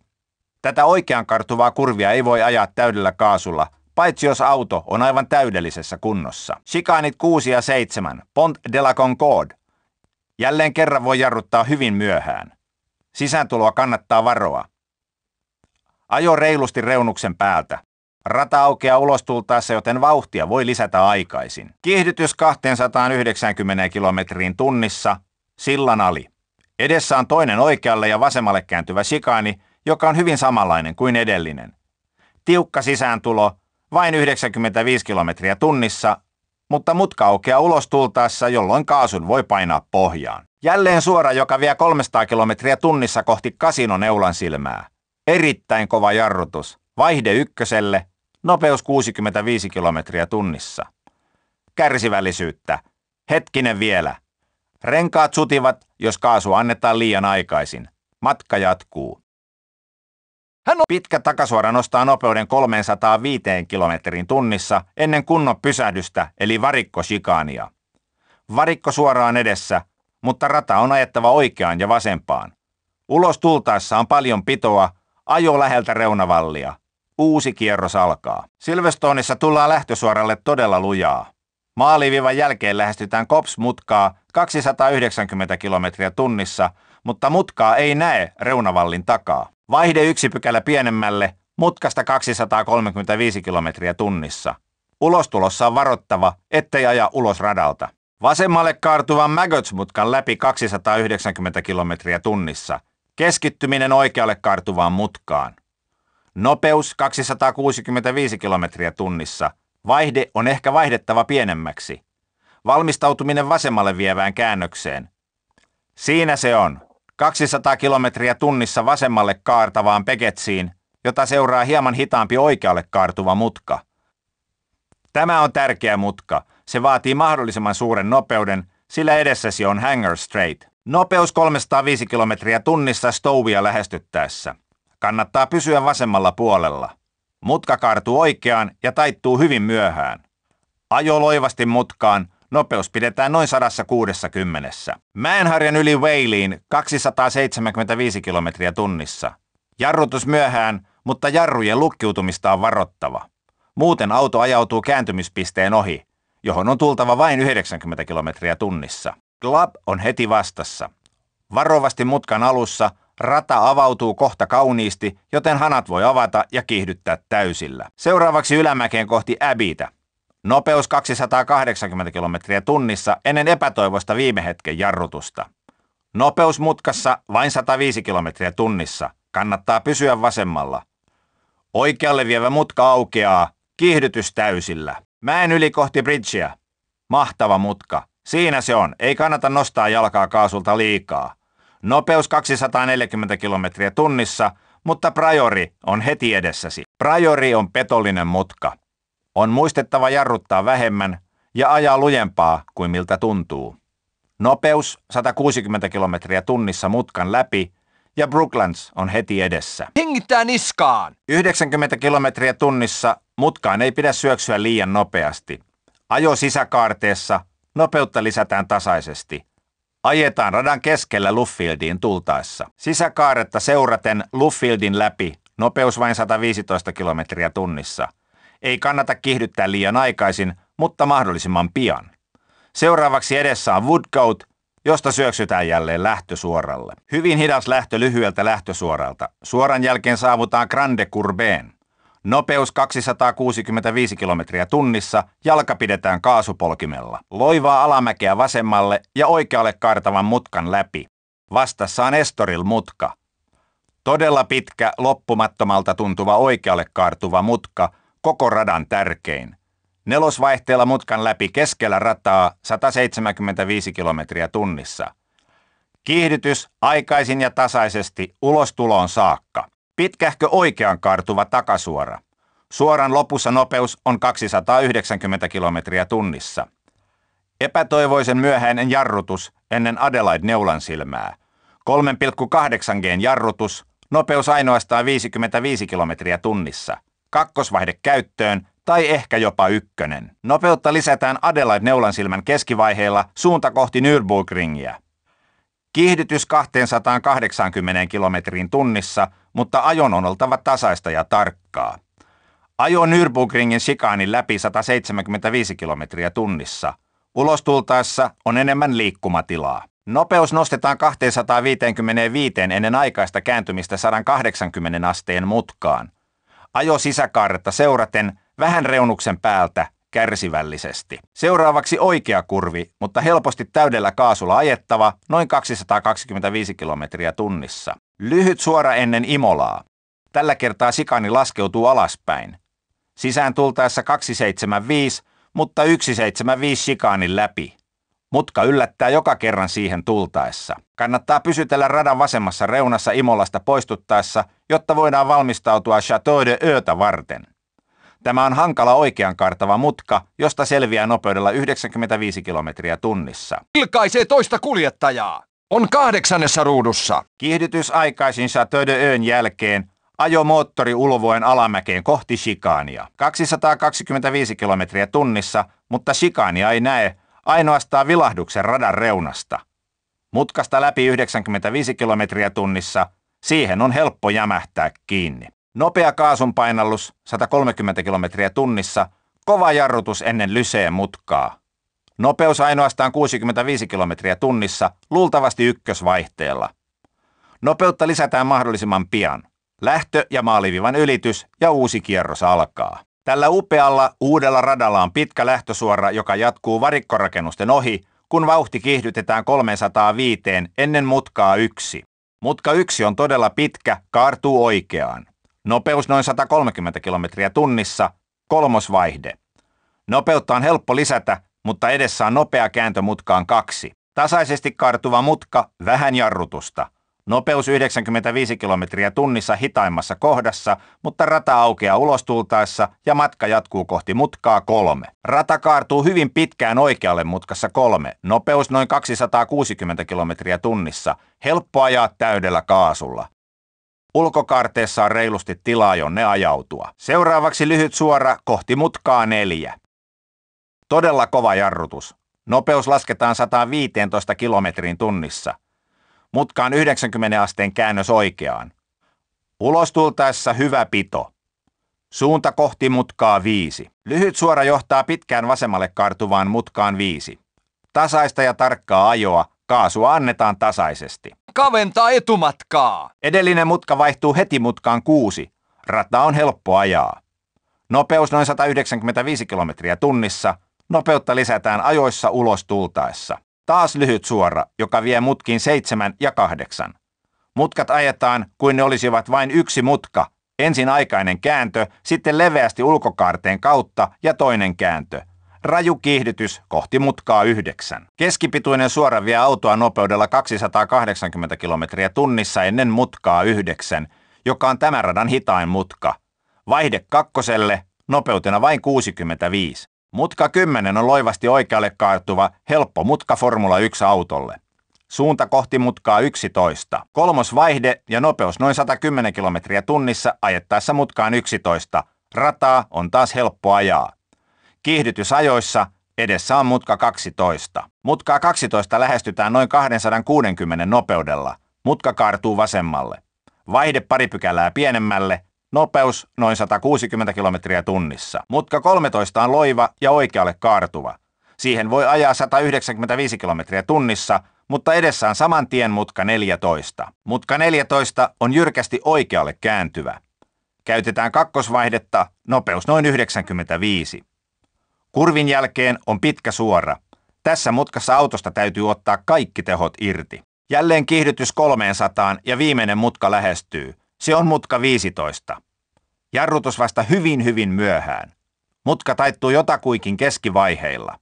Tätä oikean kartuvaa kurvia ei voi ajaa täydellä kaasulla, paitsi jos auto on aivan täydellisessä kunnossa. Shikaanit 6 ja 7. Pont de la Concorde. Jälleen kerran voi jarruttaa hyvin myöhään. Sisääntuloa kannattaa varoa. Ajo reilusti reunuksen päältä. Rata aukeaa ulostultaessa, joten vauhtia voi lisätä aikaisin. Kiihdytys 290 kilometriin tunnissa, sillan ali. Edessä on toinen oikealle ja vasemmalle kääntyvä sikaani, joka on hyvin samanlainen kuin edellinen. Tiukka sisääntulo, vain 95 kilometriä tunnissa, mutta mutka aukeaa ulos tultaessa, jolloin kaasun voi painaa pohjaan. Jälleen suora, joka vie 300 kilometriä tunnissa kohti kasinon eulan silmää. Erittäin kova jarrutus. Vaihde ykköselle, nopeus 65 kilometriä tunnissa. Kärsivällisyyttä. Hetkinen vielä. Renkaat sutivat, jos kaasu annetaan liian aikaisin. Matka jatkuu. Hän on pitkä takasuora nostaa nopeuden 305 kilometrin tunnissa ennen kunnon pysähdystä eli varikkosikaania. Varikko suoraan edessä, mutta rata on ajettava oikeaan ja vasempaan. Ulos tultaessa on paljon pitoa, ajo läheltä reunavallia. Uusi kierros alkaa. Silvestoonissa tullaan lähtösuoralle todella lujaa. Maalivivan jälkeen lähestytään Kops-mutkaa 290 kilometriä tunnissa, mutta mutkaa ei näe reunavallin takaa. Vaihde yksi pykälä pienemmälle, mutkasta 235 kilometriä tunnissa. Ulostulossa on varottava, ettei aja ulos radalta. Vasemmalle kaartuvan Maggots-mutkan läpi 290 kilometriä tunnissa. Keskittyminen oikealle kaartuvaan mutkaan. Nopeus 265 kilometriä tunnissa. Vaihde on ehkä vaihdettava pienemmäksi. Valmistautuminen vasemmalle vievään käännökseen. Siinä se on. 200 kilometriä tunnissa vasemmalle kaartavaan peketsiin, jota seuraa hieman hitaampi oikealle kaartuva mutka. Tämä on tärkeä mutka. Se vaatii mahdollisimman suuren nopeuden, sillä edessäsi on Hanger straight. Nopeus 305 kilometriä tunnissa stovia lähestyttäessä. Kannattaa pysyä vasemmalla puolella. Mutka kaartuu oikeaan ja taittuu hyvin myöhään. Ajo loivasti mutkaan – Nopeus pidetään noin 160. Mäenharjan yli Weiliin 275 kilometriä tunnissa. Jarrutus myöhään, mutta jarrujen lukkiutumista on varottava. Muuten auto ajautuu kääntymispisteen ohi, johon on tultava vain 90 kilometriä tunnissa. Club on heti vastassa. Varovasti mutkan alussa rata avautuu kohta kauniisti, joten hanat voi avata ja kiihdyttää täysillä. Seuraavaksi ylämäkeen kohti Äbitä. Nopeus 280 km tunnissa ennen epätoivoista viime hetken jarrutusta. Nopeus mutkassa vain 105 km tunnissa. Kannattaa pysyä vasemmalla. Oikealle vievä mutka aukeaa. Kiihdytys täysillä. Mäen yli kohti bridgeä. Mahtava mutka. Siinä se on. Ei kannata nostaa jalkaa kaasulta liikaa. Nopeus 240 km tunnissa, mutta Prajori on heti edessäsi. Prajori on petollinen mutka. On muistettava jarruttaa vähemmän ja ajaa lujempaa kuin miltä tuntuu. Nopeus 160 km tunnissa mutkan läpi ja Brooklands on heti edessä. Hengittää niskaan! 90 km tunnissa mutkaan ei pidä syöksyä liian nopeasti. Ajo sisäkaarteessa, nopeutta lisätään tasaisesti. Ajetaan radan keskellä Luffieldiin tultaessa. Sisäkaaretta seuraten Luffieldin läpi, nopeus vain 115 km tunnissa – ei kannata kiihdyttää liian aikaisin, mutta mahdollisimman pian. Seuraavaksi edessä on Woodcote, josta syöksytään jälleen lähtösuoralle. Hyvin hidas lähtö lyhyeltä lähtösuoralta. Suoran jälkeen saavutaan Grande Courbeen. Nopeus 265 km tunnissa, jalka pidetään kaasupolkimella. Loivaa alamäkeä vasemmalle ja oikealle kartavan mutkan läpi. Vastassa on Estoril mutka. Todella pitkä, loppumattomalta tuntuva oikealle kaartuva mutka, koko radan tärkein. Nelosvaihteella mutkan läpi keskellä rataa 175 kilometriä tunnissa. Kiihdytys aikaisin ja tasaisesti ulostuloon saakka. Pitkähkö oikean kartuva takasuora. Suoran lopussa nopeus on 290 kilometriä tunnissa. Epätoivoisen myöhäinen jarrutus ennen Adelaide-neulan silmää. 3,8 G jarrutus, nopeus ainoastaan 55 kilometriä tunnissa – kakkosvaihde käyttöön tai ehkä jopa ykkönen. Nopeutta lisätään Adelaide-neulansilmän keskivaiheella suunta kohti Nürburgringiä. Kiihdytys 280 kilometriin tunnissa, mutta ajon on oltava tasaista ja tarkkaa. Ajo Nürburgringin sikaanin läpi 175 kilometriä tunnissa. Ulostultaessa on enemmän liikkumatilaa. Nopeus nostetaan 255 ennen aikaista kääntymistä 180 asteen mutkaan – ajo sisäkaarta seuraten vähän reunuksen päältä kärsivällisesti. Seuraavaksi oikea kurvi, mutta helposti täydellä kaasulla ajettava, noin 225 kilometriä tunnissa. Lyhyt suora ennen Imolaa. Tällä kertaa sikani laskeutuu alaspäin. Sisään tultaessa 275, mutta 175 sikaanin läpi. Mutka yllättää joka kerran siihen tultaessa. Kannattaa pysytellä radan vasemmassa reunassa Imolasta poistuttaessa – jotta voidaan valmistautua Chateau de Ötä varten. Tämä on hankala oikean kartava mutka, josta selviää nopeudella 95 kilometriä tunnissa. Ilkaisee toista kuljettajaa! On kahdeksannessa ruudussa. Kiihdytys aikaisin Chateau de Ön jälkeen ajo moottori ulvoen alamäkeen kohti Shikania. 225 kilometriä tunnissa, mutta Shikania ei näe, ainoastaan vilahduksen radan reunasta. Mutkasta läpi 95 kilometriä tunnissa – Siihen on helppo jämähtää kiinni. Nopea kaasun painallus 130 km tunnissa, kova jarrutus ennen lyseen mutkaa. Nopeus ainoastaan 65 km tunnissa, luultavasti ykkösvaihteella. Nopeutta lisätään mahdollisimman pian. Lähtö- ja maalivivan ylitys ja uusi kierros alkaa. Tällä upealla uudella radalla on pitkä lähtösuora, joka jatkuu varikkorakennusten ohi, kun vauhti kiihdytetään 305 ennen mutkaa yksi. Mutka yksi on todella pitkä, kaartuu oikeaan. Nopeus noin 130 km tunnissa, kolmosvaihde. Nopeutta on helppo lisätä, mutta edessä on nopea kääntö mutkaan kaksi. Tasaisesti kaartuva mutka, vähän jarrutusta – Nopeus 95 kilometriä tunnissa hitaimmassa kohdassa, mutta rata aukeaa ulostultaessa ja matka jatkuu kohti mutkaa kolme. Rata kaartuu hyvin pitkään oikealle mutkassa kolme. Nopeus noin 260 kilometriä tunnissa. Helppo ajaa täydellä kaasulla. Ulkokaarteessa on reilusti tilaa, jonne ajautua. Seuraavaksi lyhyt suora kohti mutkaa neljä. Todella kova jarrutus. Nopeus lasketaan 115 kilometriin tunnissa mutkaan 90 asteen käännös oikeaan. Ulos tultaessa hyvä pito. Suunta kohti mutkaa 5. Lyhyt suora johtaa pitkään vasemmalle kartuvaan mutkaan 5. Tasaista ja tarkkaa ajoa. Kaasua annetaan tasaisesti. Kaventaa etumatkaa. Edellinen mutka vaihtuu heti mutkaan 6. Rata on helppo ajaa. Nopeus noin 195 kilometriä tunnissa. Nopeutta lisätään ajoissa ulos tultaessa. Taas lyhyt suora, joka vie mutkiin seitsemän ja kahdeksan. Mutkat ajetaan kuin ne olisivat vain yksi mutka. Ensin aikainen kääntö, sitten leveästi ulkokaarteen kautta ja toinen kääntö. Raju kiihdytys kohti mutkaa yhdeksän. Keskipituinen suora vie autoa nopeudella 280 km tunnissa ennen mutkaa yhdeksän, joka on tämän radan hitain mutka. Vaihde kakkoselle, nopeutena vain 65. Mutka 10 on loivasti oikealle kaartuva, helppo mutka Formula 1-autolle. Suunta kohti mutkaa 11. Kolmos vaihde ja nopeus noin 110 km tunnissa ajettaessa mutkaan 11. Rataa on taas helppo ajaa. Kiihdytysajoissa edessä on mutka 12. Mutkaa 12 lähestytään noin 260 nopeudella. Mutka kaartuu vasemmalle. Vaihde pari pykälää pienemmälle Nopeus noin 160 kilometriä tunnissa. Mutka 13 on loiva ja oikealle kaartuva. Siihen voi ajaa 195 kilometriä tunnissa, mutta edessä on saman tien mutka 14. Mutka 14 on jyrkästi oikealle kääntyvä. Käytetään kakkosvaihdetta, nopeus noin 95. Kurvin jälkeen on pitkä suora. Tässä mutkassa autosta täytyy ottaa kaikki tehot irti. Jälleen kiihdytys 300 ja viimeinen mutka lähestyy – se on mutka 15. Jarrutus vasta hyvin hyvin myöhään. Mutka taittuu jotakuikin keskivaiheilla.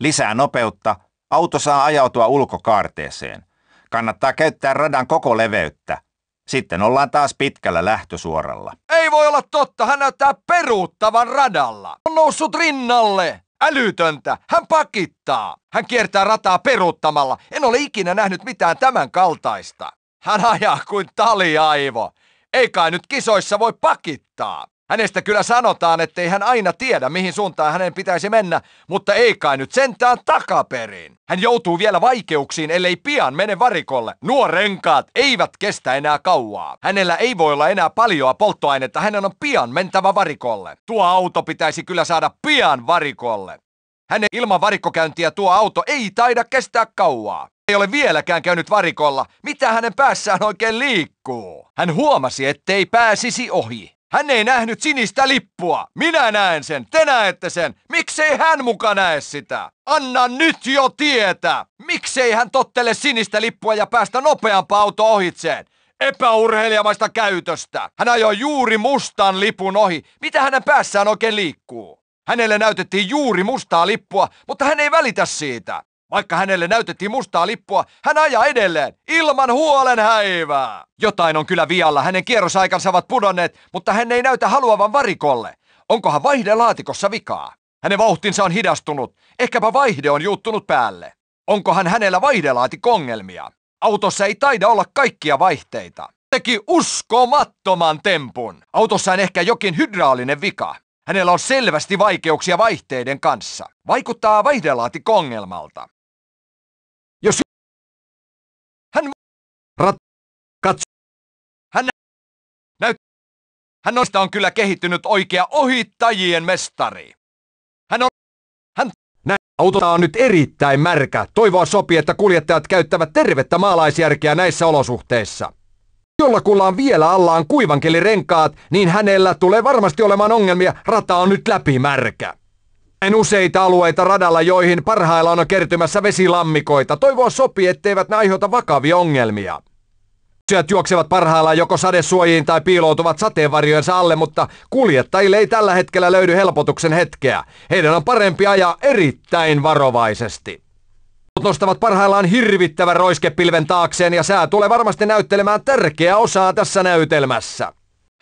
Lisää nopeutta, auto saa ajautua ulkokaarteeseen. Kannattaa käyttää radan koko leveyttä. Sitten ollaan taas pitkällä lähtösuoralla. Ei voi olla totta, hän näyttää peruuttavan radalla. On noussut rinnalle. Älytöntä, hän pakittaa. Hän kiertää rataa peruuttamalla. En ole ikinä nähnyt mitään tämän kaltaista. Hän ajaa kuin taliaivo. Ei kai nyt kisoissa voi pakittaa. Hänestä kyllä sanotaan, ettei hän aina tiedä, mihin suuntaan hänen pitäisi mennä, mutta ei kai nyt sentään takaperin. Hän joutuu vielä vaikeuksiin, ellei pian mene varikolle. Nuo renkaat eivät kestä enää kauaa. Hänellä ei voi olla enää paljoa polttoainetta, hänen on pian mentävä varikolle. Tuo auto pitäisi kyllä saada pian varikolle. Hänen ilman varikkokäyntiä tuo auto ei taida kestää kauaa ei ole vieläkään käynyt varikolla. Mitä hänen päässään oikein liikkuu? Hän huomasi, ettei pääsisi ohi. Hän ei nähnyt sinistä lippua. Minä näen sen, te näette sen. Miksei hän muka näe sitä? Anna nyt jo tietä! Miksei hän tottele sinistä lippua ja päästä nopeampaa auto ohitseen? Epäurheilijamaista käytöstä. Hän ajoi juuri mustan lipun ohi. Mitä hänen päässään oikein liikkuu? Hänelle näytettiin juuri mustaa lippua, mutta hän ei välitä siitä. Vaikka hänelle näytettiin mustaa lippua, hän ajaa edelleen, ilman huolen häivää. Jotain on kyllä vialla, hänen kierrosaikansa ovat pudonneet, mutta hän ei näytä haluavan varikolle. Onkohan laatikossa vikaa? Hänen vauhtinsa on hidastunut, ehkäpä vaihde on juuttunut päälle. Onkohan hänellä vaihdelaatikongelmia? ongelmia Autossa ei taida olla kaikkia vaihteita. Teki uskomattoman tempun. Autossa on ehkä jokin hydraulinen vika. Hänellä on selvästi vaikeuksia vaihteiden kanssa. Vaikuttaa vaihdelaatikongelmalta. Rat. Katso. Hän näyt. Hän noista on kyllä kehittynyt oikea ohittajien mestari. Hän on... Hän... Näin. Autota on nyt erittäin märkä. Toivoa sopii, että kuljettajat käyttävät tervettä maalaisjärkeä näissä olosuhteissa. kulla on vielä allaan kuivankeli renkaat, niin hänellä tulee varmasti olemaan ongelmia. Rata on nyt läpi en useita alueita radalla, joihin parhaillaan on kertymässä vesilammikoita. Toivoa sopii, etteivät ne aiheuta vakavia ongelmia. Syöt juoksevat parhaillaan joko sadesuojiin tai piiloutuvat sateenvarjojensa alle, mutta kuljettajille ei tällä hetkellä löydy helpotuksen hetkeä. Heidän on parempi ajaa erittäin varovaisesti nostavat parhaillaan hirvittävän roiskepilven taakseen ja sää tulee varmasti näyttelemään tärkeää osaa tässä näytelmässä.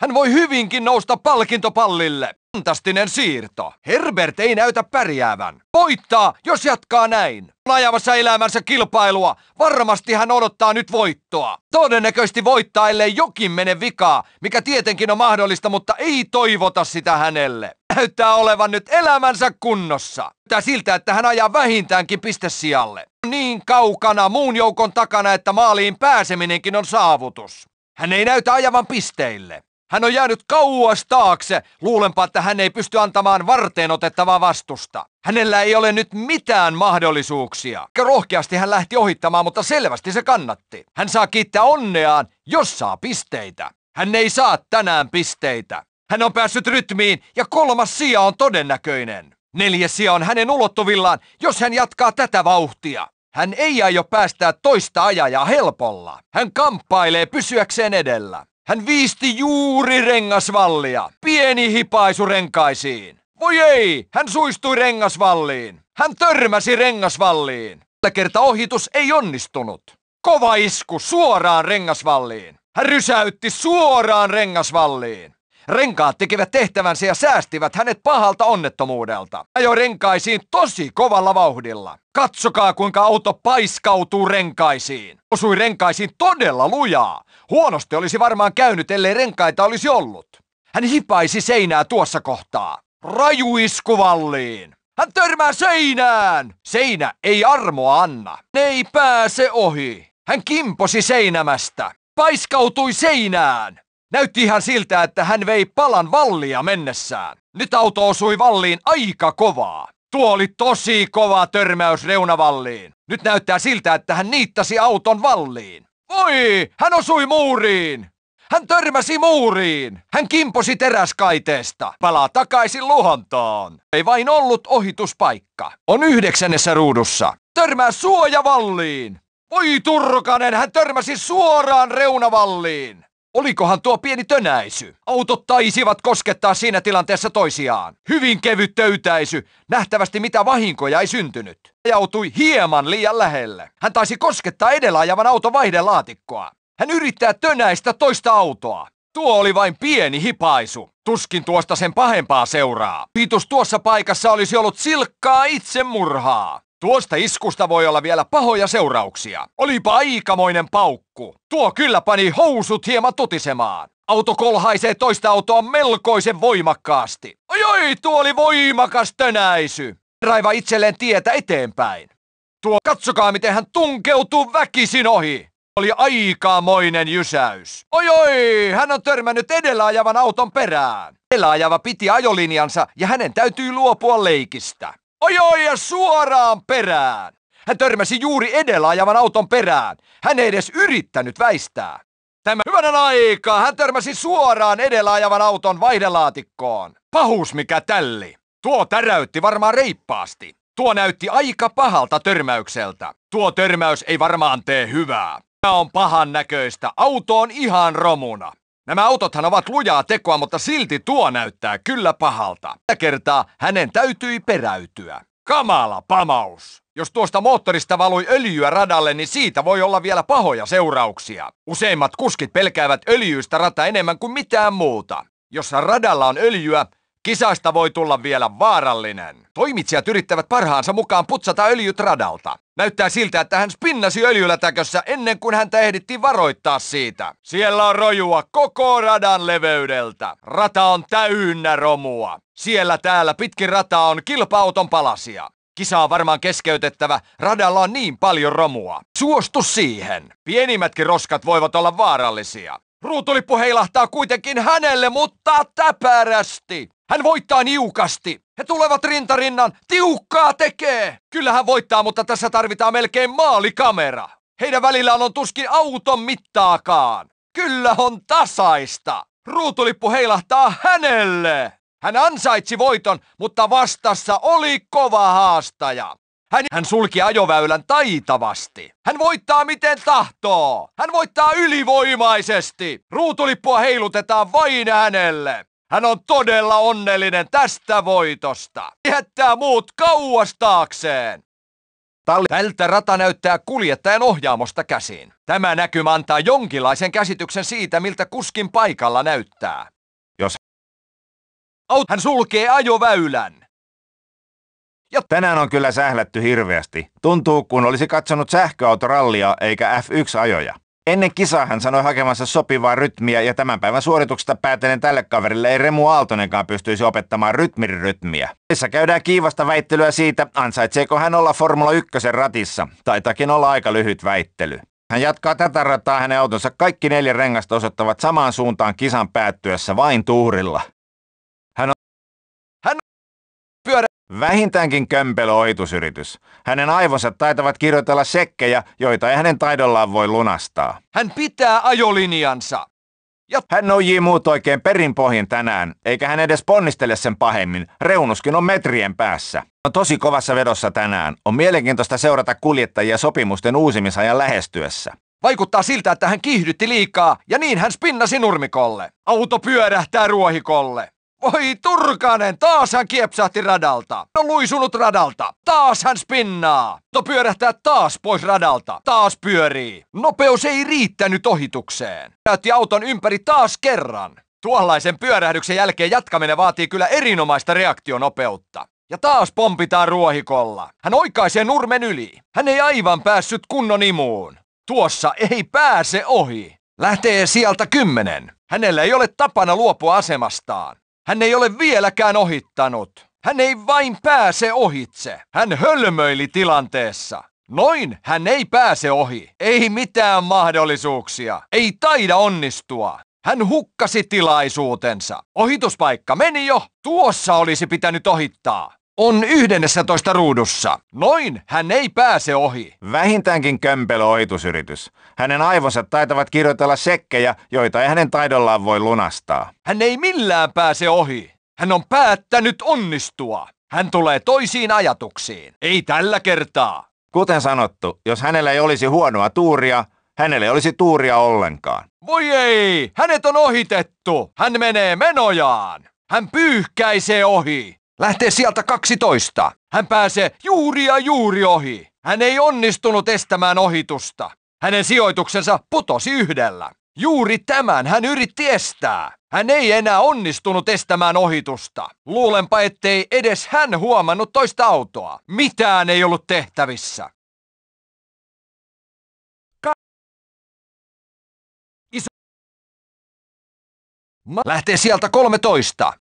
Hän voi hyvinkin nousta palkintopallille. Fantastinen siirto. Herbert ei näytä pärjäävän. Voittaa, jos jatkaa näin. On ajamassa elämänsä kilpailua. Varmasti hän odottaa nyt voittoa. Todennäköisesti voittaa, ellei jokin mene vikaa, mikä tietenkin on mahdollista, mutta ei toivota sitä hänelle. Näyttää olevan nyt elämänsä kunnossa. Näyttää siltä, että hän ajaa vähintäänkin pistesijalle. Niin kaukana muun joukon takana, että maaliin pääseminenkin on saavutus. Hän ei näytä ajavan pisteille. Hän on jäänyt kauas taakse. Luulenpa, että hän ei pysty antamaan varteen otettavaa vastusta. Hänellä ei ole nyt mitään mahdollisuuksia. Rohkeasti hän lähti ohittamaan, mutta selvästi se kannatti. Hän saa kiittää onneaan, jos saa pisteitä. Hän ei saa tänään pisteitä. Hän on päässyt rytmiin ja kolmas sija on todennäköinen. Neljäs sija on hänen ulottuvillaan, jos hän jatkaa tätä vauhtia. Hän ei aio päästää toista ajajaa helpolla. Hän kamppailee pysyäkseen edellä. Hän viisti juuri rengasvallia. Pieni hipaisu renkaisiin. Voi ei, hän suistui rengasvalliin. Hän törmäsi rengasvalliin. Tällä kertaa ohitus ei onnistunut. Kova isku suoraan rengasvalliin. Hän rysäytti suoraan rengasvalliin. Renkaat tekivät tehtävänsä ja säästivät hänet pahalta onnettomuudelta. Ajo renkaisiin tosi kovalla vauhdilla. Katsokaa kuinka auto paiskautuu renkaisiin. Osui renkaisiin todella lujaa. Huonosti olisi varmaan käynyt, ellei renkaita olisi ollut. Hän hipaisi seinää tuossa kohtaa. Raju iskuvalliin. Hän törmää seinään! Seinä ei armoa anna. Ne ei pääse ohi. Hän kimposi seinämästä. Paiskautui seinään. Näytti ihan siltä, että hän vei palan vallia mennessään. Nyt auto osui valliin aika kovaa. Tuo oli tosi kova törmäys reunavalliin. Nyt näyttää siltä, että hän niittasi auton valliin. Voi! Hän osui muuriin! Hän törmäsi muuriin! Hän kimposi teräskaiteesta. Palaa takaisin luhontoon! Ei vain ollut ohituspaikka. On yhdeksännessä ruudussa. Törmää suojavalliin! Voi turkanen, hän törmäsi suoraan reunavalliin! Olikohan tuo pieni tönäisy? Autot taisivat koskettaa siinä tilanteessa toisiaan. Hyvin kevyt töytäisy. Nähtävästi mitä vahinkoja ei syntynyt ajautui hieman liian lähelle. Hän taisi koskettaa edellä ajavan auton vaihdelaatikkoa. Hän yrittää tönäistä toista autoa. Tuo oli vain pieni hipaisu. Tuskin tuosta sen pahempaa seuraa. Pitus tuossa paikassa olisi ollut silkkaa itsemurhaa. Tuosta iskusta voi olla vielä pahoja seurauksia. Olipa aikamoinen paukku. Tuo kyllä pani housut hieman tutisemaan. Auto kolhaisee toista autoa melkoisen voimakkaasti. Oi oi, tuo oli voimakas tönäisy raiva itselleen tietä eteenpäin. Tuo, katsokaa miten hän tunkeutuu väkisin ohi. Oli aikamoinen jysäys. Oi oi, hän on törmännyt edellä ajavan auton perään. Edellä ajava piti ajolinjansa ja hänen täytyy luopua leikistä. Oi oi ja suoraan perään. Hän törmäsi juuri edellä ajavan auton perään. Hän ei edes yrittänyt väistää. Tämä hyvänä aikaa hän törmäsi suoraan edellä ajavan auton vaihdelaatikkoon. Pahus mikä tälli. Tuo täräytti varmaan reippaasti. Tuo näytti aika pahalta törmäykseltä. Tuo törmäys ei varmaan tee hyvää. Tämä on pahan näköistä. Auto on ihan romuna. Nämä autothan ovat lujaa tekoa, mutta silti tuo näyttää kyllä pahalta. Tällä kertaa hänen täytyi peräytyä. Kamala pamaus! Jos tuosta moottorista valui öljyä radalle, niin siitä voi olla vielä pahoja seurauksia. Useimmat kuskit pelkäävät öljyistä rata enemmän kuin mitään muuta. Jos radalla on öljyä, Kisasta voi tulla vielä vaarallinen. Toimitsijat yrittävät parhaansa mukaan putsata öljyt radalta. Näyttää siltä, että hän spinnasi öljylätäkössä ennen kuin häntä ehdittiin varoittaa siitä. Siellä on rojua koko radan leveydeltä. Rata on täynnä romua. Siellä täällä pitkin rataa on kilpauton palasia. Kisa on varmaan keskeytettävä, radalla on niin paljon romua. Suostu siihen. Pienimmätkin roskat voivat olla vaarallisia. Ruutulippu heilahtaa kuitenkin hänelle, mutta täpärästi. Hän voittaa niukasti. He tulevat rintarinnan. Tiukkaa tekee. Kyllä hän voittaa, mutta tässä tarvitaan melkein maalikamera. Heidän välillään on tuskin auton mittaakaan. Kyllä on tasaista. Ruutulippu heilahtaa hänelle. Hän ansaitsi voiton, mutta vastassa oli kova haastaja. Hän, hän sulki ajoväylän taitavasti. Hän voittaa miten tahtoo. Hän voittaa ylivoimaisesti. Ruutulippua heilutetaan vain hänelle. Hän on todella onnellinen tästä voitosta. Jättää muut kauas taakseen. Talli. Tältä rata näyttää kuljettajan ohjaamosta käsin. Tämä näkymä antaa jonkinlaisen käsityksen siitä, miltä kuskin paikalla näyttää. Jos hän sulkee ajoväylän. Ja tänään on kyllä sählätty hirveästi. Tuntuu, kun olisi katsonut sähköautorallia eikä F1-ajoja. Ennen kisaa hän sanoi hakemansa sopivaa rytmiä ja tämän päivän suorituksesta päätellen tälle kaverille ei Remu Aaltonenkaan pystyisi opettamaan rytmin rytmiä. Tässä käydään kiivasta väittelyä siitä, ansaitseeko hän olla Formula 1 ratissa. Taitakin olla aika lyhyt väittely. Hän jatkaa tätä rataa hänen autonsa kaikki neljä rengasta osoittavat samaan suuntaan kisan päättyessä vain tuurilla. Hän on... Hän on... Pyörä... Vähintäänkin kömpelö oitusyritys. Hänen aivonsa taitavat kirjoitella sekkejä, joita ei hänen taidollaan voi lunastaa. Hän pitää ajolinjansa. Ja hän nojii muut oikein perinpohjin tänään, eikä hän edes ponnistele sen pahemmin. Reunuskin on metrien päässä. On tosi kovassa vedossa tänään. On mielenkiintoista seurata kuljettajia sopimusten uusimisajan lähestyessä. Vaikuttaa siltä, että hän kiihdytti liikaa, ja niin hän spinnasi nurmikolle. Auto pyörähtää ruohikolle. Oi Turkanen, taas hän kiepsahti radalta. No luisunut radalta. Taas hän spinnaa. No pyörähtää taas pois radalta. Taas pyörii. Nopeus ei riittänyt ohitukseen. Näytti auton ympäri taas kerran. Tuollaisen pyörähdyksen jälkeen jatkaminen vaatii kyllä erinomaista reaktionopeutta. Ja taas pompitaan ruohikolla. Hän oikaisee nurmen yli. Hän ei aivan päässyt kunnon imuun. Tuossa ei pääse ohi. Lähtee sieltä kymmenen. Hänellä ei ole tapana luopua asemastaan. Hän ei ole vieläkään ohittanut. Hän ei vain pääse ohitse. Hän hölmöili tilanteessa. Noin hän ei pääse ohi. Ei mitään mahdollisuuksia. Ei taida onnistua. Hän hukkasi tilaisuutensa. Ohituspaikka meni jo. Tuossa olisi pitänyt ohittaa on 11 ruudussa. Noin hän ei pääse ohi. Vähintäänkin kömpelö ohitusyritys. Hänen aivonsa taitavat kirjoitella sekkejä, joita ei hänen taidollaan voi lunastaa. Hän ei millään pääse ohi. Hän on päättänyt onnistua. Hän tulee toisiin ajatuksiin. Ei tällä kertaa. Kuten sanottu, jos hänellä ei olisi huonoa tuuria, hänellä ei olisi tuuria ollenkaan. Voi ei! Hänet on ohitettu! Hän menee menojaan! Hän pyyhkäisee ohi! lähtee sieltä 12. Hän pääsee juuri ja juuri ohi. Hän ei onnistunut estämään ohitusta. Hänen sijoituksensa putosi yhdellä. Juuri tämän hän yritti estää. Hän ei enää onnistunut estämään ohitusta. Luulenpa, ettei edes hän huomannut toista autoa. Mitään ei ollut tehtävissä. Ka- Isä- Ma- lähtee sieltä 13.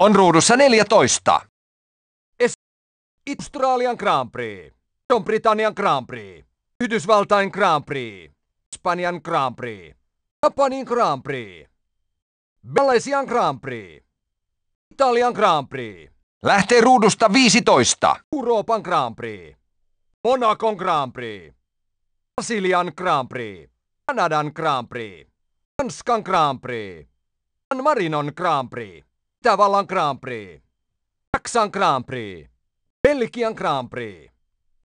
On ruudussa 14. Es... Australian Grand Prix. Don Britannian Grand Prix. Yhdysvaltain Grand Prix. Espanjan Grand Prix. Japanin Grand Prix. Malaysian Grand Prix. Italian Grand Prix. Lähtee ruudusta 15. Euroopan Grand Prix. Monakon Grand Prix. Brasilian Grand Prix. Kanadan Grand Prix. Tanskan Grand Prix. San Marinon Grand Prix. Itävallan Grand Prix, Saksan Grand Prix, Belgian Grand Prix.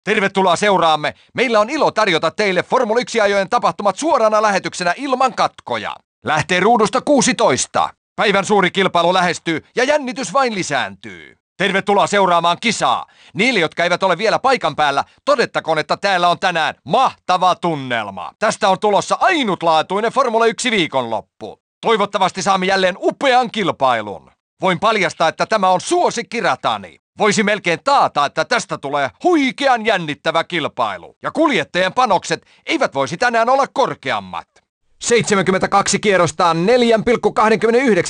Tervetuloa seuraamme. Meillä on ilo tarjota teille Formula 1-ajojen tapahtumat suorana lähetyksenä ilman katkoja. Lähtee ruudusta 16. Päivän suuri kilpailu lähestyy ja jännitys vain lisääntyy. Tervetuloa seuraamaan kisaa. Niille, jotka eivät ole vielä paikan päällä, todettakoon, että täällä on tänään mahtava tunnelma. Tästä on tulossa ainutlaatuinen Formula 1 viikonloppu. Toivottavasti saamme jälleen upean kilpailun. Voin paljastaa, että tämä on suosikkiratani. Voisi melkein taata, että tästä tulee huikean jännittävä kilpailu. Ja kuljettajien panokset eivät voisi tänään olla korkeammat. 72 kierrostaan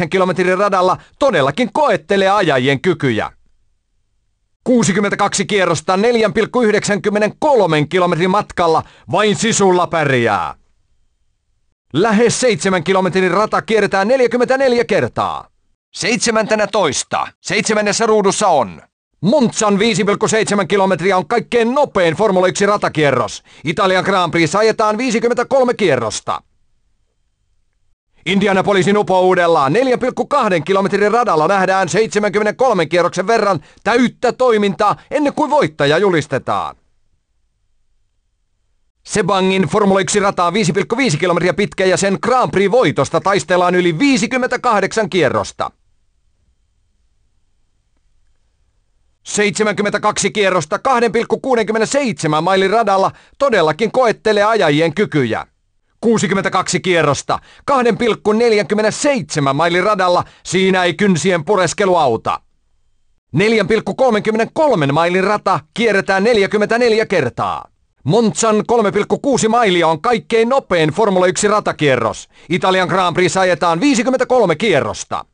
4,29 kilometrin radalla todellakin koettelee ajajien kykyjä. 62 kierrosta 4,93 kilometrin matkalla vain sisulla pärjää. Lähes 7 kilometrin rata kierretään 44 kertaa. Seitsemäntenä toista. Seitsemännessä ruudussa on. Montsan 5,7 kilometriä on kaikkein nopein Formula 1 ratakierros. Italian Grand Prix ajetaan 53 kierrosta. Indianapolisin uudellaan 4,2 kilometrin radalla nähdään 73 kierroksen verran täyttä toimintaa ennen kuin voittaja julistetaan. Sebangin Formula 1-rataa 5,5 kilometriä pitkä ja sen Grand Prix-voitosta taistellaan yli 58 kierrosta. 72 kierrosta 2,67 mailin radalla todellakin koettelee ajajien kykyjä. 62 kierrosta 2,47 mailin radalla siinä ei kynsien pureskelu auta. 4,33 mailin rata kierretään 44 kertaa. Monzan 3,6 mailia on kaikkein nopein Formula 1 ratakierros. Italian Grand Prix ajetaan 53 kierrosta.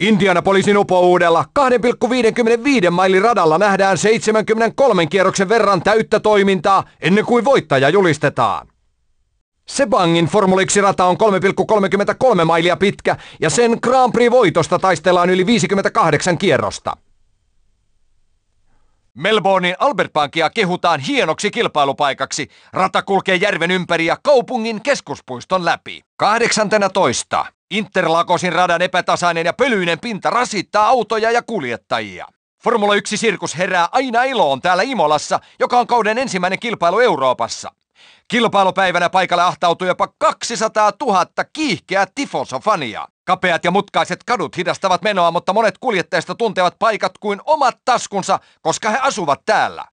Indianapolisin upouudella 2,55 mailin radalla nähdään 73 kierroksen verran täyttä toimintaa ennen kuin voittaja julistetaan. Sebangin Formula 1-rata on 3,33 mailia pitkä ja sen Grand Prix-voitosta taistellaan yli 58 kierrosta. Melbournein Albert Bankia kehutaan hienoksi kilpailupaikaksi. Rata kulkee järven ympäri ja kaupungin keskuspuiston läpi. 18. Interlakosin radan epätasainen ja pölyinen pinta rasittaa autoja ja kuljettajia. Formula 1 sirkus herää aina iloon täällä Imolassa, joka on kauden ensimmäinen kilpailu Euroopassa. Kilpailupäivänä paikalle ahtautui jopa 200 000 kiihkeää tifosofania. Kapeat ja mutkaiset kadut hidastavat menoa, mutta monet kuljettajista tuntevat paikat kuin omat taskunsa, koska he asuvat täällä.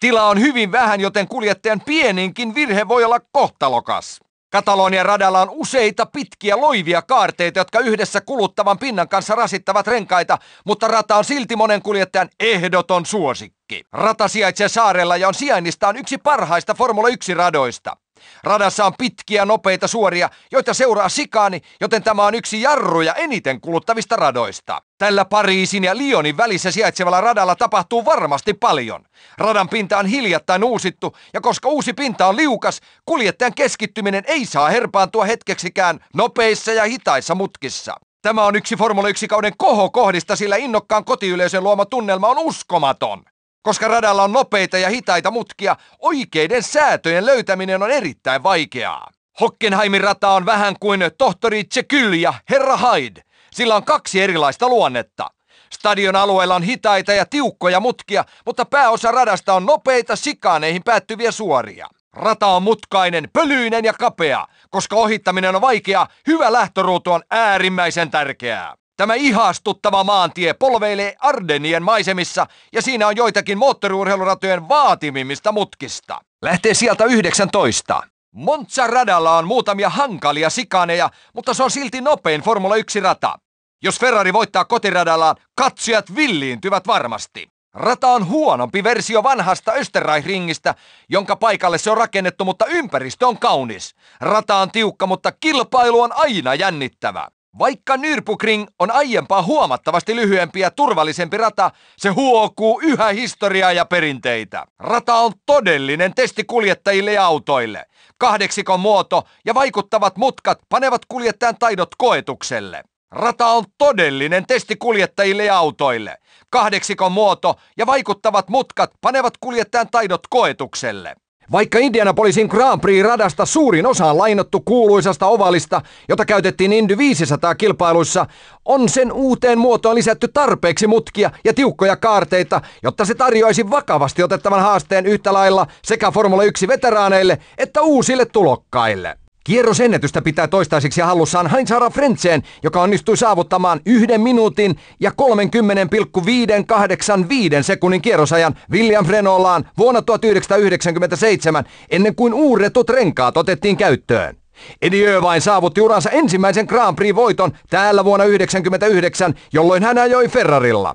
Tila on hyvin vähän, joten kuljettajan pieninkin virhe voi olla kohtalokas. Katalonian radalla on useita pitkiä loivia kaarteita, jotka yhdessä kuluttavan pinnan kanssa rasittavat renkaita, mutta rata on silti monen kuljettajan ehdoton suosikki. Rata sijaitsee saarella ja on sijainnistaan yksi parhaista Formula 1-radoista. Radassa on pitkiä, nopeita suoria, joita seuraa sikaani, joten tämä on yksi jarruja eniten kuluttavista radoista. Tällä Pariisin ja Lyonin välissä sijaitsevalla radalla tapahtuu varmasti paljon. Radan pinta on hiljattain uusittu, ja koska uusi pinta on liukas, kuljettajan keskittyminen ei saa herpaantua hetkeksikään nopeissa ja hitaissa mutkissa. Tämä on yksi Formula 1-kauden kohokohdista, sillä innokkaan kotiyleisön luoma tunnelma on uskomaton. Koska radalla on nopeita ja hitaita mutkia, oikeiden säätöjen löytäminen on erittäin vaikeaa. Hockenheimin rata on vähän kuin tohtori Tsekyl ja Herra Hyde. Sillä on kaksi erilaista luonnetta. Stadion alueella on hitaita ja tiukkoja mutkia, mutta pääosa radasta on nopeita sikaaneihin päättyviä suoria. Rata on mutkainen, pölyinen ja kapea. Koska ohittaminen on vaikeaa, hyvä lähtöruutu on äärimmäisen tärkeää. Tämä ihastuttava maantie polveilee Ardenien maisemissa ja siinä on joitakin moottoriurheiluratojen vaatimimmista mutkista. Lähtee sieltä 19. Monza radalla on muutamia hankalia sikaneja, mutta se on silti nopein Formula 1-rata. Jos Ferrari voittaa kotiradallaan, katsojat villiintyvät varmasti. Rata on huonompi versio vanhasta Österreich-ringistä, jonka paikalle se on rakennettu, mutta ympäristö on kaunis. Rata on tiukka, mutta kilpailu on aina jännittävä. Vaikka nyrpukring on aiempaa huomattavasti lyhyempi ja turvallisempi rata, se huokuu yhä historiaa ja perinteitä. Rata on todellinen testi kuljettajille ja autoille. Kahdeksikon muoto ja vaikuttavat mutkat panevat kuljettajan taidot koetukselle. Rata on todellinen testi kuljettajille ja autoille. Kahdeksikon muoto ja vaikuttavat mutkat panevat kuljettajan taidot koetukselle. Vaikka Indianapolisin Grand Prix-radasta suurin osa on lainattu kuuluisasta ovalista, jota käytettiin Indy 500 kilpailuissa, on sen uuteen muotoon lisätty tarpeeksi mutkia ja tiukkoja kaarteita, jotta se tarjoaisi vakavasti otettavan haasteen yhtä lailla sekä Formula 1-veteraaneille että uusille tulokkaille. Kierrosennätystä pitää toistaiseksi hallussaan Heinz-Hara Frentzen, joka onnistui saavuttamaan yhden minuutin ja 30,585 sekunnin kierrosajan William Frenolaan vuonna 1997, ennen kuin uurretut renkaat otettiin käyttöön. Edi Irvine saavutti uransa ensimmäisen Grand Prix-voiton täällä vuonna 1999, jolloin hän ajoi Ferrarilla.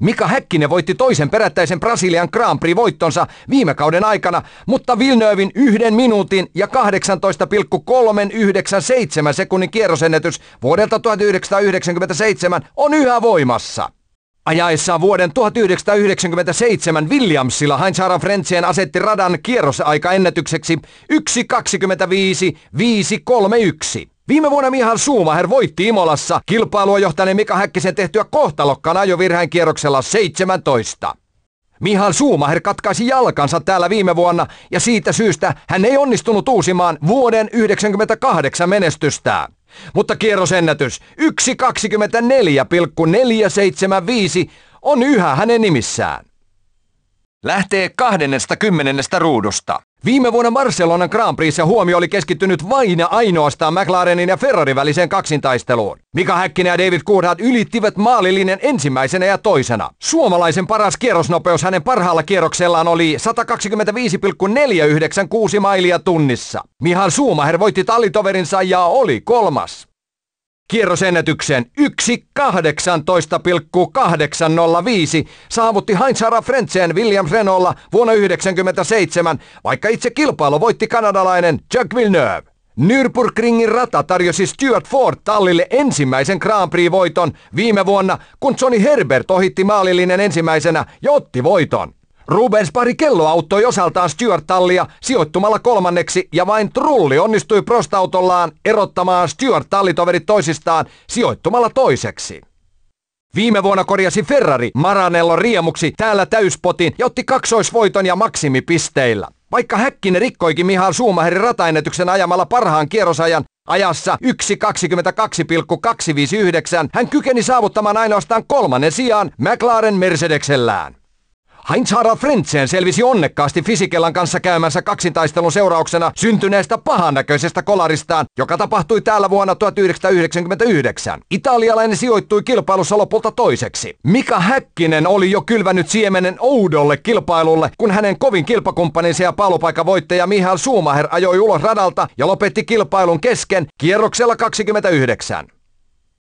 Mika Häkkinen voitti toisen perättäisen Brasilian Grand Prix-voittonsa viime kauden aikana, mutta Vilnöövin yhden minuutin ja 18,397 sekunnin kierrosennätys vuodelta 1997 on yhä voimassa. Ajaessaan vuoden 1997 Williamsilla Heinz Haran Frenzien asetti radan kierrosaikaennätykseksi 1.25.531. Viime vuonna Mihal Suumaher voitti Imolassa kilpailua johtaneen Mika Häkkisen tehtyä kohtalokkaan ajovirheen kierroksella 17. Mihal Suumaher katkaisi jalkansa täällä viime vuonna ja siitä syystä hän ei onnistunut uusimaan vuoden 1998 menestystään. Mutta kierrosennätys 1.24,475 on yhä hänen nimissään. Lähtee 20. ruudusta. Viime vuonna Barcelonan Grand Prix huomio oli keskittynyt vain ja ainoastaan McLarenin ja Ferrarin väliseen kaksintaisteluun. Mika Häkkinen ja David Coulthard ylittivät maalilinen ensimmäisenä ja toisena. Suomalaisen paras kierrosnopeus hänen parhaalla kierroksellaan oli 125,496 mailia tunnissa. Mihan Suumaher voitti tallitoverinsa ja oli kolmas. Kierrosennätykseen 1.18,805 saavutti Heinz sara Frentzen William Renolla vuonna 1997, vaikka itse kilpailu voitti kanadalainen Jack Villeneuve. Nürburgringin rata tarjosi Stuart Ford tallille ensimmäisen Grand Prix-voiton viime vuonna, kun Johnny Herbert ohitti maalillinen ensimmäisenä ja otti voiton. Rubens pari kello auttoi osaltaan Stuart tallia sijoittumalla kolmanneksi ja vain Trulli onnistui prostautollaan erottamaan Stuart tallitoverit toisistaan sijoittumalla toiseksi. Viime vuonna korjasi Ferrari Maranello riemuksi täällä täyspotin ja otti kaksoisvoiton ja maksimipisteillä. Vaikka Häkkinen rikkoikin Mihal Suumaherin rataennätyksen ajamalla parhaan kierrosajan ajassa 1.22.259, hän kykeni saavuttamaan ainoastaan kolmannen sijaan McLaren Mercedeksellään. Heinz Frentzen selvisi onnekkaasti fisikellan kanssa käymänsä kaksintaistelun seurauksena syntyneestä pahannäköisestä kolaristaan, joka tapahtui täällä vuonna 1999. Italialainen sijoittui kilpailussa lopulta toiseksi. Mika Häkkinen oli jo kylvänyt siemenen oudolle kilpailulle, kun hänen kovin kilpakumppaninsa ja palopaikavoittaja Mihail Suumaher ajoi ulos radalta ja lopetti kilpailun kesken kierroksella 29.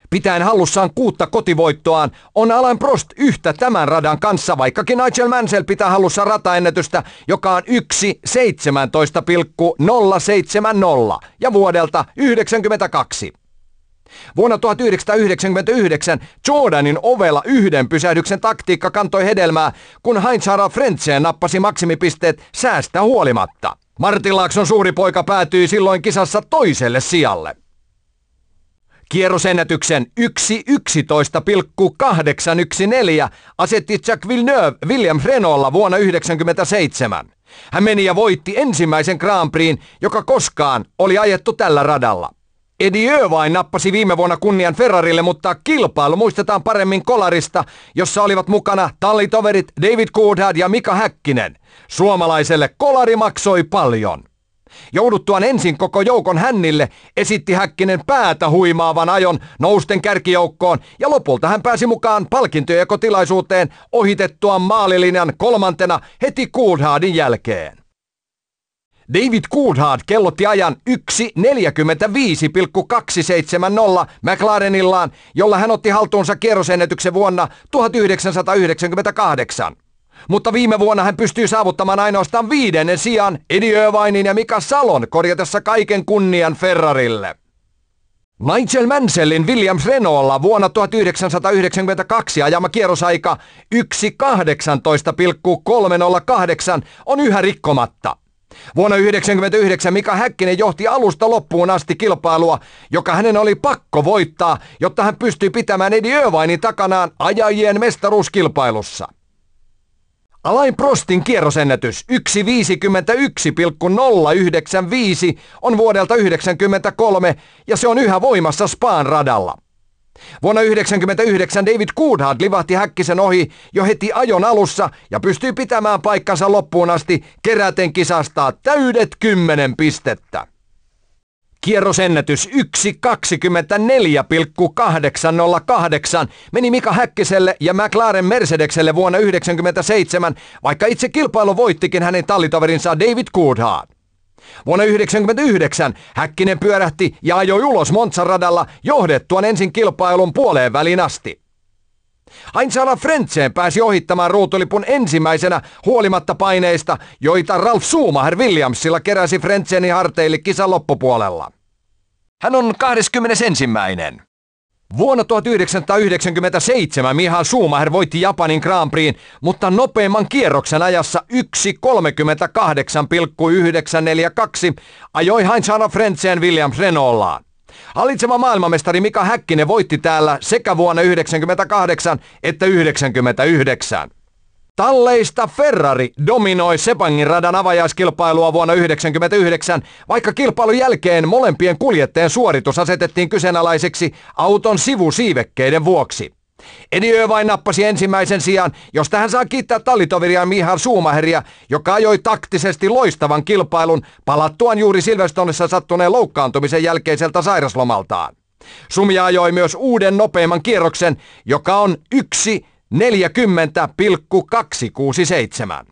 Pitäen hallussaan kuutta kotivoittoaan on Alan Prost yhtä tämän radan kanssa, vaikkakin Nigel Mansell pitää hallussa rataennätystä, joka on 1.17,070 ja vuodelta 1992. Vuonna 1999 Jordanin ovella yhden pysähdyksen taktiikka kantoi hedelmää, kun Heinz Harald Frentzen nappasi maksimipisteet säästä huolimatta. Martin Laakson suuri poika päätyi silloin kisassa toiselle sijalle. Kierrosennätyksen 1.11.814 asetti Jack Villeneuve William Renolla vuonna 1997. Hän meni ja voitti ensimmäisen Grand Prixin, joka koskaan oli ajettu tällä radalla. Eddie Irvine nappasi viime vuonna kunnian Ferrarille, mutta kilpailu muistetaan paremmin kolarista, jossa olivat mukana tallitoverit David Coulthard ja Mika Häkkinen. Suomalaiselle kolari maksoi paljon. Jouduttuaan ensin koko joukon hännille, esitti Häkkinen päätä huimaavan ajon nousten kärkijoukkoon ja lopulta hän pääsi mukaan palkintojekotilaisuuteen ohitettua maalilinjan kolmantena heti Coulthardin jälkeen. David Coulthard kellotti ajan 1.45,270 McLarenillaan, jolla hän otti haltuunsa kierrosennätyksen vuonna 1998. Mutta viime vuonna hän pystyi saavuttamaan ainoastaan viidennen sijaan Edi ja Mika Salon korjatessa kaiken kunnian Ferrarille. Nigel Mansellin Williams Renaultlla vuonna 1992 ajama kierrosaika 1.18,308 on yhä rikkomatta. Vuonna 1999 Mika Häkkinen johti alusta loppuun asti kilpailua, joka hänen oli pakko voittaa, jotta hän pystyi pitämään Edi Irvinin takanaan ajajien mestaruuskilpailussa. Alain Prostin kierrosennätys 1.51,095 on vuodelta 1993 ja se on yhä voimassa Spaan radalla. Vuonna 1999 David Coulthard livahti Häkkisen ohi jo heti ajon alussa ja pystyi pitämään paikkansa loppuun asti keräten kisastaa täydet 10 pistettä. Kierrosennätys 1.24,808 meni Mika Häkkiselle ja McLaren Mercedekselle vuonna 1997, vaikka itse kilpailu voittikin hänen tallitoverinsa David Coulthard. Vuonna 1999 Häkkinen pyörähti ja ajoi ulos Montsan radalla johdettuaan ensin kilpailun puoleen väliin asti. Ainsala Frentzen pääsi ohittamaan ruutulipun ensimmäisenä huolimatta paineista, joita Ralf Schumacher Williamsilla keräsi Frentzenin harteille kisan loppupuolella. Hän on 21. Vuonna 1997 Miha Schumacher voitti Japanin Grand Prixin, mutta nopeimman kierroksen ajassa 1.38,942 ajoi Heinz Hanna Frentzen Williams Renaultaan. Hallitseva maailmanmestari Mika Häkkinen voitti täällä sekä vuonna 1998 että 1999. Talleista Ferrari dominoi Sepangin radan avajaiskilpailua vuonna 1999, vaikka kilpailun jälkeen molempien kuljettajien suoritus asetettiin kyseenalaiseksi auton sivusiivekkeiden vuoksi. Edi vain nappasi ensimmäisen sijaan, josta hän saa kiittää tallitoveria Mihal Suumaheria, joka ajoi taktisesti loistavan kilpailun palattuaan juuri Silvestonissa sattuneen loukkaantumisen jälkeiseltä sairaslomaltaan. Sumia ajoi myös uuden nopeimman kierroksen, joka on 1.40,267.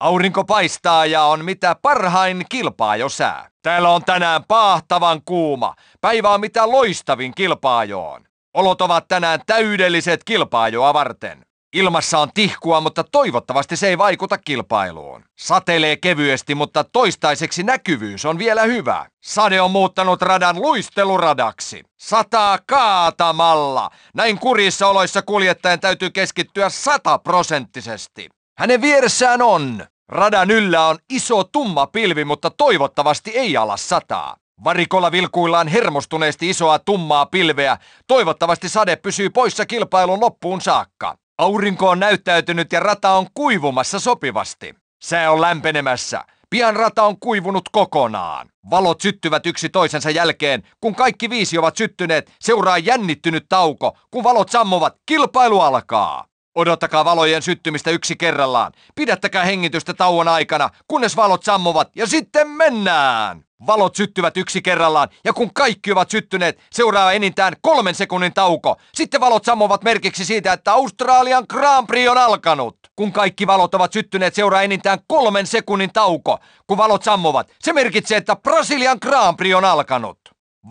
Aurinko paistaa ja on mitä parhain kilpaa jo sää. Täällä on tänään paahtavan kuuma. Päivä on mitä loistavin kilpaajoon. Olot ovat tänään täydelliset kilpailua varten. Ilmassa on tihkua, mutta toivottavasti se ei vaikuta kilpailuun. Satelee kevyesti, mutta toistaiseksi näkyvyys on vielä hyvä. Sade on muuttanut radan luisteluradaksi. Sataa kaatamalla. Näin kurissa oloissa kuljettajan täytyy keskittyä sataprosenttisesti. Hänen vieressään on. Radan yllä on iso tumma pilvi, mutta toivottavasti ei ala sataa. Varikolla vilkuillaan hermostuneesti isoa tummaa pilveä. Toivottavasti sade pysyy poissa kilpailun loppuun saakka. Aurinko on näyttäytynyt ja rata on kuivumassa sopivasti. Sää on lämpenemässä. Pian rata on kuivunut kokonaan. Valot syttyvät yksi toisensa jälkeen. Kun kaikki viisi ovat syttyneet, seuraa jännittynyt tauko. Kun valot sammuvat, kilpailu alkaa. Odottakaa valojen syttymistä yksi kerrallaan. Pidättäkää hengitystä tauon aikana, kunnes valot sammuvat ja sitten mennään! Valot syttyvät yksi kerrallaan, ja kun kaikki ovat syttyneet, seuraa enintään kolmen sekunnin tauko. Sitten valot sammuvat merkiksi siitä, että Australian Grand Prix on alkanut. Kun kaikki valot ovat syttyneet, seuraa enintään kolmen sekunnin tauko. Kun valot sammuvat, se merkitsee, että Brasilian Grand Prix on alkanut.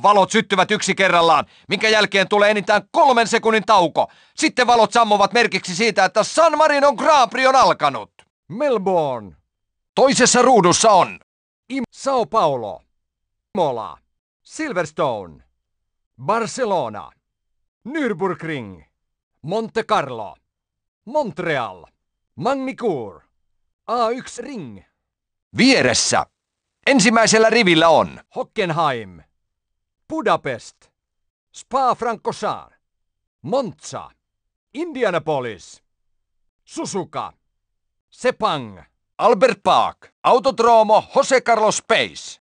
Valot syttyvät yksi kerrallaan, minkä jälkeen tulee enintään kolmen sekunnin tauko. Sitten valot sammuvat merkiksi siitä, että San Marinon Grand Prix on alkanut. Melbourne. Toisessa ruudussa on Im Sao Paulo, Mola, Silverstone, Barcelona, Nürburgring, Monte Carlo, Montreal, Magnicur, A1 Ring. Vieressä. Ensimmäisellä rivillä on Hockenheim, Budapest, Spa-Francorchamps, Monza, Indianapolis, Susuka, Sepang. Albert Park, Autodromo Jose Carlos Pace.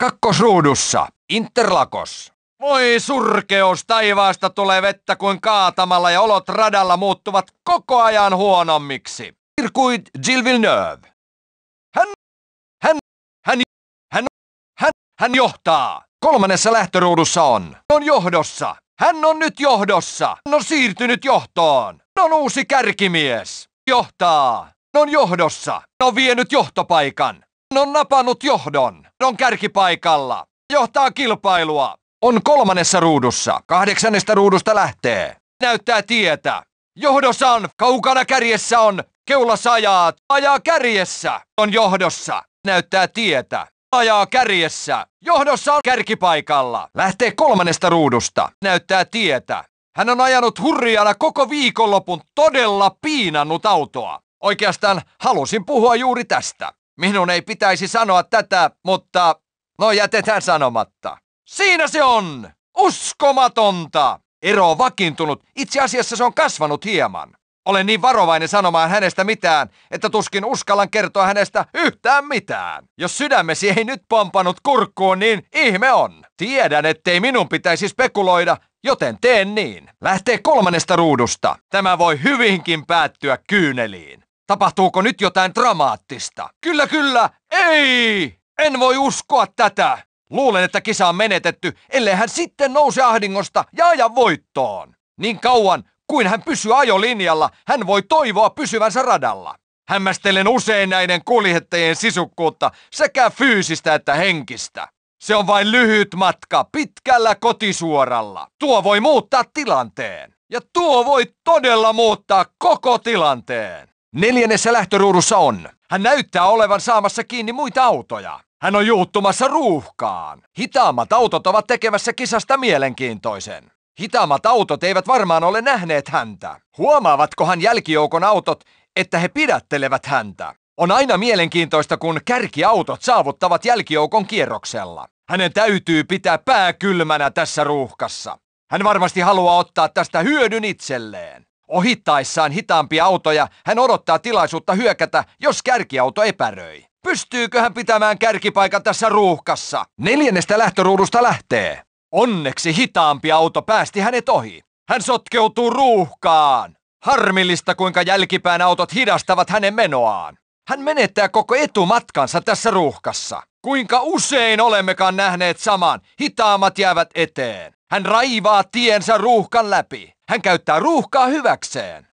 Kakkosruudussa, Interlakos. Voi surkeus, taivaasta tulee vettä kuin kaatamalla ja olot radalla muuttuvat koko ajan huonommiksi. Circuit Gilles Villeneuve. Hän, hän, hän, hän, hän, hän johtaa. Kolmannessa lähtöruudussa on. On johdossa. Hän on nyt johdossa. Hän on siirtynyt johtoon. Hän on uusi kärkimies. Johtaa on johdossa. on vienyt johtopaikan. on napannut johdon. on kärkipaikalla. Johtaa kilpailua. On kolmannessa ruudussa. Kahdeksannesta ruudusta lähtee. Näyttää tietä. Johdossa on, kaukana kärjessä on, keula ajaa. ajaa kärjessä, on johdossa, näyttää tietä, ajaa kärjessä, johdossa on kärkipaikalla, lähtee kolmannesta ruudusta, näyttää tietä. Hän on ajanut hurjana koko viikonlopun, todella piinannut autoa. Oikeastaan halusin puhua juuri tästä. Minun ei pitäisi sanoa tätä, mutta no jätetään sanomatta. Siinä se on! Uskomatonta! Ero on vakiintunut. Itse asiassa se on kasvanut hieman. Olen niin varovainen sanomaan hänestä mitään, että tuskin uskallan kertoa hänestä yhtään mitään. Jos sydämesi ei nyt pompanut kurkkuun, niin ihme on. Tiedän, ettei minun pitäisi spekuloida, joten teen niin. Lähtee kolmannesta ruudusta. Tämä voi hyvinkin päättyä kyyneliin. Tapahtuuko nyt jotain dramaattista? Kyllä, kyllä! Ei! En voi uskoa tätä! Luulen, että kisa on menetetty, ellei hän sitten nouse ahdingosta ja aja voittoon. Niin kauan kuin hän pysyy ajolinjalla, hän voi toivoa pysyvänsä radalla. Hämmästelen usein näiden kuljettajien sisukkuutta sekä fyysistä että henkistä. Se on vain lyhyt matka pitkällä kotisuoralla. Tuo voi muuttaa tilanteen. Ja tuo voi todella muuttaa koko tilanteen. Neljännessä lähtöruudussa on. Hän näyttää olevan saamassa kiinni muita autoja. Hän on juuttumassa ruuhkaan. Hitaammat autot ovat tekemässä kisasta mielenkiintoisen. Hitaammat autot eivät varmaan ole nähneet häntä. Huomaavatkohan jälkijoukon autot, että he pidättelevät häntä? On aina mielenkiintoista, kun kärkiautot saavuttavat jälkijoukon kierroksella. Hänen täytyy pitää pää kylmänä tässä ruuhkassa. Hän varmasti haluaa ottaa tästä hyödyn itselleen. Ohittaessaan hitaampia autoja hän odottaa tilaisuutta hyökätä, jos kärkiauto epäröi. Pystyykö hän pitämään kärkipaikan tässä ruuhkassa? Neljännestä lähtöruudusta lähtee. Onneksi hitaampi auto päästi hänet ohi. Hän sotkeutuu ruuhkaan. Harmillista, kuinka jälkipään autot hidastavat hänen menoaan. Hän menettää koko etumatkansa tässä ruuhkassa. Kuinka usein olemmekaan nähneet saman, hitaamat jäävät eteen. Hän raivaa tiensä ruuhkan läpi. Hän käyttää ruuhkaa hyväkseen.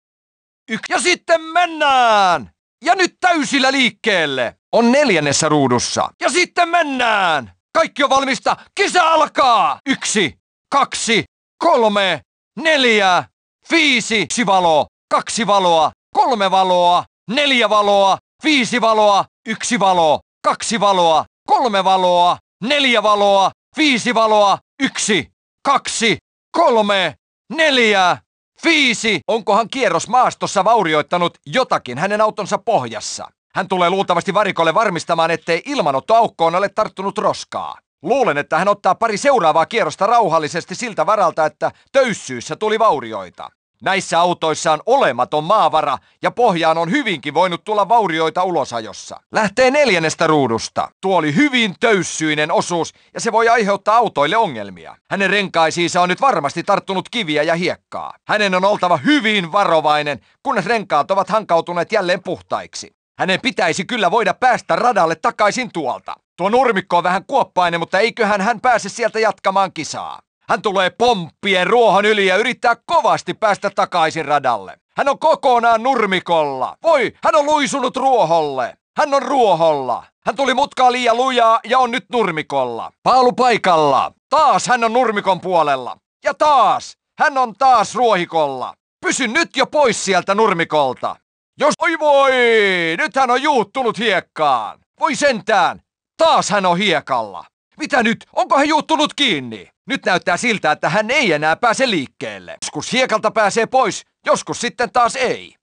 Yk- ja sitten mennään! Ja nyt täysillä liikkeelle! On neljännessä ruudussa. Ja sitten mennään! Kaikki on valmista! Kisa alkaa! Yksi, kaksi, kolme, neljä, viisi, yksi valo, kaksi valoa, kolme valoa, neljä valoa, viisi valoa, yksi valo, kaksi valoa, kolme valoa, neljä valoa, viisi valoa, yksi, kaksi, kolme, neljä, viisi. Onkohan kierros maastossa vaurioittanut jotakin hänen autonsa pohjassa? Hän tulee luultavasti varikolle varmistamaan, ettei ilmanottoaukkoon ole tarttunut roskaa. Luulen, että hän ottaa pari seuraavaa kierrosta rauhallisesti siltä varalta, että töyssyissä tuli vaurioita. Näissä autoissa on olematon maavara ja pohjaan on hyvinkin voinut tulla vaurioita ulosajossa. Lähtee neljännestä ruudusta. Tuo oli hyvin töyssyinen osuus ja se voi aiheuttaa autoille ongelmia. Hänen renkaisiinsa on nyt varmasti tarttunut kiviä ja hiekkaa. Hänen on oltava hyvin varovainen, kunnes renkaat ovat hankautuneet jälleen puhtaiksi. Hänen pitäisi kyllä voida päästä radalle takaisin tuolta. Tuo nurmikko on vähän kuoppainen, mutta eiköhän hän pääse sieltä jatkamaan kisaa. Hän tulee pomppien ruohon yli ja yrittää kovasti päästä takaisin radalle. Hän on kokonaan nurmikolla. Voi, hän on luisunut ruoholle. Hän on ruoholla. Hän tuli mutkaa liian lujaa ja on nyt nurmikolla. Paalu paikalla. Taas hän on nurmikon puolella. Ja taas. Hän on taas ruohikolla. Pysy nyt jo pois sieltä nurmikolta. Jos oi voi, nyt hän on juuttunut hiekkaan. Voi sentään, taas hän on hiekalla. Mitä nyt, onko hän juuttunut kiinni? Nyt näyttää siltä, että hän ei enää pääse liikkeelle. Joskus hiekalta pääsee pois, joskus sitten taas ei.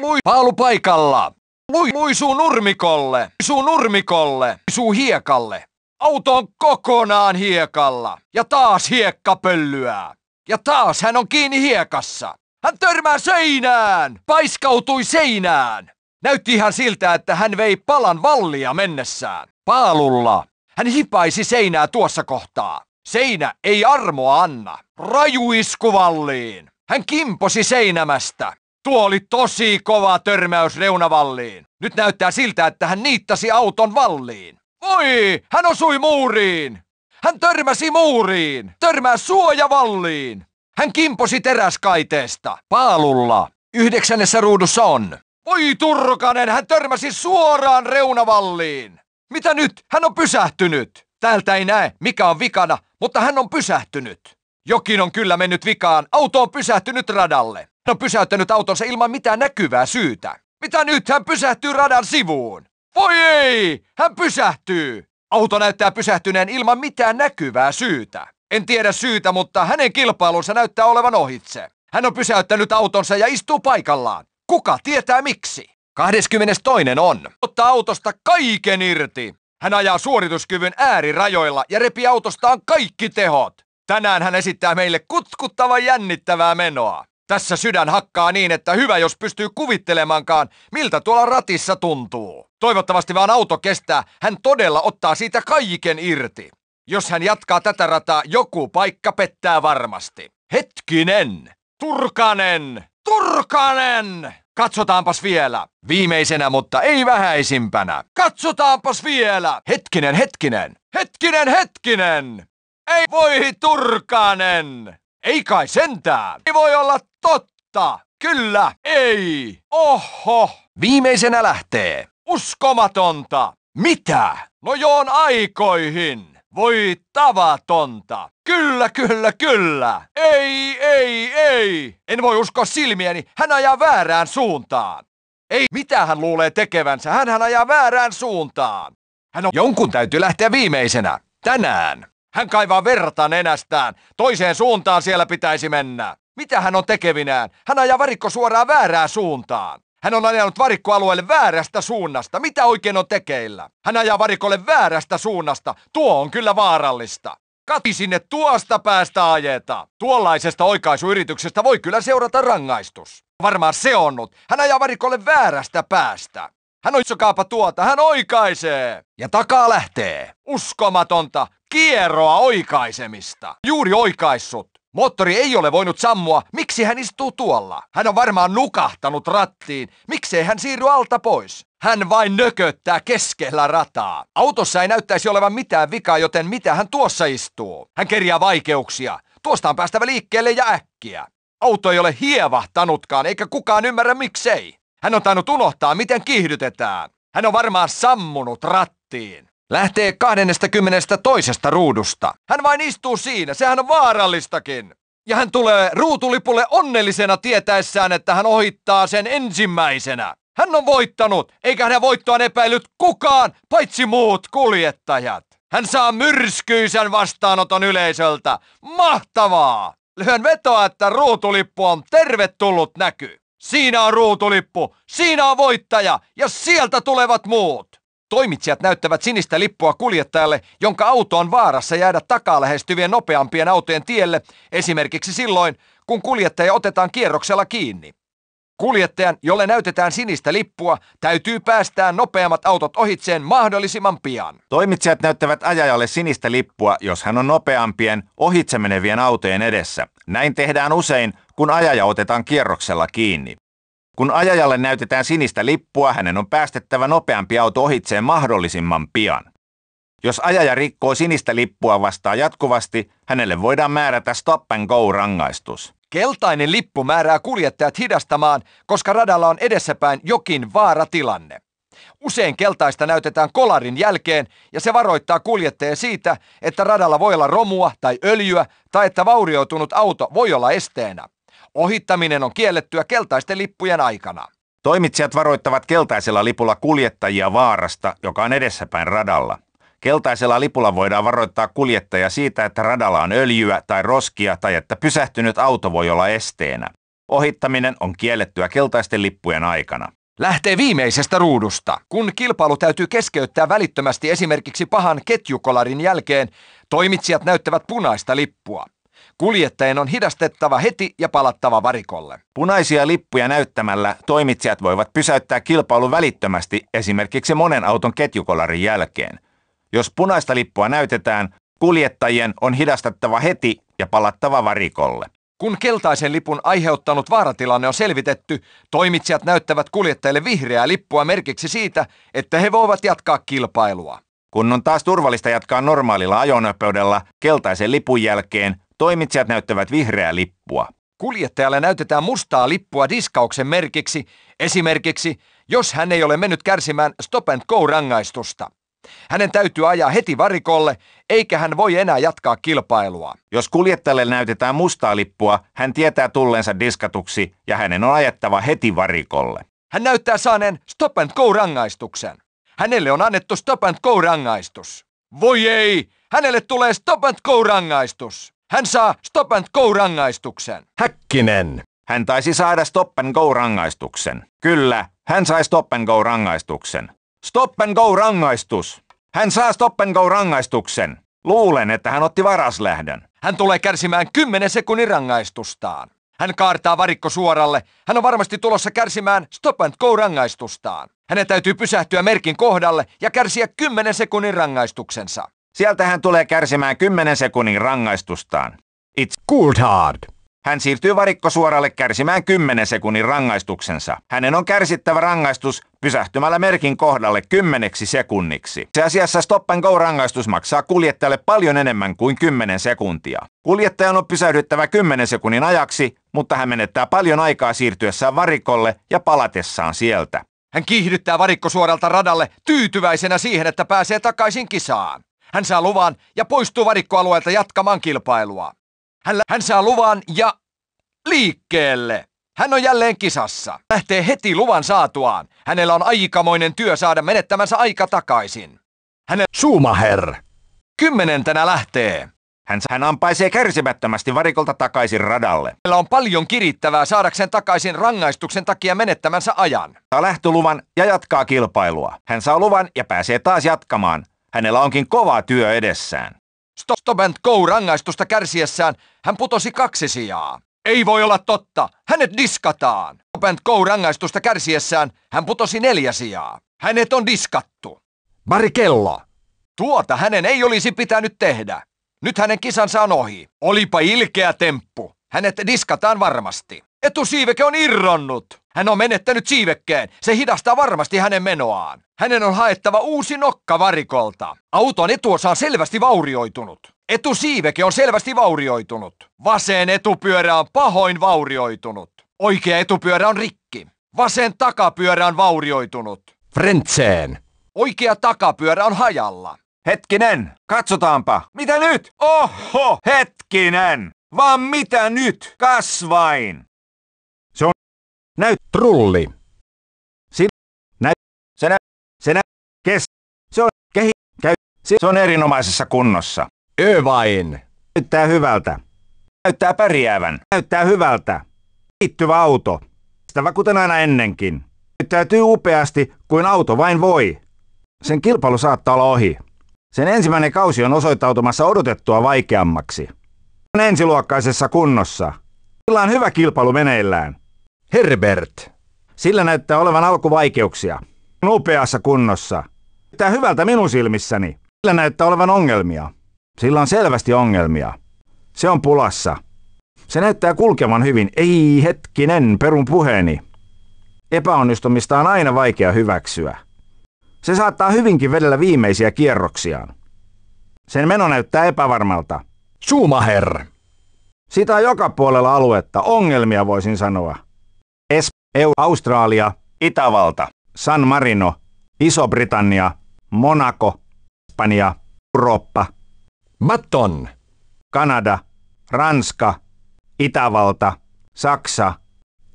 Lui paalu paikalla. Lui, luisuu nurmikolle. Suu nurmikolle. Suu hiekalle. Auto on kokonaan hiekalla. Ja taas hiekka pöllyää. Ja taas hän on kiinni hiekassa. Hän törmää seinään! Paiskautui seinään! Näytti ihan siltä, että hän vei palan vallia mennessään. Paalulla. Hän hipaisi seinää tuossa kohtaa. Seinä ei armoa anna. Rajuiskuvalliin. Hän kimposi seinämästä. Tuo oli tosi kova törmäys reunavalliin. Nyt näyttää siltä, että hän niittasi auton valliin. Voi! Hän osui muuriin! Hän törmäsi muuriin! Törmää suojavalliin! Hän kimposi teräskaiteesta. Paalulla. Yhdeksännessä ruudussa on. Voi turkanen! Hän törmäsi suoraan reunavalliin! Mitä nyt? Hän on pysähtynyt! Täältä ei näe, mikä on vikana, mutta hän on pysähtynyt. Jokin on kyllä mennyt vikaan. Auto on pysähtynyt radalle. Hän no, on pysäyttänyt autonsa ilman mitään näkyvää syytä. Mitä nyt? Hän pysähtyy radan sivuun. Voi ei! Hän pysähtyy! Auto näyttää pysähtyneen ilman mitään näkyvää syytä. En tiedä syytä, mutta hänen kilpailunsa näyttää olevan ohitse. Hän on pysäyttänyt autonsa ja istuu paikallaan. Kuka tietää miksi? 22 on. Ottaa autosta kaiken irti. Hän ajaa suorituskyvyn äärirajoilla ja repi autostaan kaikki tehot. Tänään hän esittää meille kutkuttavan jännittävää menoa. Tässä sydän hakkaa niin, että hyvä jos pystyy kuvittelemaankaan, miltä tuolla ratissa tuntuu. Toivottavasti vaan auto kestää, hän todella ottaa siitä kaiken irti. Jos hän jatkaa tätä rataa, joku paikka pettää varmasti. Hetkinen! Turkanen! Turkanen! Katsotaanpas vielä. Viimeisenä, mutta ei vähäisimpänä. Katsotaanpas vielä. Hetkinen, hetkinen. Hetkinen, hetkinen. Ei voi turkanen. Ei kai sentään. Ei voi olla totta. Kyllä, ei. Oho. Viimeisenä lähtee. Uskomatonta. Mitä? No joon aikoihin. Voi tavatonta! Kyllä, kyllä, kyllä! Ei, ei, ei! En voi uskoa silmieni, hän ajaa väärään suuntaan. Ei, mitä hän luulee tekevänsä, hän hän ajaa väärään suuntaan. Hän on... Jonkun täytyy lähteä viimeisenä, tänään. Hän kaivaa verta nenästään, toiseen suuntaan siellä pitäisi mennä. Mitä hän on tekevinään? Hän ajaa varikko suoraan väärään suuntaan. Hän on ajanut varikkoalueelle väärästä suunnasta. Mitä oikein on tekeillä? Hän ajaa varikolle väärästä suunnasta. Tuo on kyllä vaarallista. Kati sinne tuosta päästä ajeta. Tuollaisesta oikaisuyrityksestä voi kyllä seurata rangaistus. Varmaan se onnut. Hän ajaa varikolle väärästä päästä. Hän oitsokaapa tuota, hän oikaisee. Ja takaa lähtee. Uskomatonta, Kierroa oikaisemista. Juuri oikaissut. Moottori ei ole voinut sammua. Miksi hän istuu tuolla? Hän on varmaan nukahtanut rattiin. Miksei hän siirry alta pois? Hän vain nököttää keskellä rataa. Autossa ei näyttäisi olevan mitään vikaa, joten mitä hän tuossa istuu? Hän kerjää vaikeuksia. Tuosta on päästävä liikkeelle ja äkkiä. Auto ei ole hievahtanutkaan, eikä kukaan ymmärrä miksei. Hän on tainnut unohtaa, miten kiihdytetään. Hän on varmaan sammunut rattiin. Lähtee 22. toisesta ruudusta. Hän vain istuu siinä, sehän on vaarallistakin. Ja hän tulee ruutulipulle onnellisena tietäessään, että hän ohittaa sen ensimmäisenä. Hän on voittanut, eikä hänen voittoaan epäillyt kukaan, paitsi muut kuljettajat. Hän saa myrskyisen vastaanoton yleisöltä. Mahtavaa! Lyhyen vetoa, että ruutulippu on tervetullut näky. Siinä on ruutulippu, siinä on voittaja ja sieltä tulevat muut. Toimitsijat näyttävät sinistä lippua kuljettajalle, jonka auto on vaarassa jäädä takaa lähestyvien nopeampien autojen tielle, esimerkiksi silloin, kun kuljettaja otetaan kierroksella kiinni. Kuljettajan, jolle näytetään sinistä lippua, täytyy päästää nopeammat autot ohitseen mahdollisimman pian. Toimitsijat näyttävät ajajalle sinistä lippua, jos hän on nopeampien, ohitse menevien autojen edessä. Näin tehdään usein, kun ajaja otetaan kierroksella kiinni. Kun ajajalle näytetään sinistä lippua, hänen on päästettävä nopeampi auto ohitseen mahdollisimman pian. Jos ajaja rikkoo sinistä lippua vastaan jatkuvasti, hänelle voidaan määrätä stop and go rangaistus. Keltainen lippu määrää kuljettajat hidastamaan, koska radalla on edessäpäin jokin vaaratilanne. Usein keltaista näytetään kolarin jälkeen ja se varoittaa kuljettajia siitä, että radalla voi olla romua tai öljyä tai että vaurioitunut auto voi olla esteenä. Ohittaminen on kiellettyä keltaisten lippujen aikana. Toimitsijat varoittavat keltaisella lipulla kuljettajia vaarasta, joka on edessäpäin radalla. Keltaisella lipulla voidaan varoittaa kuljettaja siitä, että radalla on öljyä tai roskia tai että pysähtynyt auto voi olla esteenä. Ohittaminen on kiellettyä keltaisten lippujen aikana. Lähtee viimeisestä ruudusta. Kun kilpailu täytyy keskeyttää välittömästi esimerkiksi pahan ketjukolarin jälkeen, toimitsijat näyttävät punaista lippua. Kuljettajan on hidastettava heti ja palattava varikolle. Punaisia lippuja näyttämällä toimitsijat voivat pysäyttää kilpailun välittömästi esimerkiksi monen auton ketjukolarin jälkeen. Jos punaista lippua näytetään, kuljettajien on hidastettava heti ja palattava varikolle. Kun keltaisen lipun aiheuttanut vaaratilanne on selvitetty, toimitsijat näyttävät kuljettajille vihreää lippua merkiksi siitä, että he voivat jatkaa kilpailua. Kun on taas turvallista jatkaa normaalilla ajonopeudella, keltaisen lipun jälkeen Toimitsijat näyttävät vihreää lippua. Kuljettajalle näytetään mustaa lippua diskauksen merkiksi, esimerkiksi jos hän ei ole mennyt kärsimään stop and go-rangaistusta. Hänen täytyy ajaa heti varikolle, eikä hän voi enää jatkaa kilpailua. Jos kuljettajalle näytetään mustaa lippua, hän tietää tulleensa diskatuksi ja hänen on ajettava heti varikolle. Hän näyttää saaneen stop and go-rangaistuksen. Hänelle on annettu stop and go-rangaistus. Voi ei! Hänelle tulee stop and go-rangaistus! Hän saa stop and go-rangaistuksen. Häkkinen. Hän taisi saada stop and go-rangaistuksen. Kyllä, hän sai stop and go-rangaistuksen. Stop and go-rangaistus. Hän saa stop and go-rangaistuksen. Luulen, että hän otti varaslähdön. Hän tulee kärsimään 10 sekunnin rangaistustaan. Hän kaartaa varikko suoralle. Hän on varmasti tulossa kärsimään stop and go-rangaistustaan. Hänen täytyy pysähtyä merkin kohdalle ja kärsiä 10 sekunnin rangaistuksensa. Sieltä hän tulee kärsimään 10 sekunnin rangaistustaan. It's hard. Hän siirtyy varikko-suoralle kärsimään 10 sekunnin rangaistuksensa. Hänen on kärsittävä rangaistus pysähtymällä merkin kohdalle 10 sekunniksi. Se asiassa stop and go rangaistus maksaa kuljettajalle paljon enemmän kuin 10 sekuntia. Kuljettajan on pysähdyttävä 10 sekunnin ajaksi, mutta hän menettää paljon aikaa siirtyessään varikolle ja palatessaan sieltä. Hän kiihdyttää suoralta radalle tyytyväisenä siihen, että pääsee takaisin kisaan. Hän saa luvan ja poistuu varikkoalueelta jatkamaan kilpailua. Hän, hän saa luvan ja liikkeelle. Hän on jälleen kisassa. Lähtee heti luvan saatuaan. Hänellä on aikamoinen työ saada menettämänsä aika takaisin. Hänen Schumacher. Kymmenentenä lähtee. Hän, hän ampaisee kärsimättömästi varikolta takaisin radalle. Hänellä on paljon kirittävää saadakseen takaisin rangaistuksen takia menettämänsä ajan. Saa lähtöluvan ja jatkaa kilpailua. Hän saa luvan ja pääsee taas jatkamaan. Hänellä onkin kova työ edessään. Stop and go rangaistusta kärsiessään hän putosi kaksi sijaa. Ei voi olla totta. Hänet diskataan. Stop and go rangaistusta kärsiessään hän putosi neljä sijaa. Hänet on diskattu. Barikella. Tuota hänen ei olisi pitänyt tehdä. Nyt hänen kisansa on ohi. Olipa ilkeä temppu. Hänet diskataan varmasti. Etusiiveke on irronnut. Hän on menettänyt siivekkeen. Se hidastaa varmasti hänen menoaan. Hänen on haettava uusi nokka varikolta. Auton etuosa on selvästi vaurioitunut. Etusiiveke on selvästi vaurioitunut. Vasen etupyörä on pahoin vaurioitunut. Oikea etupyörä on rikki. Vasen takapyörä on vaurioitunut. Frentseen. Oikea takapyörä on hajalla. Hetkinen, katsotaanpa. Mitä nyt? Oho, hetkinen. Vaan mitä nyt? Kasvain. Näyt trulli. Sin, näyt, senä, senä, kes. Se on kehi, käy, se on erinomaisessa kunnossa. Ö vain. Näyttää hyvältä. Näyttää pärjäävän. Näyttää hyvältä. Liittyvä auto. Tämä kuten aina ennenkin. Näyttäytyy upeasti kuin auto vain voi. Sen kilpailu saattaa olla ohi. Sen ensimmäinen kausi on osoittautumassa odotettua vaikeammaksi. On ensiluokkaisessa kunnossa. Sillä on hyvä kilpailu meneillään. Herbert. Sillä näyttää olevan alkuvaikeuksia. Nopeassa kunnossa. Tää hyvältä minun silmissäni. Sillä näyttää olevan ongelmia. Sillä on selvästi ongelmia. Se on pulassa. Se näyttää kulkevan hyvin. Ei hetkinen, perun puheeni. Epäonnistumista on aina vaikea hyväksyä. Se saattaa hyvinkin vedellä viimeisiä kierroksiaan. Sen meno näyttää epävarmalta. Schumacher! Sitä on joka puolella aluetta. Ongelmia voisin sanoa. EU, Australia, Itävalta, San Marino, Iso-Britannia, Monaco, Espanja, Eurooppa, Matton, Kanada, Ranska, Itävalta, Saksa,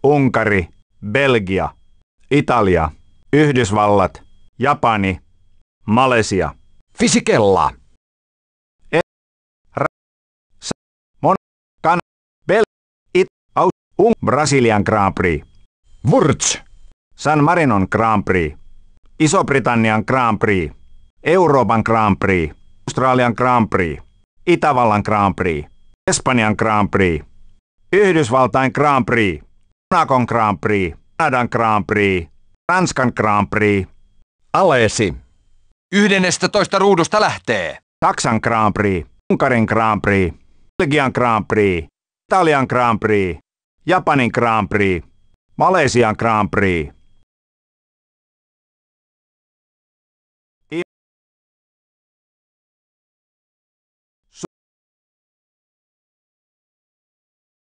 Unkari, Belgia, Italia, Yhdysvallat, Japani, Malesia. Fisikella. E- Mon- Kan- Bel- It- Aus- Un- Brasilian Grand Prix. Wurz. San Marinon Grand Prix. Iso-Britannian Grand Prix. Euroopan Grand Prix. Australian Grand Prix. Itävallan Grand Prix. Espanjan Grand Prix. Yhdysvaltain Grand Prix. Monacon Grand Prix. Kanadan Grand Prix. Ranskan Grand Prix. Aleesi. Yhdennestä toista ruudusta lähtee. Saksan Grand Prix. Unkarin Grand Prix. Belgian Grand Prix. Italian Grand Prix. Japanin Grand Prix. Malesian Grand Prix.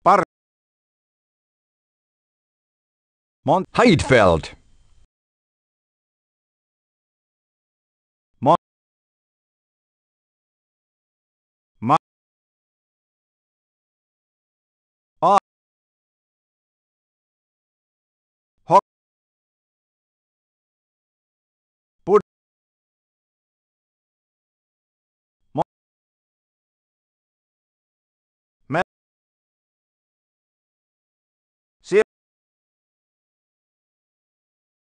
Par Mont Heidfeld.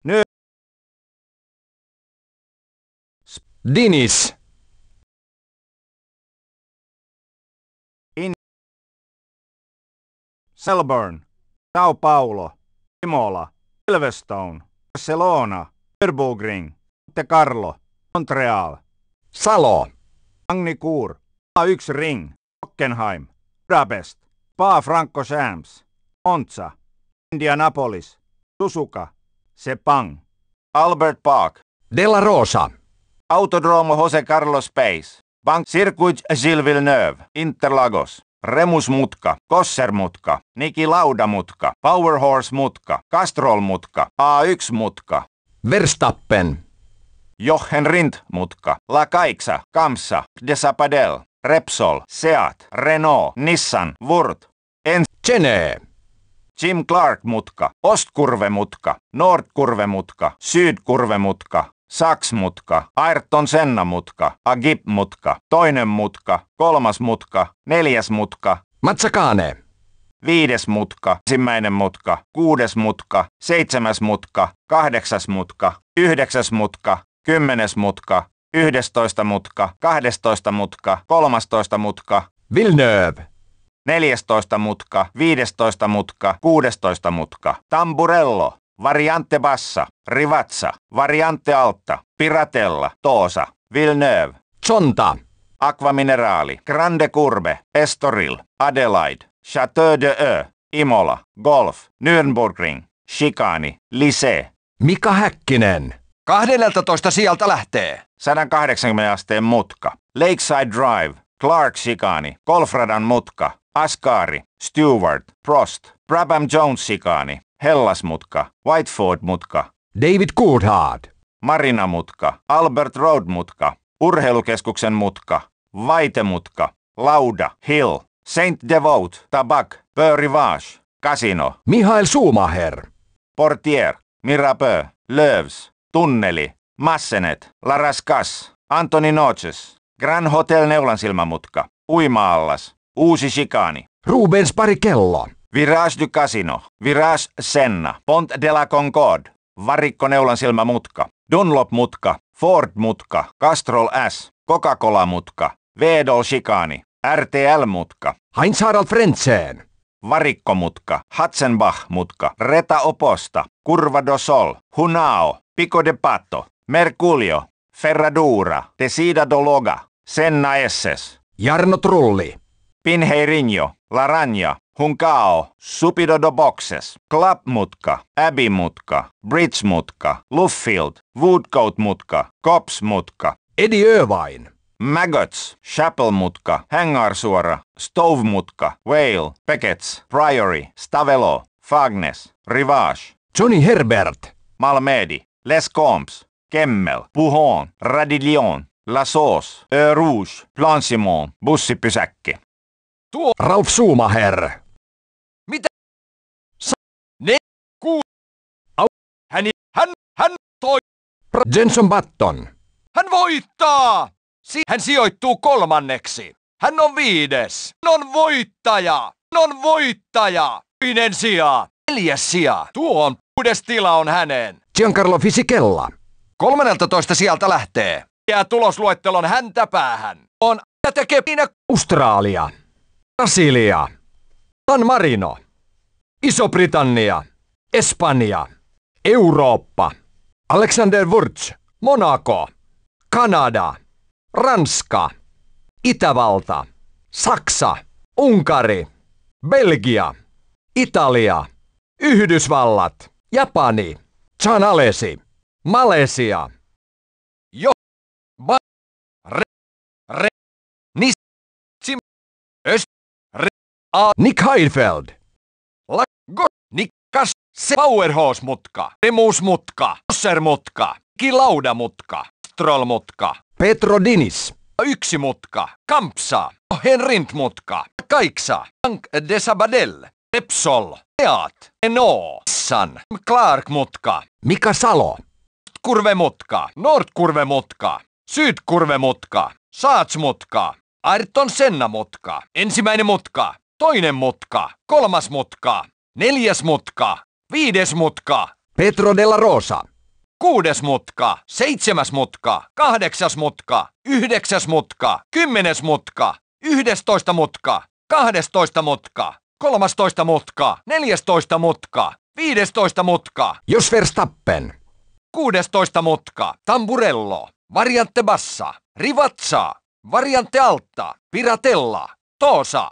Nö. Dinis. In. Selburn. Sao Paulo. Imola. Silverstone. Barcelona. Nürburgring. Monte Carlo. Montreal. Salo. Angnikur. A1 Ring. Hockenheim. Budapest. Pa Franco Shams. Monza. Indianapolis. Susuka. Sepang. Albert Park. La Rosa. Autodromo Jose Carlos Pace. Bank Circuit Gilles Villeneuve. Interlagos. Remus Mutka, Kosser Mutka. Niki Power Powerhorse-mutka, Castrol-mutka, A1-mutka. Verstappen. Jochen Rindt-mutka, La Caixa. Kamsa, Sapadel. Repsol, Seat, Renault, Nissan, Wurt. En... Genee. Jim Clark-mutka, Ostkurve mutka, mutka, Nordkurve sydkurve mutka, Saks mutka, Ayrton Senna-mutka, Agip-mutka, toinen mutka, kolmas mutka, neljäs mutka. Matsakaane. Viides mutka, ensimmäinen mutka, kuudes mutka, seitsemäs mutka, kahdeksas mutka, yhdeksäs mutka, kymmenes mutka, yhdestoista mutka, kahdestoista mutka, kolmastoista mutka. Villeneuve. 14 mutka, 15 mutka, 16 mutka, tamburello, variante bassa, rivatsa, variante alta, piratella, toosa, Villeneuve, Chonta, Aquamineraali, Grande Curve, Estoril, Adelaide, Chateau de Ö, Imola, Golf, Nürnbergring, chicani, Lise. Mika Häkkinen. 12 sieltä lähtee. 180 asteen mutka. Lakeside Drive, Clark Sikani, Kolfradan mutka, Askari, Stewart, Prost, Brabham Jones Sikani, Hellas mutka, Whiteford mutka, David Coulthard, Marina mutka, Albert Road mutka, Urheilukeskuksen mutka, Vaitemutka, Lauda, Hill, Saint Devote, Tabak, Vash, Casino, Mihail Schumacher, Portier, Mirapö, Löövs, Tunneli, Massenet, Laraskas, Antoni Noches, Grand Hotel Neulan silmämutka. Uimaallas. Uusi Shikani. Rubens pari kello. Virage du Casino. Virage Senna. Pont de la Concorde. Varikko Neulan silmämutka. Dunlop-mutka. Ford-mutka. Castrol S. Coca-Cola-mutka. Vedol Shikani. RTL-mutka. Heinz Harald Varikko mutka. Hatzenbach-mutka. Reta Oposta. Curva do Sol. Hunao. Pico de Pato. Merculio. Ferradura. Tesida do Loga. Senna Esses, Jarno Trulli, Pinheirinho, Laranja, Hunkao, Supido do Boxes, Club-mutka, Bridgemutka. mutka Luffield, Woodcoatmutka. mutka Edi Övain, Maggots, Chapelmutka, Hangarsuora, Hängarsuora, Whale, Pekets, Priory, Stavelo, Fagnes, Rivage, Johnny Herbert, Malmedi, Les Combs, Kemmel, Puhon, Radilion. La Sauce, Ö Rouge, Simon, bussipysäkki. Tuo Ralf Schumacher. Mitä? Sa ne ku Au. Häni, hän, hän toi. Pr Jenson Button. Hän voittaa! Si hän sijoittuu kolmanneksi. Hän on viides. Hän on voittaja. Hän on voittaja. Yhden sija. Neljäs sija. Tuo on kuudes tila on hänen. Giancarlo Fisichella. 13 sieltä lähtee jää tulosluettelon häntä päähän. On ja tekee minä Australia, Brasilia, San Marino, Iso-Britannia, Espanja, Eurooppa, Alexander Wurz, Monaco, Kanada, Ranska, Itävalta, Saksa, Unkari, Belgia, Italia, Yhdysvallat, Japani, Chanalesi, Malesia. Re... Nis... Sim... Öst... Re... A... Nick Heidfeld. Lakko... Nikkas... Se... Powerhouse-mutka. Remus-mutka. Osser-mutka. Kilaudamutka. Stroll-mutka. Petro Dinis. Yksi mutka. Kampsa. No, Henrint-mutka. Kaiksa. Tank de Sabadell. Repsol. Teat. Eno. San. Clark-mutka. Mika Salo. Kurvemutka. Nordkurvemutka. mutka. Saats mutka. Ayrton Senna mutka. Ensimmäinen mutka, Toinen mutka, Kolmas mutka, Neljäs mutka, Viides mutka, Petro della Rosa. Kuudes mutka, seitsemäs mutka, kahdeksas mutka, yhdeksäs mutka, kymmenes mutka, yhdestoista mutka, kahdestoista mutka, kolmastoista mutka, neljästoista mutka, viidestoista mutka, Jos Verstappen. Kuudestoista mutka, tamburello. Variante bassa, Rivatsa, variante alta, piratella, tosa,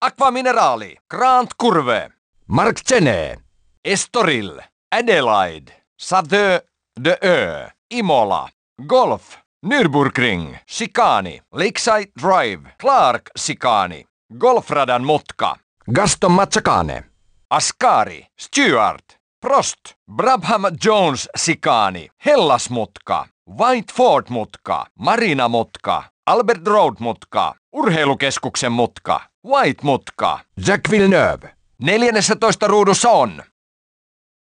Aqua minerali Grand Curve, Mark Cene, Estoril, Adelaide, sade de Ö, Imola, Golf, Nürburgring, Sikani, Lakeside Drive, Clark Sikani, Golfradan mutka, Gaston Matsakane, Askari, Stewart, Prost, Brabham Jones Sikani, Hellasmutka, White Ford-mutka, Marina-mutka, Albert Road-mutka, Urheilukeskuksen mutka, White-mutka, Jack Villeneuve. 14 ruudussa on